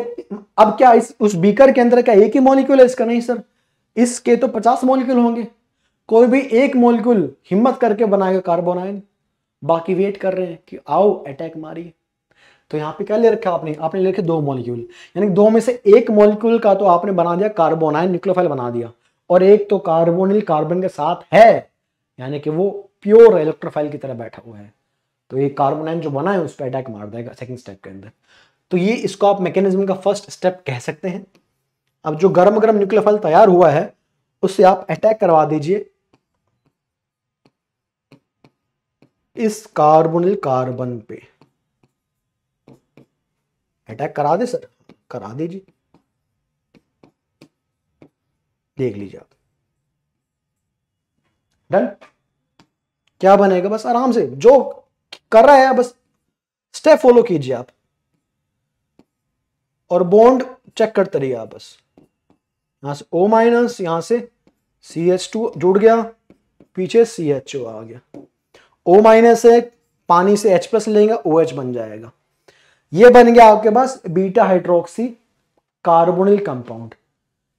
अब क्या इस उस बीकर के अंदर क्या एक ही मॉलिक्यूल है इसका नहीं सर इसके तो पचास मॉलिक्यूल होंगे कोई भी एक मॉलिक्यूल हिम्मत करके बनाएगा कार्बोनाइन बाकी वेट कर रहे हैं कि आओ अटैक मारिए तो यहाँ पे क्या ले रखा आपने आपने ले रखे दो मॉलिक्यूल यानी दो में से एक मॉलिक्यूल का तो आपने बना दिया कार्बोनाइन न्यूक्लोफाइल बना दिया और एक तो कार्बोनिल कार्बन के साथ है यानी कि वो प्योर इलेक्ट्रोफाइल की तरह बैठा हुआ है तो ये कार्बोनाइन जो बना है उस पर अटैक मार देगा सेकंड स्टेप के अंदर तो ये इसको आप मैकेनिज्म का फर्स्ट स्टेप कह सकते हैं अब जो गर्म गर्म न्यूक्लियोफाइल तैयार हुआ है उससे आप अटैक करवा दीजिए इस कार्बोनिल कार्बन पे अटैक करा दे सर करा दीजिए देख लीजिए आप डन क्या बनेगा बस आराम से जो कर रहा है बस स्टेप फॉलो कीजिए आप और बॉन्ड चेक करते रहिए आप बस यहां से ओ माइनस यहां से सी एच टू जुड़ गया पीछे सी एच ओ आ गया ओ माइनस है पानी से एच प्लस लेंगे ओ एच बन जाएगा ये बन गया आपके पास बीटा हाइड्रोक्सी कार्बोनिल कंपाउंड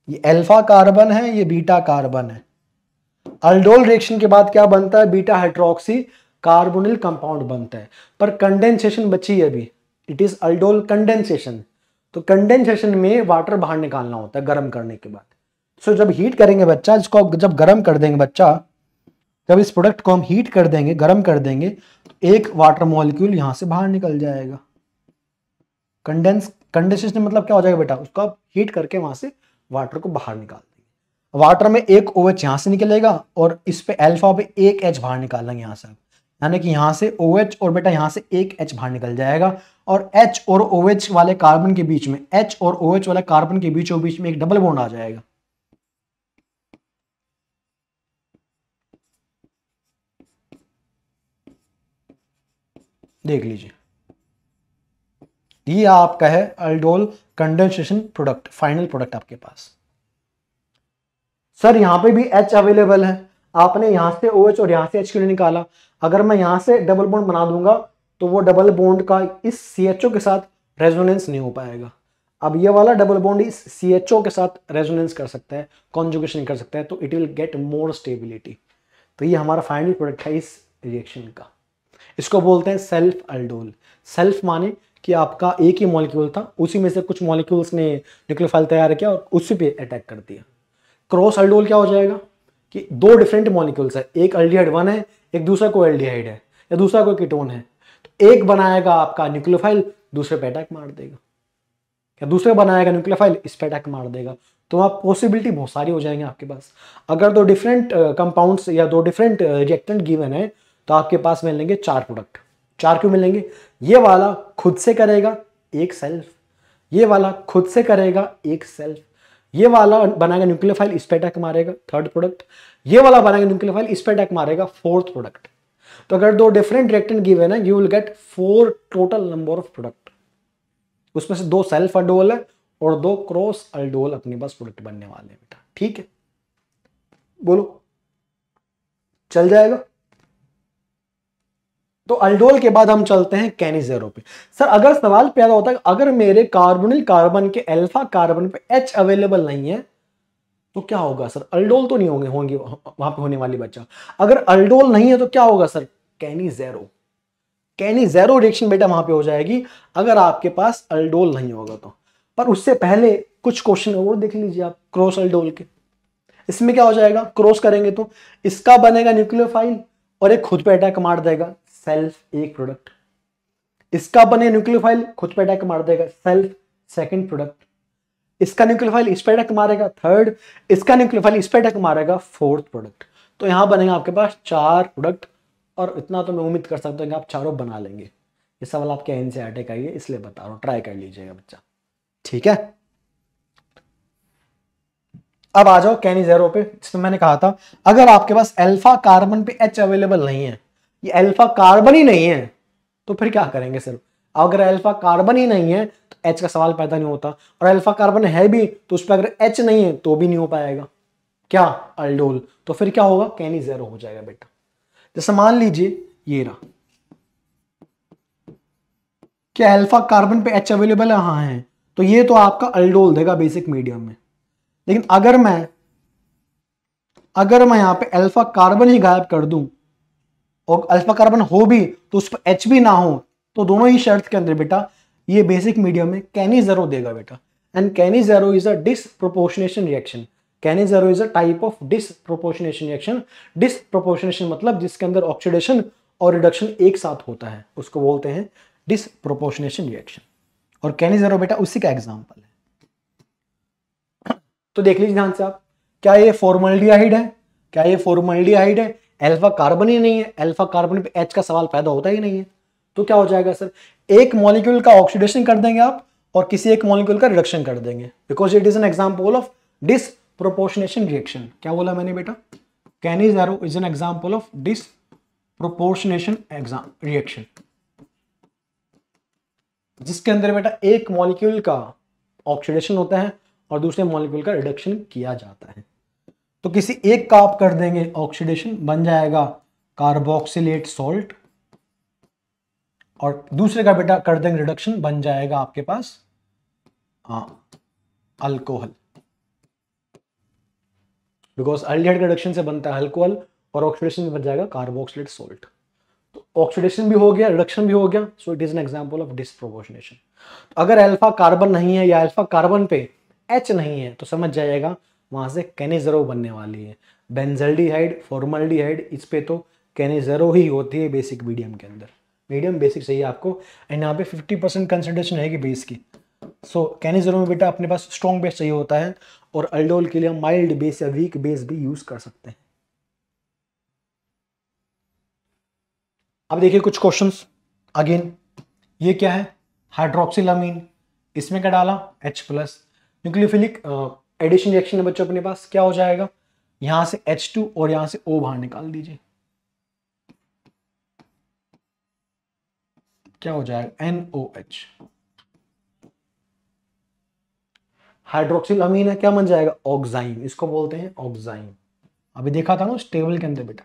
ये अल्फा कार्बन है ये बीटा कार्बन है अल्डोल रिएक्शन के बाद क्या बनता है बीटा हाइड्रोक्सी कार्बोनिल कंपाउंड बनता है पर कंडेंसेशन बची है अभी इट इज अल्डोल कंडेंसेशन तो कंडेंसेशन में वाटर बाहर निकालना होता है गर्म करने के बाद सो so, जब हीट करेंगे बच्चा इसको जब गर्म कर देंगे बच्चा जब इस प्रोडक्ट को हम हीट कर देंगे गर्म कर देंगे तो एक वाटर मॉलिक्यूल यहां से बाहर निकल जाएगा कंडेंस कंडेंसेशन मतलब क्या हो जाएगा बेटा उसको आप हीट करके वहां से वाटर को बाहर निकाल देंगे वाटर में एक ओ OH एच यहाँ से निकलेगा और इस पे एल्फा पे एक एच बाहर निकाल लेंगे यहाँ से यानी कि यहाँ से ओ OH और बेटा यहाँ से एक एच बाहर निकल जाएगा और एच और ओ OH वाले कार्बन के बीच में एच और ओ OH वाले कार्बन के बीचों बीच में एक डबल बॉन्ड आ जाएगा देख लीजिए ये आपका है aldol condensation product final product आपके पास सर यहां पे भी एच अवेलेबल है आपने यहां से ओ OH और यहां से एच क्यों निकाला अगर मैं यहां से डबल बोन्ड बना दूंगा तो वो डबल बोन्ड का इस सी के साथ रेजोनेंस नहीं हो पाएगा अब ये वाला डबल बॉन्ड इस सी के साथ रेजोनेंस कर सकता है कॉन्जुगेशन कर सकता है तो it will get more stability तो ये हमारा फाइनल प्रोडक्ट है इस रिएक्शन का इसको बोलते हैं सेल्फ अल्डोल सेल्फ माने कि आपका एक ही मॉलिक्यूल था उसी में से कुछ मॉलिक्यूल्स ने फाइल तैयार किया और उसी पे अटैक कर दिया क्रॉस अल्डोल क्या हो जाएगा कि दो डिफरेंट मॉलिक्यूल्स है एक अल्डीहाइड वन है एक दूसरा कोई अल्डीहाइड है या दूसरा कोई कीटोन है तो एक बनाएगा आपका न्यूक्लियोफाइल दूसरे पे अटैक मार देगा या दूसरे बनाएगा न्यूक्लियोफाइल इस पे अटैक मार देगा तो आप पॉसिबिलिटी बहुत सारी हो जाएंगे आपके पास अगर दो डिफरेंट कंपाउंड्स या दो डिफरेंट रिएक्टेंट गिवन है तो आपके पास मिलेंगे चार प्रोडक्ट चार क्यों मिलेंगे ये वाला खुद से करेगा एक सेल्फ ये वाला खुद से करेगा एक सेल्फ ये वाला बनाएगा न्यूक्लियर फाइल इस पर अटैक मारेगा थर्ड प्रोडक्ट ये वाला बनाएगा न्यूक्लियर फाइल इस पर अटैक मारेगा फोर्थ प्रोडक्ट तो अगर दो डिफरेंट रिएक्टेंट गिवन है ना you will get four total number of product उसमें से दो सेल्फ अल्डोल है और दो क्रॉस अल्डोल अपने पास प्रोडक्ट बनने वाले हैं बेटा ठीक है बोलो चल जाएगा तो अल्डोल के बाद हम चलते हैं कैनिजेरो पे सर अगर सवाल पैदा होता है अगर मेरे कार्बोनिल कार्बन के अल्फा कार्बन पे एच अवेलेबल नहीं है तो क्या होगा सर अल्डोल तो नहीं होंगे होंगे वहां पे होने वाली बच्चा अगर अल्डोल नहीं है तो क्या होगा सर कैनिजेरो कैनिजेरो रिएक्शन बेटा वहां पर हो जाएगी अगर आपके पास अल्डोल नहीं होगा तो पर उससे पहले कुछ क्वेश्चन और देख लीजिए आप क्रॉस अल्डोल के इसमें क्या हो जाएगा क्रॉस करेंगे तो इसका बनेगा न्यूक्लियोफाइल और एक खुद पे अटैक मार देगा सेल्फ एक प्रोडक्ट इसका बने न्यूक्लियोफाइल खुद पे अटैक मार देगा सेल्फ सेकंड प्रोडक्ट इसका न्यूक्लियोफाइल इस पे अटैक मारेगा थर्ड इसका न्यूक्लियोफाइल इस पे अटैक मारेगा फोर्थ प्रोडक्ट तो यहां बनेगा आपके पास चार प्रोडक्ट और इतना तो मैं उम्मीद कर सकता हूँ कि आप चारों बना लेंगे ये सवाल आपके एन का ही है इसलिए बता रहा हूँ ट्राई कर लीजिएगा बच्चा ठीक है अब आ जाओ कैनी जेरो पे जिसमें मैंने कहा था अगर आपके पास अल्फा कार्बन पे एच अवेलेबल नहीं है ये अल्फा कार्बन ही नहीं है तो फिर क्या करेंगे सिर्फ अगर अल्फा कार्बन ही नहीं है तो एच का सवाल पैदा नहीं होता और अल्फा कार्बन है भी तो उस पर अगर एच नहीं है तो भी नहीं हो पाएगा क्या अल्डोल तो फिर क्या होगा कैनी जेरो हो जाएगा बेटा जैसे मान लीजिए ये रहा क्या अल्फा कार्बन पे एच अवेलेबल है हाँ है तो ये तो आपका अल्डोल देगा बेसिक मीडियम में लेकिन अगर मैं अगर मैं यहां पे अल्फा कार्बन ही गायब कर दूं और अल्फा कार्बन हो भी तो उस पर एच भी ना हो तो दोनों ही शर्त के अंदर बेटा ये बेसिक मीडियम में कैनी जरो देगा बेटा and Cannizzaro is a disproportionation reaction Cannizzaro is a type of disproportionation reaction disproportionation मतलब जिसके अंदर ऑक्सीडेशन और रिडक्शन एक साथ होता है उसको बोलते हैं डिसप्रोपोर्शनेशन रिएक्शन और कैनी जरो बेटा उसी का एग्जाम्पल है तो देख लीजिए ध्यान से आप क्या ये फॉर्मल्डिहाइड है क्या ये फॉर्मल्डिहाइड है अल्फा कार्बन ही नहीं है अल्फा कार्बन पे एच का सवाल पैदा होता ही नहीं है तो क्या हो जाएगा सर एक मॉलिक्यूल का ऑक्सीडेशन कर देंगे आप और किसी एक मॉलिक्यूल का रिडक्शन कर देंगे because it is an example of disproportionation reaction क्या बोला मैंने बेटा Cannizzaro is an example of disproportionation exam reaction जिसके अंदर बेटा एक मॉलिक्यूल का ऑक्सीडेशन होता है और दूसरे मॉलिक्यूल का रिडक्शन किया जाता है तो किसी एक का आप कर देंगे ऑक्सीडेशन बन जाएगा कार्बोक्सिलेट सॉल्ट और दूसरे का बेटा कर देंगे रिडक्शन बन जाएगा आपके पास हाँ अल्कोहल बिकॉज अल्डिहाइड रिडक्शन से बनता है अल्कोहल और ऑक्सीडेशन में बन जाएगा कार्बोक्सिलेट सॉल्ट तो ऑक्सीडेशन भी हो गया रिडक्शन भी हो गया so it is an example of disproportionation अगर अल्फा कार्बन नहीं है या अल्फा कार्बन पे एच नहीं है तो समझ जाएगा वहाँ से कैनेजरो बनने वाली है बेंजल्डिहाइड फॉर्मल्डिहाइड इस पर तो कैनेजरो ही होती है बेसिक मीडियम के अंदर मीडियम बेसिक चाहिए आपको एंड यहाँ पे 50 परसेंट कंसनट्रेशन रहेगी बेस की सो so, कैनेजरो में बेटा अपने पास स्ट्रॉन्ग बेस चाहिए होता है और अल्डोल के लिए हम माइल्ड बेस या वीक बेस भी यूज़ कर सकते हैं अब देखिए कुछ क्वेश्चन अगेन ये क्या है हाइड्रोक्सिलामीन इसमें क्या डाला H plus nucleophilic addition reaction है बच्चों अपने पास क्या हो जाएगा यहां से H2 और यहां से O बाहर निकाल दीजिए क्या हो जाएगा NOH हाइड्रोक्सिल अमीन है क्या बन जाएगा ऑक्साइन इसको बोलते हैं ऑक्साइन अभी देखा था ना उस टेबल के अंदर बेटा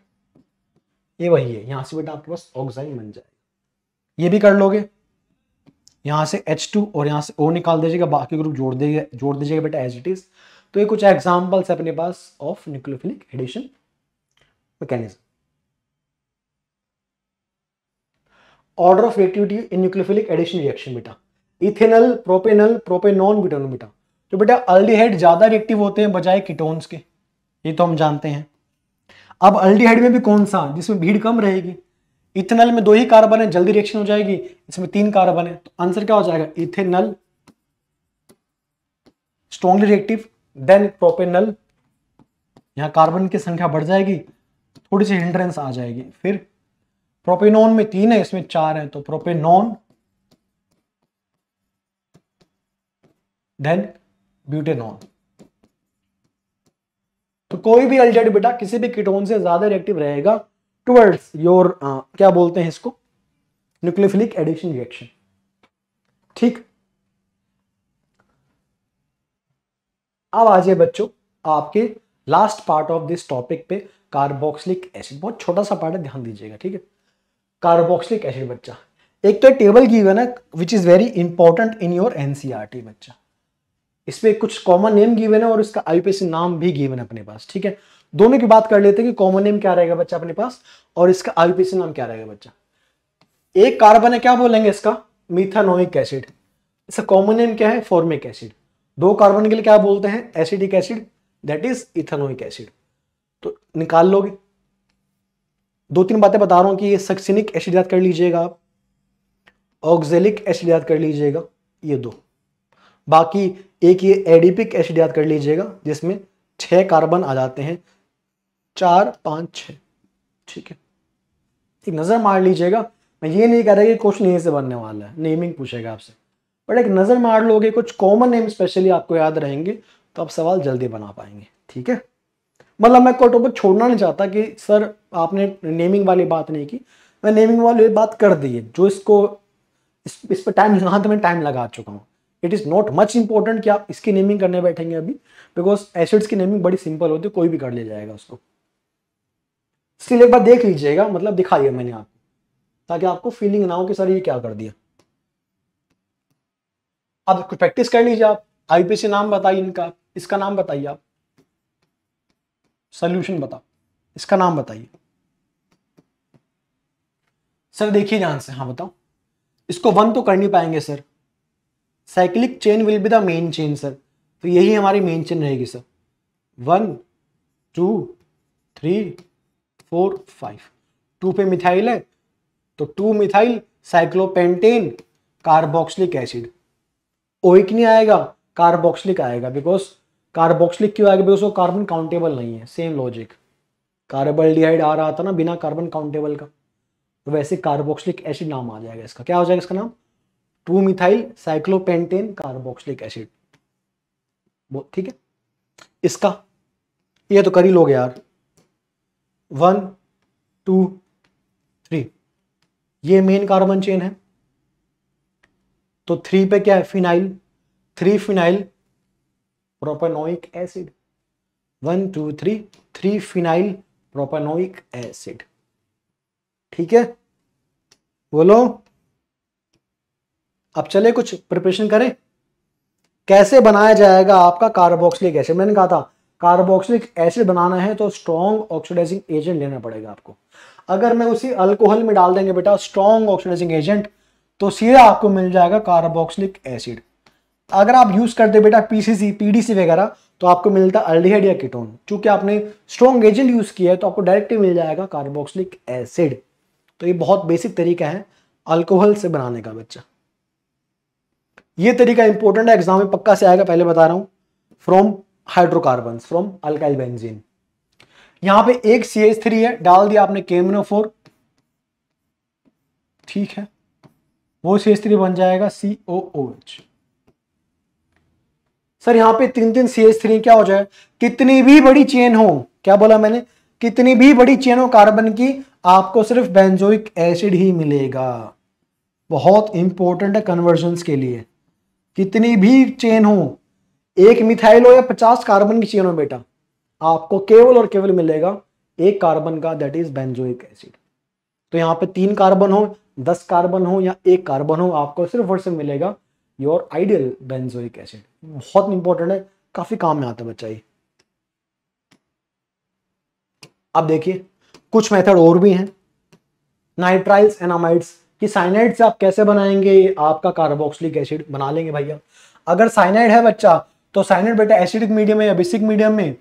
ये वही है यहां से बेटा आपके पास ऑक्साइन बन जाएगा ये भी कर लोगे यहाँ से H2 और यहाँ से O निकाल दीजिएगा बाकी ग्रुप जोड़ दीजिएगा जोड़ दीजिएगा बेटा एज इट इज तो ये कुछ एग्जाम्पल्स है अपने पास of nucleophilic addition mechanism order of activity in nucleophilic addition reaction बेटा इथेनल प्रोपेनल प्रोपेनॉन ब्यूटेनॉन बेटा तो बेटा अल्डीहाइड ज्यादा रिएक्टिव होते हैं बजाय कीटोन्स के ये तो हम जानते हैं अब अल्डीहाइड में भी कौन सा जिसमें भीड़ कम रहेगी इथेनल में दो ही कार्बन है जल्दी रिएक्शन हो जाएगी इसमें तीन कार्बन है तो आंसर क्या हो जाएगा ethanal strongly reactive then propanal यहां कार्बन की संख्या बढ़ जाएगी थोड़ी सी हिंड्रेंस आ जाएगी फिर प्रोपेनॉन में तीन है इसमें चार है तो प्रोपेनॉन देन ब्यूटेनॉन तो कोई भी अल्टेड बेटा किसी भी कीटोन से ज्यादा रिएक्टिव रहेगा टूवर्ड्स योर uh, क्या बोलते हैं इसको न्यूक्लियोफिलिक एडिशन रिएक्शन ठीक अब आ जाए बच्चों आपके last part of this topic पे कार्बोक्सिलिक एसिड बहुत छोटा सा पार्ट है ध्यान दीजिएगा ठीक है कार्बोक्सिलिक एसिड बच्चा एक तो एक टेबल गिवन है which is very important in your NCERT बच्चा इसमें कुछ कॉमन नेम गिवन है और इसका आईपीएससी नाम भी गिवन है अपने पास ठीक है दोनों की बात कर लेते हैं कि कॉमन नेम क्या रहेगा बच्चा अपने पास और इसका आईपीसी नाम क्या रहेगा बच्चा एक कार्बन है क्या बोलेंगे इसका मीथानोइक एसिड इसका कॉमन नेम क्या है फॉर्मिक एसिड दो कार्बन के लिए क्या बोलते हैं acetic acid that is ethanoic acid तो निकाल लोगे दो तीन बातें बता रहा हूं कि ये सक्सिनिक एसिड याद कर लीजिएगा आप ऑक्जेलिक एसिड याद कर लीजिएगा ये दो बाकी एक ये एडिपिक एसिड याद कर लीजिएगा जिसमें छह कार्बन आ जाते हैं चार पाँच छः ठीक है एक नज़र मार लीजिएगा मैं ये नहीं कह रहा कि क्वेश्चन नहीं से बनने वाला है नेमिंग पूछेगा आपसे बट एक नज़र मार लोगे कुछ कॉमन नेम स्पेशली आपको याद रहेंगे तो आप सवाल जल्दी बना पाएंगे ठीक है मतलब मैं कोटो पर छोड़ना नहीं चाहता कि सर आपने नेमिंग वाली बात नहीं की मैं नेमिंग वाली बात कर दी है जो इसको इस, इस पर टाइम लगा तो मैं टाइम लगा चुका हूँ it is not much important कि आप इसकी नेमिंग करने बैठेंगे अभी बिकॉज एसिड्स की नेमिंग बड़ी सिंपल होती है कोई भी कर ले जाएगा उसको स्टिल एक बार देख लीजिएगा मतलब दिखा दिया मैंने आपको ताकि आपको फीलिंग ना हो कि सर ये क्या कर दिया अब प्रैक्टिस कर लीजिए आप आईपीसी नाम बताइए इनका इसका नाम बताइए आप सोल्यूशन बताओ इसका नाम बताइए सर देखिए ध्यान से हाँ बताओ इसको वन तो कर नहीं पाएंगे sir cyclic chain will be the main chain sir तो यही हमारी मेन चेन रहेगी sir one two three four five two पे मिथाइल है तो two methyl cyclopentane carboxylic acid oic नहीं आएगा कार्बोक्सलिक आएगा बिकॉज कार्बोक्सलिक क्यों आएगा बिकॉज वो कार्बन काउंटेबल नहीं है सेम लॉजिक कार्बल डिहाइड आ रहा था ना बिना कार्बन काउंटेबल का तो वैसे कार्बोक्सलिक एसिड नाम आ जाएगा इसका क्या हो जाएगा इसका नाम two methyl cyclopentane carboxylic acid ठीक है इसका ये तो कर ही यार वन टू थ्री ये मेन कार्बन चेन है तो थ्री पे क्या है phenyl three phenyl propanoic acid one two three three phenyl propanoic acid ठीक है बोलो अब चले कुछ प्रिपरेशन करें कैसे बनाया जाएगा आपका कार्बोक्सिलिक एसिड मैंने कहा था कार्बोक्सिलिक एसिड बनाना है तो स्ट्रॉन्ग ऑक्सीडाइजिंग एजेंट लेना पड़ेगा आपको अगर मैं उसी अल्कोहल में डाल देंगे बेटा स्ट्रॉन्ग ऑक्सीडाइजिंग एजेंट तो सीधा आपको मिल जाएगा कार्बोक्सिलिक एसिड अगर आप यूज करते बेटा पीसीसी पीडीसी वगैरह तो आपको मिलता अल्डिहाइड या कीटोन चूंकि आपने स्ट्रॉन्ग एजेंट यूज किया है तो आपको डायरेक्टली मिल जाएगा कार्बोक्सिलिक एसिड तो ये बहुत बेसिक तरीका है अल्कोहल से बनाने का बच्चा ये तरीका इंपॉर्टेंट है एग्जाम में पक्का से आएगा पहले बता रहा हूं from hydrocarbon from alkyl benzene यहां पे एक सी एच थ्री है डाल दिया आपने केमनो फोर ठीक है वो सी एच थ्री बन जाएगा सी ओ ओ एच सर यहां पे तीन तीन सी एच थ्री क्या हो जाए कितनी भी बड़ी चेन हो क्या बोला मैंने कितनी भी बड़ी चेन हो कार्बन की आपको सिर्फ बेंजोइक एसिड ही मिलेगा बहुत इंपॉर्टेंट है कन्वर्जन के लिए कितनी भी चेन हो एक मिथाइल हो या पचास कार्बन की चेन हो बेटा आपको केवल और केवल मिलेगा एक कार्बन का दैट इज बेंजोइक एसिड तो यहाँ पे तीन कार्बन हो दस कार्बन हो या एक कार्बन हो आपको सिर्फ और सिर्फ मिलेगा योर आइडियल बेंजोइक एसिड बहुत इंपॉर्टेंट है काफी काम में आता है बच्चा ये अब देखिए कुछ मेथड और भी हैं नाइट्राइल्स एनामाइड्स कि साइनाइड से आप कैसे बनाएंगे आपका कार्बोक्सिलिक एसिड बना लेंगे भैया अगर साइनाइड है बच्चा तो साइनेट बेटा एसिडिक मीडियम है या बेसिक मीडियम में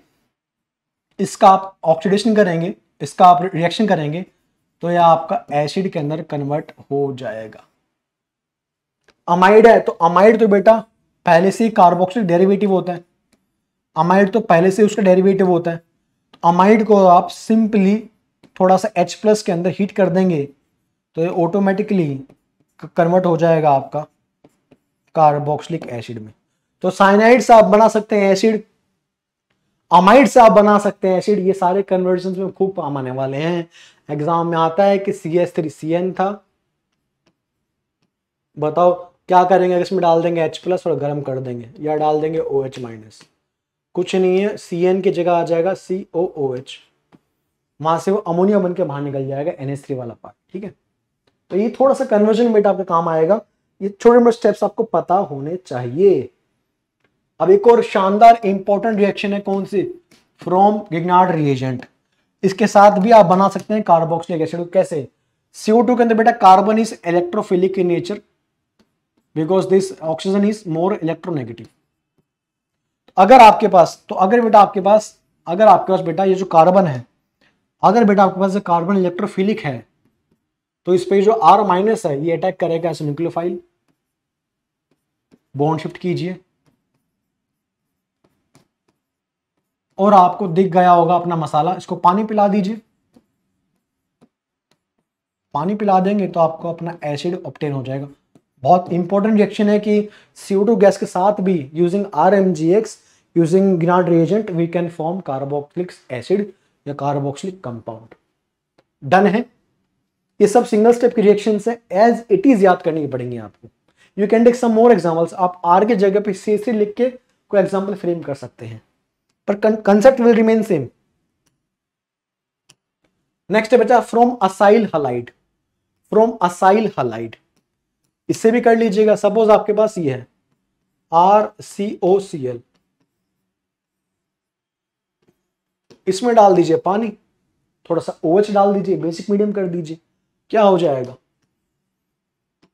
इसका आप ऑक्सीडेशन करेंगे इसका आप रिएक्शन करेंगे तो यह आपका एसिड के अंदर कन्वर्ट हो जाएगा अमाइड है तो अमाइड तो बेटा पहले से ही कार्बोक्सिल डेरिवेटिव होता है अमाइड तो पहले से उसका डेरिवेटिव होता है तो अमाइड को आप सिंपली थोड़ा सा H प्लस के अंदर हीट कर देंगे तो ये ऑटोमेटिकली कन्वर्ट हो जाएगा आपका कार्बोक्सिलिक एसिड में तो साइनाइड से आप बना सकते हैं एसिड अमाइड से आप बना सकते हैं एसिड ये सारे कन्वर्जन में खूब काम आने वाले हैं एग्जाम में आता है कि C S three C N था बताओ क्या करेंगे इसमें डाल देंगे H प्लस और गर्म कर देंगे या डाल देंगे ओ OH माइनस कुछ नहीं है सी एन की जगह आ जाएगा सी ओ ओ एच वहां से वो अमोनिया बन के बाहर निकल जाएगा एन एस थ्री वाला पार्ट ठीक है तो ये थोड़ा सा कन्वर्जन बेटा आपका काम आएगा ये छोटे मोटे स्टेप्स आपको पता होने चाहिए अब एक और शानदार इंपॉर्टेंट रिएक्शन है कौन सी फ्रॉम गिग्नार्ड रिएजेंट इसके साथ भी आप बना सकते हैं कार्बोक्सिलिक एसिड कैसे सीओ के अंदर बेटा carbon is electrophilic in nature because this oxygen is more electronegative अगर आपके पास तो अगर बेटा आपके पास अगर आपके पास बेटा ये जो कार्बन है अगर बेटा आपके पास कार्बन इलेक्ट्रोफिलिक है तो इस पे जो आर माइनस है ये अटैक करेगा ऐसे न्यूक्लियोफाइल बॉन्ड शिफ्ट कीजिए और आपको दिख गया होगा अपना मसाला इसको पानी पिला दीजिए पानी पिला देंगे तो आपको अपना एसिड ऑप्टेन हो जाएगा बहुत इंपॉर्टेंट रिएक्शन है कि CO2 गैस के साथ भी using R M G X using Grignard reagent we can form carboxylic acid या कार्बोक्सिलिक कंपाउंड डन है ये सब सिंगल स्टेप की रिएक्शन है एज इट इज याद करनी पड़ेंगे आपको you can take some more examples आप आर के जगह पे सी लिख के कोई एग्जाम्पल फ्रेम कर सकते हैं पर concept will remain same next है बच्चा from acyl halide from acyl halide इससे भी कर लीजिएगा सपोज आपके पास ये है are C O C L इसमें डाल दीजिए पानी थोड़ा सा ओ डाल दीजिए बेसिक मीडियम कर दीजिए क्या हो जाएगा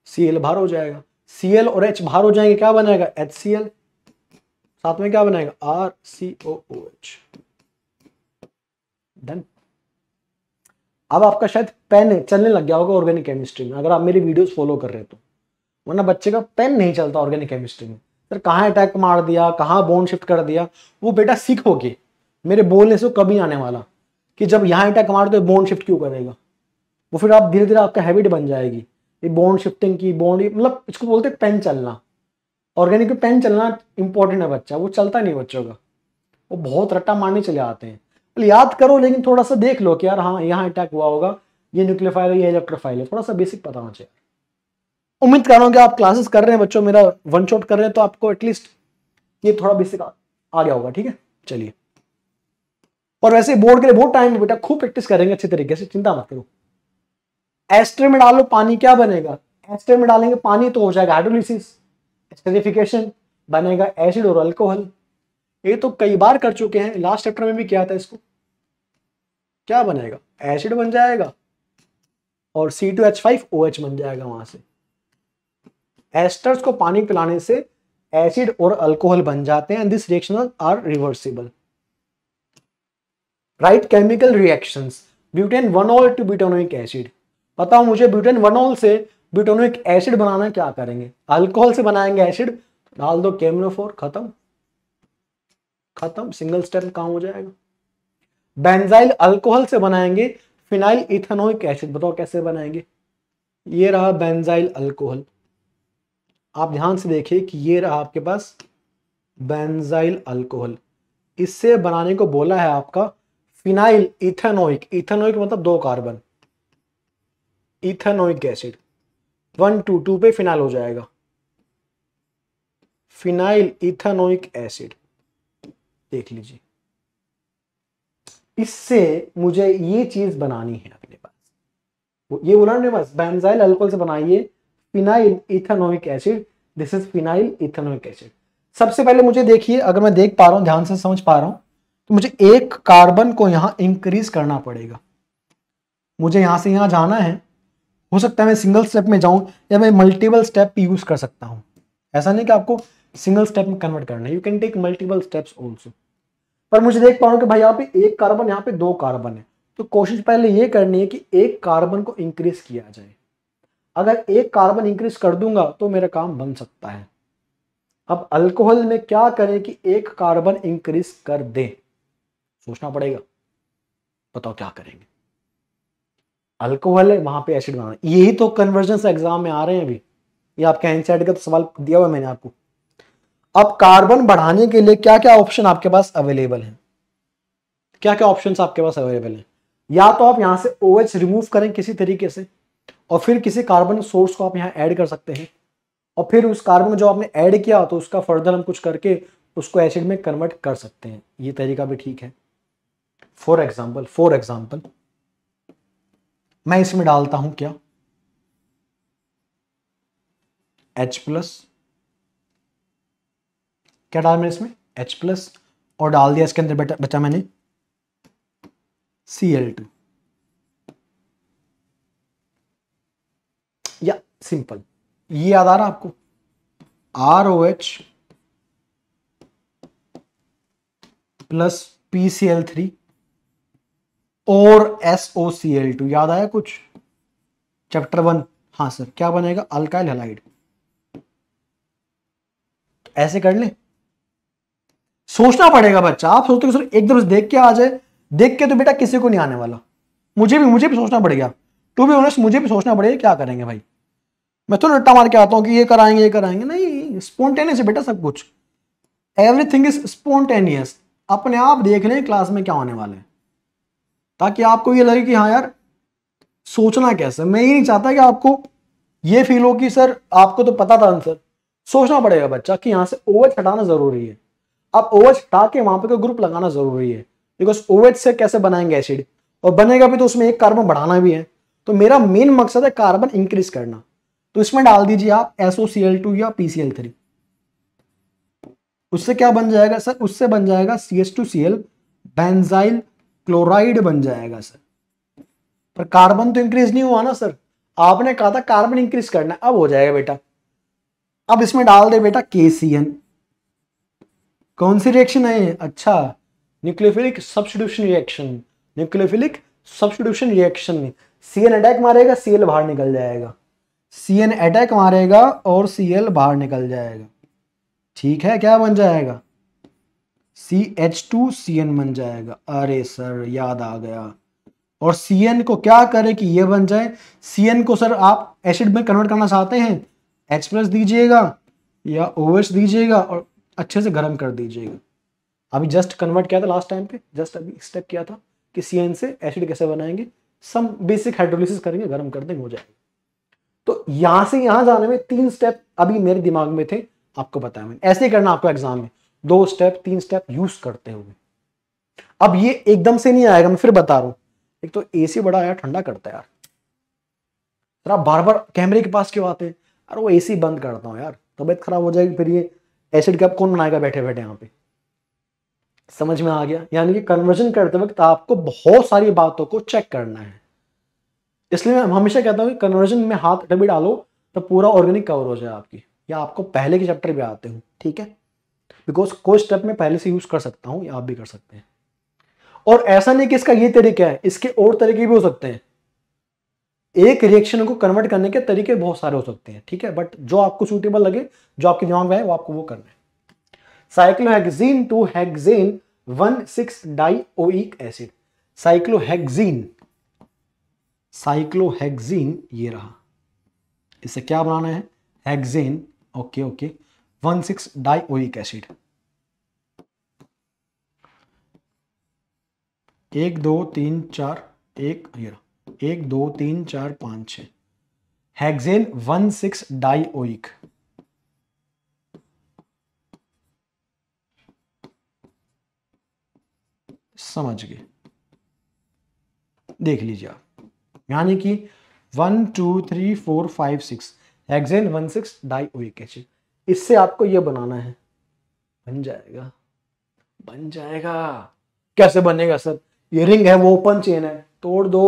सीएल एल बाहर हो जाएगा सीएल और एच बाहर हो जाएंगे क्या बनाएगा एच सी एल साथ में क्या बनाएगा R C O O H done अब आपका शायद पेन चलने लग गया होगा ऑर्गेनिक केमिस्ट्री में अगर आप मेरी वीडियोस फॉलो कर रहे हो तो वरना बच्चे का पेन नहीं चलता ऑर्गेनिक केमिस्ट्री में सर कहाँ अटैक मार दिया कहाँ बोन शिफ्ट कर दिया वो बेटा सीखोगे मेरे बोलने से कभी आने वाला कि जब यहाँ अटैक मार दो बोन शिफ्ट क्यों करेगा वो फिर आप धीरे धीरे आपका हैबिट बन जाएगी ये बोन शिफ्टिंग की बोन मतलब इसको बोलते पेन चलना ऑर्गेनिक पेन चलना इंपॉर्टेंट है बच्चा वो चलता नहीं बच्चों का वो बहुत रट्टा मारने चले आते हैं याद करो लेकिन थोड़ा सा देख लो कि यार हाँ यहाँ अटैक हुआ होगा ये न्यूक्लियोफाइल है ये इलेक्ट्रोफाइल है थोड़ा सा बेसिक पता होना चाहिए उम्मीद कर रहा हूँ कि आप क्लासेस कर रहे हैं बच्चों मेरा वन शॉट कर रहे हैं तो आपको एटलीस्ट ये थोड़ा बेसिक आ, आ गया होगा ठीक है चलिए और वैसे बोर्ड के लिए बहुत टाइम है बेटा खूब प्रैक्टिस करेंगे अच्छे तरीके से चिंता मत करो एस्टर में डालो पानी क्या बनेगा एस्टर में डालेंगे पानी तो हो जाएगा हाइड्रोलिसिस एसिडिफिकेशन बनेगा एसिड और अल्कोहल ये तो कई बार कर चुके हैं लास्ट चैप्टर में भी किया था इसको क्या बनेगा एसिड बन जाएगा और C two H five O H बन जाएगा वहां से एस्टर्स को पानी पिलाने से एसिड और अल्कोहल बन जाते हैं this reaction are reversible right chemical reactions butane one ol to butanoic acid बताओ मुझे ब्यूटेन वनऑल से ब्यूटोनिक एसिड बनाना क्या करेंगे अल्कोहल से बनाएंगे एसिड डाल दो केमनोफोर खत्म खत्म सिंगल स्टेप काम हो जाएगा बेंजाइल अल्कोहल से बनाएंगे फिनाइल इथेनोइक एसिड बताओ कैसे बनाएंगे ये रहा बेंजाइल अल्कोहल आप ध्यान से देखिए कि ये रहा आपके पास बेंजाइल अल्कोहल इससे बनाने को बोला है आपका फिनाइल इथेनोइक इथेनोइक मतलब दो carbon ethanoic acid one two two पे फिनाइल हो जाएगा फिनाइल इथेनोइक एसिड देख लीजिए इससे मुझे ये चीज बनानी है अपने पास ये बोला अपने पास बेंजाइल अल्कोहल से बनाइए phenyl ethanoic acid this is phenyl ethanoic acid सबसे पहले मुझे देखिए अगर मैं देख पा रहा हूं ध्यान से समझ पा रहा हूं तो मुझे एक कार्बन को यहां इंक्रीज करना पड़ेगा मुझे यहां से यहां जाना है हो सकता है मैं सिंगल स्टेप में जाऊं या मैं मल्टीपल स्टेप यूज़ कर सकता हूं ऐसा नहीं कि आपको सिंगल स्टेप में कन्वर्ट करना है you can take multiple steps also पर मुझे देख पा रहा कि भाई यहाँ पे एक कार्बन यहाँ पे दो कार्बन है तो कोशिश पहले ये करनी है कि एक कार्बन को इंक्रीज किया जाए अगर एक कार्बन इंक्रीज कर दूंगा तो मेरा काम बन सकता है अब अल्कोहल में क्या करें कि एक कार्बन इंक्रीज कर दे सोचना पड़ेगा बताओ क्या करेंगे अल्कोहल है वहां पे एसिड बनाना यही तो कन्वर्जन एग्जाम में आ रहे हैं अभी ये आपके एनसीआर का तो सवाल दिया हुआ मैंने आपको अब कार्बन बढ़ाने के लिए क्या क्या ऑप्शन आपके पास अवेलेबल है क्या क्या ऑप्शन आपके पास अवेलेबल है या तो आप यहाँ से ओ OH रिमूव करें किसी तरीके से और फिर किसी कार्बन सोर्स को आप यहाँ ऐड कर सकते हैं और फिर उस कार्बन जो आपने ऐड किया तो उसका फर्दर हम कुछ करके उसको एसिड में कन्वर्ट कर सकते हैं ये तरीका भी ठीक है फॉर एग्जाम्पल फॉर एग्जाम्पल मैं इसमें डालता हूं क्या H प्लस क्या डाला मैंने इसमें H प्लस और डाल दिया इसके अंदर बेटा बचा मैंने सी एल टू या सिंपल ये याद आ रहा आपको R O H plus P C L three और S O C L two याद आया कुछ चैप्टर वन हाँ सर क्या बनेगा अल्काइल हेलाइड ऐसे कर ले सोचना पड़ेगा बच्चा आप सोचते हो सर एक से देख के आ जाए देख के तो बेटा किसी को नहीं आने वाला मुझे भी मुझे भी सोचना पड़ेगा टू बी ऑनेस्ट मुझे भी सोचना पड़ेगा क्या करेंगे भाई मैं थोड़ा तो रट्टा मार के आता हूँ कि ये कराएंगे ये कराएंगे नहीं स्पॉन्टेनियस है बेटा सब कुछ एवरीथिंग इज स्पॉन्टेनियस अपने आप देख लें क्लास में क्या होने वाला है ताकि आपको ये लगे कि हाँ यार सोचना कैसे मैं ये नहीं चाहता कि आपको ये फील हो कि सर आपको तो पता था आंसर सोचना पड़ेगा बच्चा कि यहाँ से ओवेज हटाना जरूरी है आप ओवेज हटा के वहां पर कोई ग्रुप लगाना जरूरी है बिकॉज ओवेज से कैसे बनाएंगे एसिड और बनेगा भी तो उसमें एक कार्बन बढ़ाना भी है तो मेरा मेन मकसद है कार्बन इंक्रीज करना तो इसमें डाल दीजिए आप एसओसीएल या पीसीएल उससे क्या बन जाएगा सर उससे बन जाएगा C S two C L benzyl chloride बन जाएगा सर पर कार्बन तो इंक्रीज नहीं हुआ ना सर आपने कहा था कार्बन इंक्रीज करना है अब हो जाएगा बेटा अब इसमें डाल दे बेटा के कौन सी रिएक्शन है अच्छा nucleophilic substitution reaction nucleophilic substitution reaction C N attack मारेगा सी एल बाहर निकल जाएगा सी एन अटैक मारेगा और सी एल बाहर निकल जाएगा ठीक है क्या बन जाएगा C H two C N बन जाएगा अरे सर याद आ गया और सी एन को क्या करें कि ये बन जाए सी एन को सर आप एसिड में कन्वर्ट करना चाहते हैं एच प्लस दीजिएगा या ओ एच दीजिएगा और अच्छे से गर्म कर दीजिएगा अभी जस्ट कन्वर्ट किया था लास्ट टाइम पे जस्ट अभी स्टेप किया था कि सी एन से एसिड कैसे बनाएंगे सम बेसिक हाइड्रोलिसिस करेंगे गर्म कर देंगे हो जाएगा तो यहां से यहां जाने में तीन स्टेप अभी मेरे दिमाग में थे आपको बताया मैंने ऐसे ही करना आपको एग्जाम में दो स्टेप तीन स्टेप यूज करते हुए अब ये एकदम से नहीं आएगा मैं फिर बता रहा हूं एक तो एसी बड़ा आया ठंडा करता है यार आप बार बार कैमरे के पास क्यों आते हैं यार वो एसी बंद करता हूँ यार तबियत खराब हो जाएगी फिर ये एसिड कैप कौन बनाएगा बैठे बैठे यहाँ पे समझ में आ गया यानी कि कन्वर्जन करते वक्त आपको बहुत सारी बातों को चेक करना है इसलिए मैं हमेशा कहता हूँ कि कन्वर्जन में हाथ कभी डालो तो पूरा ऑर्गेनिक कवर हो जाए आपकी या आपको पहले के चैप्टर भी आते हो ठीक है बिकॉज कोई स्टेप में पहले से यूज़ कर सकता हूं या आप भी कर सकते हैं और ऐसा नहीं कि इसका ये तरीका है इसके और तरीके भी हो सकते हैं एक रिएक्शन को कन्वर्ट करने के तरीके बहुत सारे हो सकते हैं ठीक है बट जो आपको सूटेबल लगे जो आपके दिमाग में है वो आपको वो करना है cyclohexene to hexane one six acid cyclohexene cyclohexene ये रहा इससे क्या बनाना है hexane okay okay one six dioic acid एक दो तीन चार एक एक दो तीन चार पांच छ हेक्सेन वन सिक्स डाइओइक समझ गए देख लीजिए आप यानी कि one two three four five six hexane one six dioic acid इससे आपको ये बनाना है बन जाएगा बन जाएगा कैसे बनेगा सर ये रिंग है वो ओपन चेन है तोड़ दो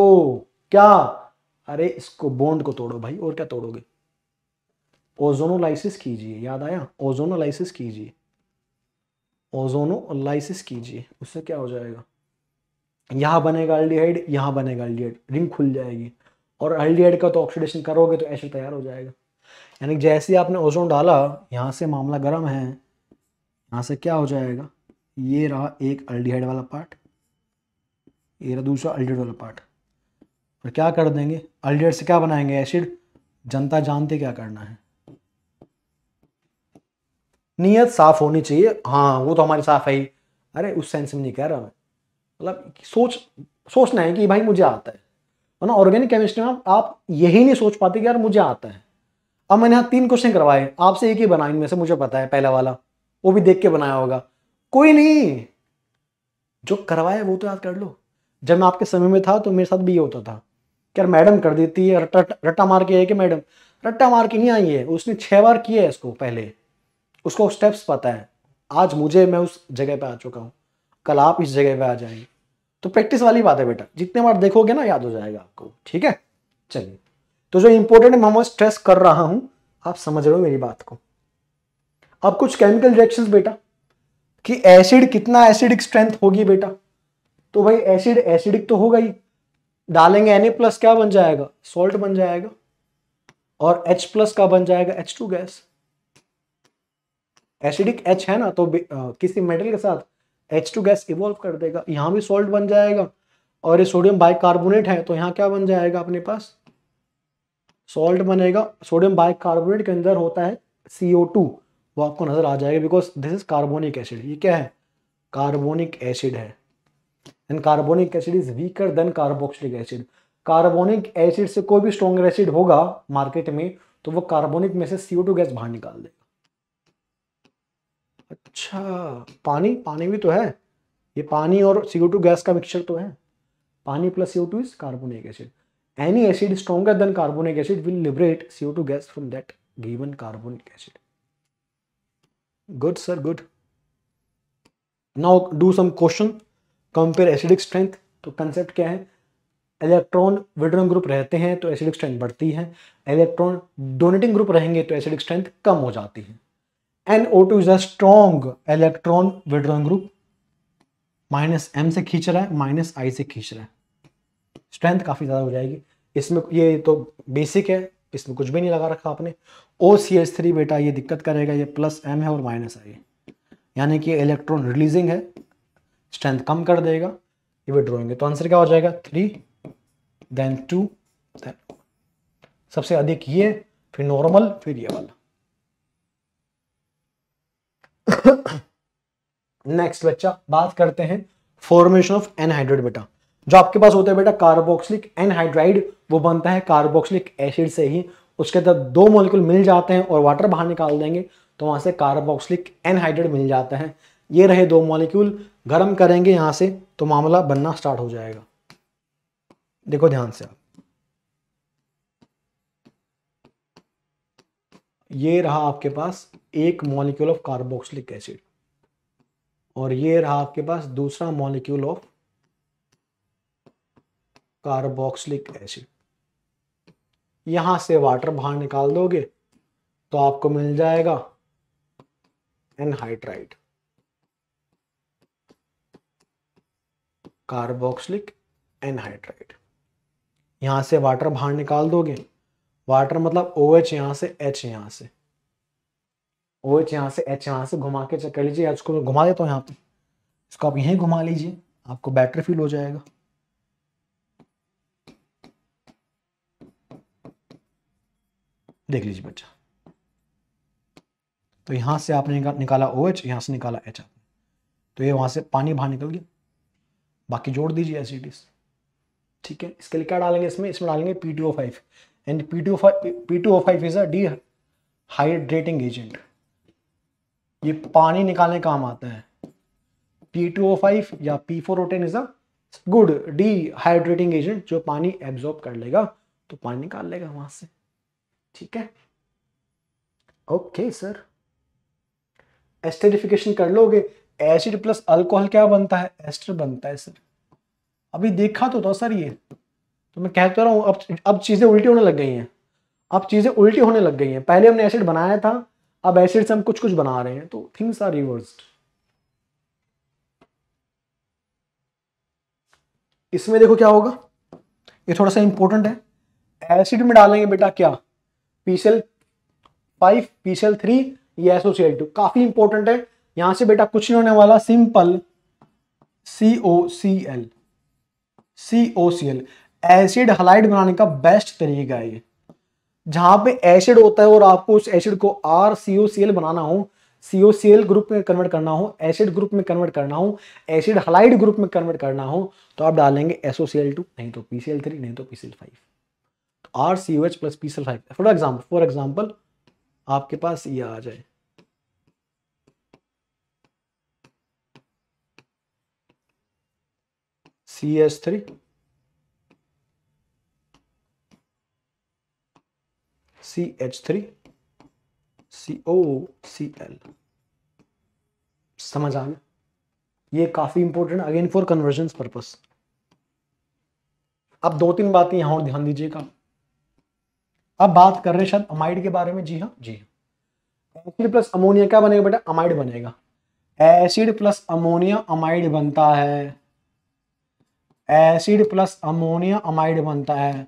क्या अरे इसको बॉन्ड को तोड़ो भाई और क्या तोड़ोगे ओजोनोलाइसिस कीजिए याद आया ओजोनोलाइसिस कीजिए ओजोनोलाइसिस कीजिए उससे क्या हो जाएगा यहां बनेगा अल्डीहाइड यहां बनेगा अल्डीहाइड रिंग खुल जाएगी और अल्डीहाइड का तो ऑक्सीडेशन करोगे तो एसिड तैयार हो जाएगा यानी जैसे ही आपने ओजोन डाला यहाँ से मामला गर्म है यहाँ से क्या हो जाएगा ये रहा एक अल्डीहाइड वाला पार्ट ये रहा दूसरा अल्डीहाइड वाला पार्ट और क्या कर देंगे अल्डीहाइड से क्या बनाएंगे एसिड जनता जानते क्या करना है नीयत साफ होनी चाहिए हाँ वो तो हमारी साफ है ही अरे उस सेंस में नहीं कह रहा मैं मतलब सोच सोचना है कि भाई मुझे आता है ना ऑर्गेनिक केमिस्ट्री में आप यही नहीं सोच पाते कि यार मुझे आता है अब मैंने यहाँ तीन क्वेश्चन करवाए आपसे एक ही बना इनमें से मुझे पता है पहला वाला वो भी देख के बनाया होगा कोई नहीं जो करवाया वो तो याद कर लो जब मैं आपके समय में था तो मेरे साथ भी ये होता था कि मैडम कर देती है रट्टा रट्टा मार के है कि मैडम रट्टा मार के नहीं आई है उसने छः बार किया है इसको पहले उसको स्टेप्स पता है आज मुझे मैं उस जगह पर आ चुका हूँ कल आप इस जगह पर आ जाएंगे तो प्रैक्टिस वाली बात है बेटा जितने बार देखोगे ना याद हो जाएगा आपको ठीक है चलिए तो जो इंपॉर्टेंट है मैं स्ट्रेस कर रहा हूं आप समझ रहे हो मेरी बात को अब कुछ केमिकल रिएक्शन बेटा कि एसिड कितना एसिडिक स्ट्रेंथ होगी बेटा तो भाई एसिड एसिडिक तो होगा ही डालेंगे एन प्लस क्या बन जाएगा सॉल्ट बन जाएगा और H प्लस का बन जाएगा H two gas acidic H है ना तो आ, किसी मेटल के साथ एच टू गैस इवॉल्व कर देगा यहां भी सोल्ट बन जाएगा और ये सोडियम बाइकार्बोनेट है तो यहाँ क्या बन जाएगा अपने पास सॉल्ट बनेगा सोडियम बाइकार्बोनेट के अंदर होता है टू वो आपको नज़र आ जाएगा because this is carbonic acid ये क्या है कार्बोनिक एसिड है and carbonic acid is weaker than carboxylic acid carbonic acid से कोई भी स्ट्रॉन्गर एसिड होगा मार्केट में तो वो कार्बोनिक में से सी गैस बाहर निकाल देगा अच्छा पानी पानी भी तो है ये पानी और टू गैस का मिक्सचर तो है पानी plus C is carbonic acid any acid stronger than carbonic acid will liberate CO two gas from that given carbonic acid good sir good now do some question compare acidic strength तो concept क्या है electron withdrawing group रहते हैं तो acidic strength बढ़ती है electron donating group रहेंगे तो एसिडिक स्ट्रेंथ कम हो जाती है N O two is a strong electron withdrawing group minus M से खींच रहा है माइनस आई से खींच रहा है स्ट्रेंथ काफी ज्यादा हो जाएगी इसमें ये तो बेसिक है इसमें कुछ भी नहीं लगा रखा आपने ओ सी एच थ्री बेटा ये दिक्कत करेगा ये प्लस एम है और माइनस है ये यानी कि इलेक्ट्रॉन रिलीजिंग है स्ट्रेंथ कम कर देगा ये विड्रॉइंग है तो आंसर क्या हो जाएगा थ्री देन टू देन सबसे अधिक ये फिर नॉर्मल फिर ये वाला नेक्स्ट बच्चा बात करते हैं फॉर्मेशन ऑफ एनहाइड्रेट बेटा जो आपके पास होता है बेटा कार्बोक्सिलिक एनहाइड्राइड वो बनता है कार्बोक्सिलिक एसिड से ही उसके अंदर दो मोलिकुल मिल जाते हैं और वाटर बाहर निकाल देंगे तो वहाँ से कार्बोक्सिलिक एनहाइड्रेट मिल जाता है ये रहे दो मॉलिक्यूल गर्म करेंगे यहाँ से तो मामला बनना स्टार्ट हो जाएगा देखो ध्यान से आप ये रहा आपके पास एक मॉलिक्यूल ऑफ कार्बोक्सिलिक एसिड और ये रहा आपके पास दूसरा मॉलिक्यूल ऑफ कार्बोक्सिलिक एसिड यहां से वाटर बाहर निकाल दोगे तो आपको मिल जाएगा एनहाइड्राइड कार्बोक्सिलिक एनहाइड्राइड यहां से वाटर बाहर निकाल दोगे वाटर मतलब ओ OH एच यहां से एच यहां से ओ एच यहां से एच यहां से घुमा के चेक कर लीजिए घुमा देता हूँ यहां पे इसको आप यहीं घुमा लीजिए आपको बैटरी फील हो जाएगा देख लीजिए बच्चा तो यहां से आपने निकाला ओ एच यहां से निकाला एच आपने तो ये वहां से पानी बाहर निकल गया बाकी जोड़ दीजिए एसिडिस ठीक है इसके लिए क्या डालेंगे इसमें इसमें डालेंगे P two O five and P two P two O five is a dehydrating agent ये पानी निकालने काम आता है पी टू ओ फाइव या P four O ten is a good dehydrating agent जो पानी एब्जॉर्ब कर लेगा तो पानी निकाल लेगा वहां से ठीक है ओके सर एस्टरिफिकेशन कर लोगे एसिड प्लस अल्कोहल क्या बनता है एस्टर बनता है सर अभी देखा तो था सर ये तो मैं कहता तो रहा हूँ अब अब चीज़ें उल्टी होने लग गई हैं अब चीज़ें उल्टी होने लग गई हैं पहले हमने एसिड बनाया था अब एसिड से हम कुछ कुछ बना रहे हैं तो थिंग्स आर रिवर्स इसमें देखो क्या होगा ये थोड़ा सा इंपॉर्टेंट है एसिड में डालेंगे बेटा क्या पीसेल फाइव पीसेल थ्री ये एसोसिएट टू काफी इंपॉर्टेंट है यहां से बेटा कुछ नहीं होने वाला simple C O C L C O C L acid halide बनाने का बेस्ट तरीका है ये जहां पे एसिड होता है और आपको उस एसिड को are C O C L बनाना हो C O C L group में कन्वर्ट करना हो एसिड ग्रुप में कन्वर्ट करना हो एसिड हलाइड ग्रुप में कन्वर्ट करना हो तो आप डालेंगे एसओसीएल टू नहीं तो पीसीएल थ्री नहीं तो PCl five R C H plus P Cl five for example for example आपके पास ये आ जाए C H three C H three C O C L समझ आ गया ये काफ़ी important again for conversion purpose अब दो तीन बातें यहां और ध्यान दीजिएगा अब बात कर रहे हैं शायद अमाइड के बारे में जी हाँ जी हाँ एसिड प्लस अमोनिया क्या बनेगा बेटा अमाइड बनेगा एसिड प्लस अमोनिया अमाइड बनता है एसिड प्लस अमोनिया अमाइड बनता है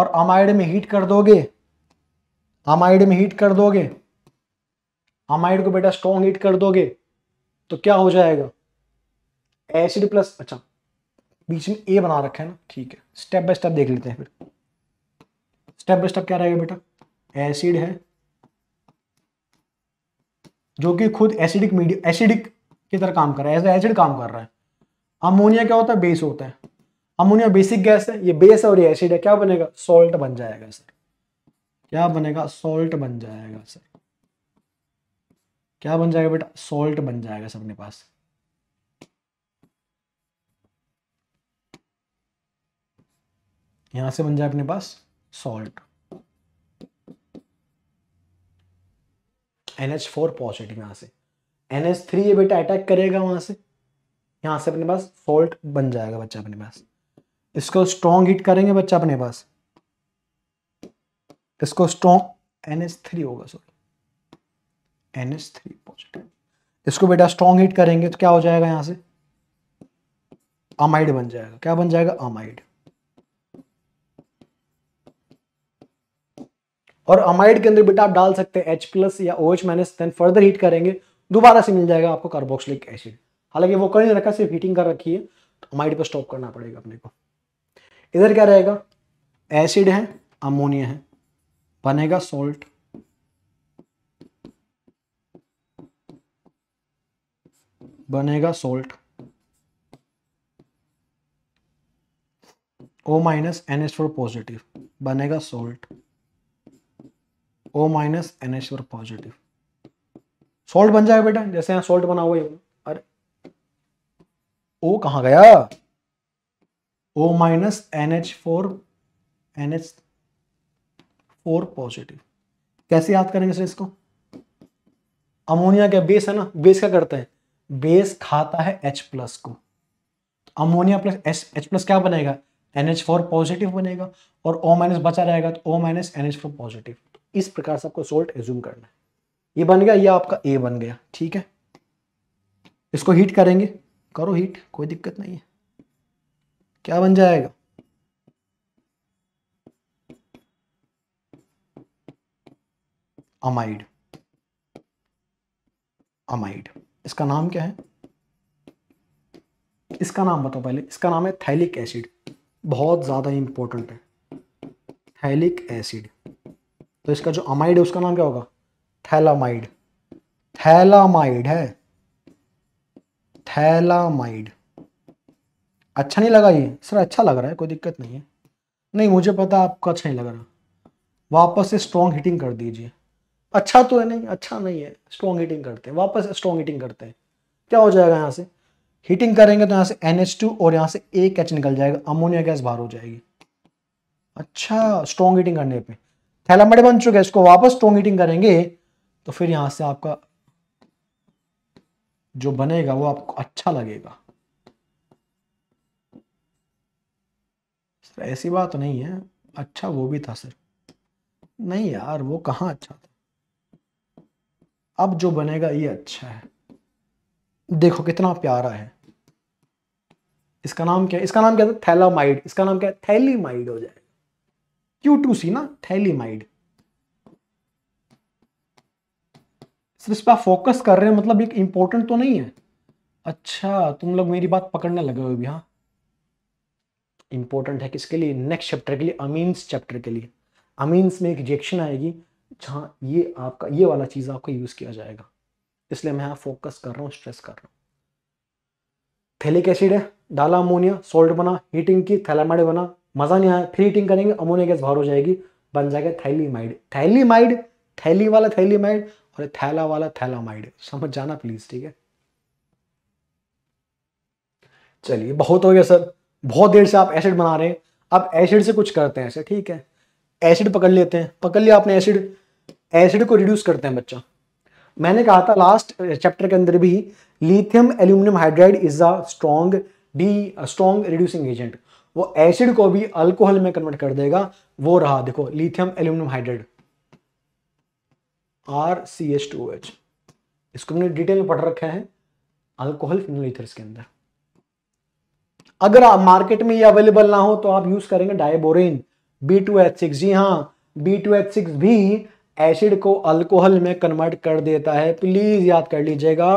और अमाइड में हीट कर दोगे अमाइड में हीट कर दोगे अमाइड को बेटा स्ट्रॉन्ग हीट कर दोगे तो क्या हो जाएगा एसिड प्लस अच्छा बीच में ए बना रखा है ना ठीक है स्टेप बाय स्टेप देख लेते हैं फिर स्टेप बाय स्टेप क्या रहेगा बेटा एसिड है जो कि खुद एसिडिक मीडियम एसिडिक की तरह काम कर रहा है एसिड काम कर रहा है अमोनिया क्या होता है बेस होता है अमोनिया बेसिक गैस है ये बेस है और ये एसिड है क्या बनेगा सॉल्ट बन जाएगा सर क्या बनेगा सॉल्ट बन जाएगा सर क्या बन जाएगा बेटा सॉल्ट बन जाएगा सबने पास यहां से बन जाए अपने पास salt N H four positive यहां से एन एच थ्री ये बेटा अटैक करेगा वहां से यहां से अपने पास सॉल्ट बन जाएगा बच्चा अपने पास इसको स्ट्रॉन्ग हिट करेंगे बच्चा अपने पास इसको स्ट्रॉन्ग एन एच थ्री होगा sorry N H three positive इसको बेटा स्ट्रॉन्ग हिट करेंगे तो क्या हो जाएगा यहां से अमाइड बन जाएगा क्या बन जाएगा अमाइड और अमाइड के अंदर बेटा आप डाल सकते हैं एच प्लस या O H minus then further heat करेंगे दोबारा से मिल जाएगा आपको कार्बोक्सिलिक एसिड हालांकि वो कर नहीं रखा सिर्फ हीटिंग कर रखी है तो अमाइड पर स्टॉप करना पड़ेगा अपने को इधर क्या रहेगा एसिड है अमोनिया है बनेगा सोल्ट बनेगा salt O minus N S four positive बनेगा salt O minus N H four positive salt बन जाएगा बेटा जैसे यहां सोल्ट बना हुआ अरे ओ कहा गया O minus N H four N H four positive कैसे याद करेंगे सर इसको अमोनिया क्या बेस है ना बेस क्या करता है बेस खाता है एच प्लस को ammonia plus H H plus क्या बनेगा एन एच फोर पॉजिटिव बनेगा और ओ माइनस बचा रहेगा तो O minus N H four positive इस प्रकार से आपको सोल्ट एज्यूम करना है ये बन गया ये आपका ए बन गया ठीक है इसको हीट करेंगे करो हीट कोई दिक्कत नहीं है क्या बन जाएगा अमाइड अमाइड इसका नाम क्या है इसका नाम बताओ पहले इसका नाम है थैलिक एसिड बहुत ज़्यादा इंपॉर्टेंट है थैलिक एसिड तो इसका जो अमाइड है उसका नाम क्या होगा थैलामाइड थैलामाइड है थैलामाइड अच्छा नहीं लगा ये सर अच्छा लग रहा है कोई दिक्कत नहीं है नहीं मुझे पता आपको अच्छा नहीं लग रहा वापस से स्ट्रॉन्ग हिटिंग कर दीजिए अच्छा तो है नहीं अच्छा नहीं है स्ट्रॉन्ग हिटिंग करते हैं वापस स्ट्रॉन्ग हिटिंग करते हैं क्या हो जाएगा यहाँ से हीटिंग करेंगे तो यहाँ से एन और यहाँ से एक एच निकल जाएगा अमोनिया गैस बाहर हो जाएगी अच्छा स्ट्रॉन्ग हीटिंग करने पर थैलामडे बन चुका है इसको वापस स्ट्रोंग ईटिंग करेंगे तो फिर यहां से आपका जो बनेगा वो आपको अच्छा लगेगा ऐसी बात नहीं है अच्छा वो भी था सर नहीं यार वो कहाँ अच्छा था अब जो बनेगा ये अच्छा है देखो कितना प्यारा है इसका नाम क्या इसका नाम क्या था थैलामाइड इसका नाम क्या है थैलीमाइड हो जाए क्यू टू सी ना थैलीमाइड सिर्फ आप फोकस कर रहे हैं मतलब एक इंपॉर्टेंट तो नहीं है अच्छा तुम लोग मेरी बात पकड़ने लगे हो अभी हाँ इंपॉर्टेंट है किसके लिए नेक्स्ट चैप्टर के लिए अमीन्स चैप्टर के लिए अमीन्स में एक रिजेक्शन आएगी जहाँ ये आपका ये वाला चीज़ आपको यूज़ किया जाएगा इसलिए मैं यहाँ फोकस कर रहा हूँ स्ट्रेस कर रहा हूँ थैलिक एसिड है डाला अमोनिया सोल्ट बना हीटिंग की थैलामाइड बना मज़ा नहीं आया फिर हीटिंग करेंगे अमोनिया गैस बाहर हो जाएगी बन जाएगा थैलीमाइड थैलीमाइड थैली वाला थैलीमाइड और थैला वाला थैलामाइड समझ जाना प्लीज़ ठीक है चलिए बहुत हो गया सर बहुत देर से आप एसिड बना रहे हैं अब एसिड से कुछ करते हैं ऐसे ठीक है एसिड पकड़ लेते हैं पकड़ लिया आपने एसिड एसिड को रिड्यूस करते हैं बच्चा मैंने कहा था लास्ट चैप्टर के अंदर भी lithium aluminium hydride is a strong the strong reducing agent वो एसिड को भी अल्कोहल में कन्वर्ट कर देगा वो रहा देखो lithium aluminium hydrate R C H two H इसको हमने डिटेल में पढ़ रखा है अल्कोहल फिनल के अंदर अगर आप मार्केट में ये अवेलेबल ना हो तो आप यूज करेंगे diborane B two H six जी हाँ बी टू एच सिक्स भी एसिड को अल्कोहल में कन्वर्ट कर देता है प्लीज याद कर लीजिएगा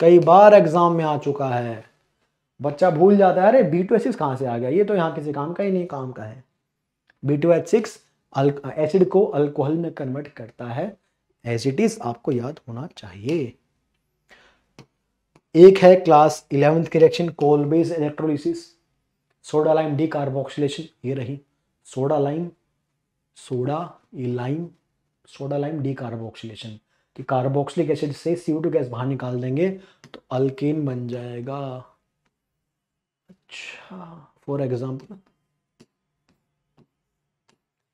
कई बार एग्जाम में आ चुका है बच्चा भूल जाता है अरे बी टू एच सिक्स कहाँ से आ गया ये तो यहाँ किसी काम का ही नहीं काम का है B two H six acid को अल्कोहल में कन्वर्ट करता है एज इट इज आपको याद होना चाहिए एक है क्लास इलेवेंथ की reaction Kolbe's electrolysis soda lime decarboxylation ये रही soda lime soda lime soda lime decarboxylation कि कार्बोक्सिलिक एसिड से सी गैस बाहर निकाल देंगे तो अल्केन बन जाएगा अच्छा फॉर एग्जाम्पल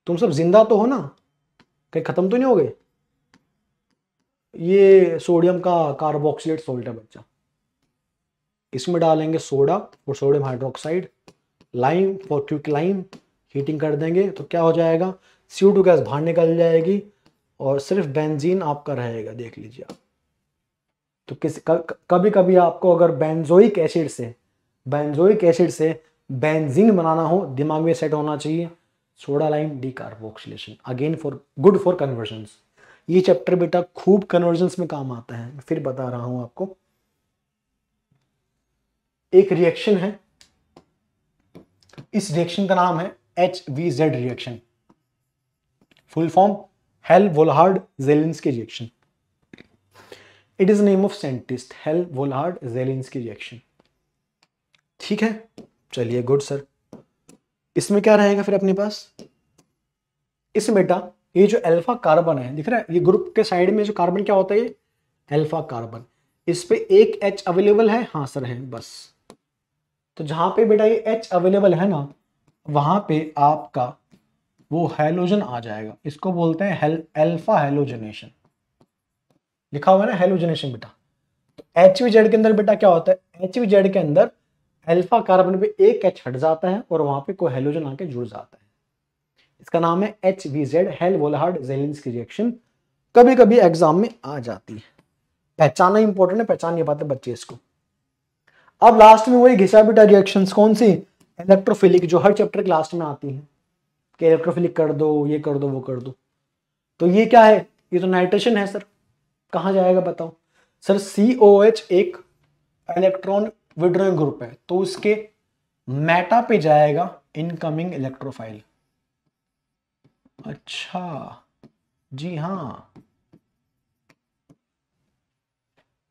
तुम सब जिंदा तो हो ना कहीं खत्म तो नहीं हो गए ये सोडियम का कार्बोक्सिलेट सोल्ट है बच्चा इसमें डालेंगे सोडा और sodium hydroxide lime for quick lime heating कर देंगे तो क्या हो जाएगा सी टू गैस बाहर निकल जाएगी और सिर्फ बेंजीन आपका रहेगा देख लीजिए आप तो किसी कभी कभी आपको अगर बेंजोइक एसिड से बेंजोइक एसिड से बेंजीन बनाना हो दिमाग में सेट होना चाहिए soda lime decarboxylation again for good for conversion ये चैप्टर बेटा खूब कन्वर्जन में काम आता है फिर बता रहा हूं आपको एक रिएक्शन है इस रिएक्शन का नाम है H V Z reaction full form Hell Volhard Zelinsky के reaction it is name of scientist Hell Volhard Zelinsky की रिएक्शन ठीक है चलिए गुड सर इसमें क्या रहेगा फिर अपने पास इस बेटा ये जो अल्फा कार्बन है दिख रहा है ये ग्रुप के साइड में जो कार्बन क्या होता है ये अल्फा कार्बन इस पे एक एच अवेलेबल है हाँ सर है बस तो जहां पे बेटा ये एच अवेलेबल है ना वहां पे आपका वो हेलोजन आ जाएगा इसको बोलते हैं हेल, अल्फा हेलोजनेशन लिखा हुआ है ना हेलोजनेशन बेटा तो जेड के अंदर बेटा क्या होता है एच के अंदर अल्फा कार्बन पे एक एच हट जाता है और वहां पे कोई हेलोजन आके जुड़ जाता है इसका नाम है H V Z Hell Volhard की रिएक्शन कभी कभी एग्जाम में आ जाती है पहचाना इंपॉर्टेंट है पहचान नहीं पाते बच्चे इसको अब लास्ट में वही घिसा बिटा रिएक्शन कौन सी इलेक्ट्रोफिलिक जो हर चैप्टर के लास्ट में आती है कि इलेक्ट्रोफिलिक कर दो ये कर दो वो कर दो तो ये क्या है ये तो नाइट्रेशन है सर कहाँ जाएगा बताओ सर सी ओ एच एक इलेक्ट्रॉन विड्रोइंग ग्रुप है तो उसके मेटा पे जाएगा इनकमिंग इलेक्ट्रोफाइल अच्छा जी हाँ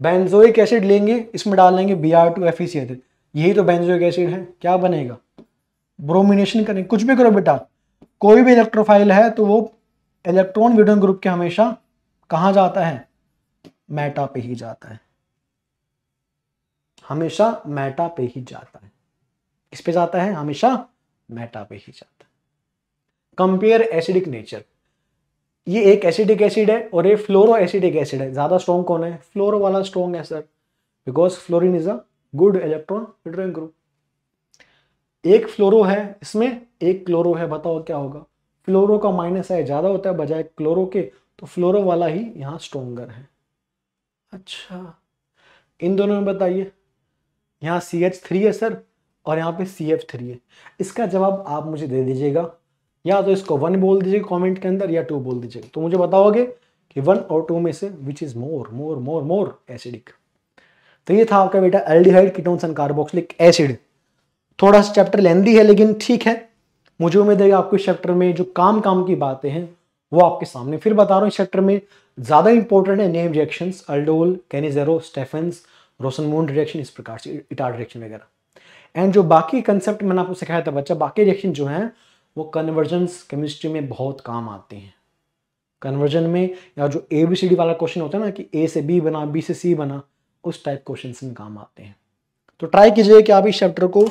बेंजोइक एसिड लेंगे इसमें डाल लेंगे B R two F C यही तो बेंजोइक एसिड है क्या बनेगा ब्रोमिनेशन करें कुछ भी करो बेटा कोई भी इलेक्ट्रोफाइल है तो वो इलेक्ट्रॉन विडन ग्रुप के हमेशा कहाँ जाता है मेटा पे ही जाता है हमेशा मेटा पे ही जाता है किस पे जाता है हमेशा मेटा पे ही जाता है कंपेयर एसिडिक नेचर ये एक एसिडिक एसिड है और ये फ्लोरो एसिडिक एसिड है ज़्यादा स्ट्रॉन्ग कौन है फ्लोरो वाला स्ट्रॉन्ग है sir because fluorine is a good electron withdrawing group एक फ्लोरो है इसमें एक क्लोरो है बताओ क्या होगा फ्लोरो का माइनस है ज़्यादा होता है बजाय क्लोरो के तो फ्लोरो वाला ही यहाँ स्ट्रोंगर है अच्छा इन दोनों में बताइए यहाँ सी एच थ्री है सर और यहाँ पे सी एफ थ्री है इसका जवाब आप मुझे दे दीजिएगा या तो इसको वन बोल दीजिएगा कमेंट के अंदर या टू बोल दीजिएगा तो मुझे बताओगे कि वन और टू में से which is more more more more acidic तो ये था आपका बेटा aldehyde ketones and carboxylic acid थोड़ा सा चैप्टर लेंदी है लेकिन ठीक है मुझे उम्मीद है आपको इस चैप्टर में जो काम काम की बातें हैं वो आपके सामने फिर बता रहा हूँ इस चैप्टर में ज़्यादा इंपॉर्टेंट है name reactions aldol Cannizzaro Stephens Rosenmund reaction इस प्रकार से इटार रिएक्शन वगैरह एंड जो बाकी कंसेप्ट मैंने आपको सिखाया था बच्चा बाकी रिएक्शन जो हैं वो कन्वर्जेंस केमिस्ट्री में बहुत काम आते हैं कन्वर्जन में या जो ए बी सी डी वाला क्वेश्चन होता है ना कि ए से बी बना बी से सी बना उस टाइप क्वेश्चन में काम आते हैं तो ट्राई कीजिए कि आप इस चैप्टर को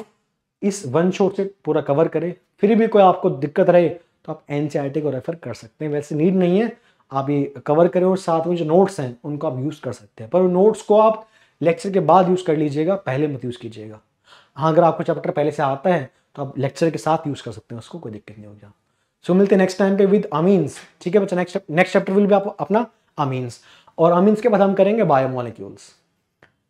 इस वन शोर से पूरा कवर करें फिर भी कोई आपको दिक्कत रहे तो आप एन को रेफ़र कर सकते हैं वैसे नीड नहीं है आप ये कवर करें और साथ में जो नोट्स हैं उनको आप यूज़ कर सकते हैं पर नोट्स को आप लेक्चर के बाद यूज़ कर लीजिएगा पहले मत यूज़ कीजिएगा हाँ अगर आपको चैप्टर पहले से आता है तो आप लेक्चर के साथ यूज़ कर सकते हैं उसको कोई दिक्कत नहीं होगी सो मिलते हैं नेक्स्ट टाइम पे विद अमीन्स ठीक है बच्चा नेक्स्ट नेक्स्ट चैप्टर विल भी आप अपना अमीन्स और अमीन्स के बाद हम करेंगे बायोमोलिक्यूल्स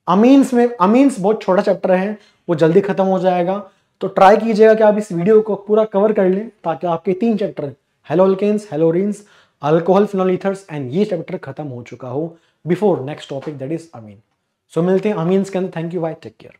अमीन्स में अमीन्स बहुत छोटा चैप्टर है वो जल्दी खत्म हो जाएगा तो ट्राई कीजिएगा कि आप इस वीडियो को पूरा कवर कर लें ताकि आपके तीन chapter haloalkanes haloarenes alcohol phenol ethers and ये चैप्टर खत्म हो चुका हो before next topic that is amine so मिलते हैं अमीन के अंदर thank you bye take care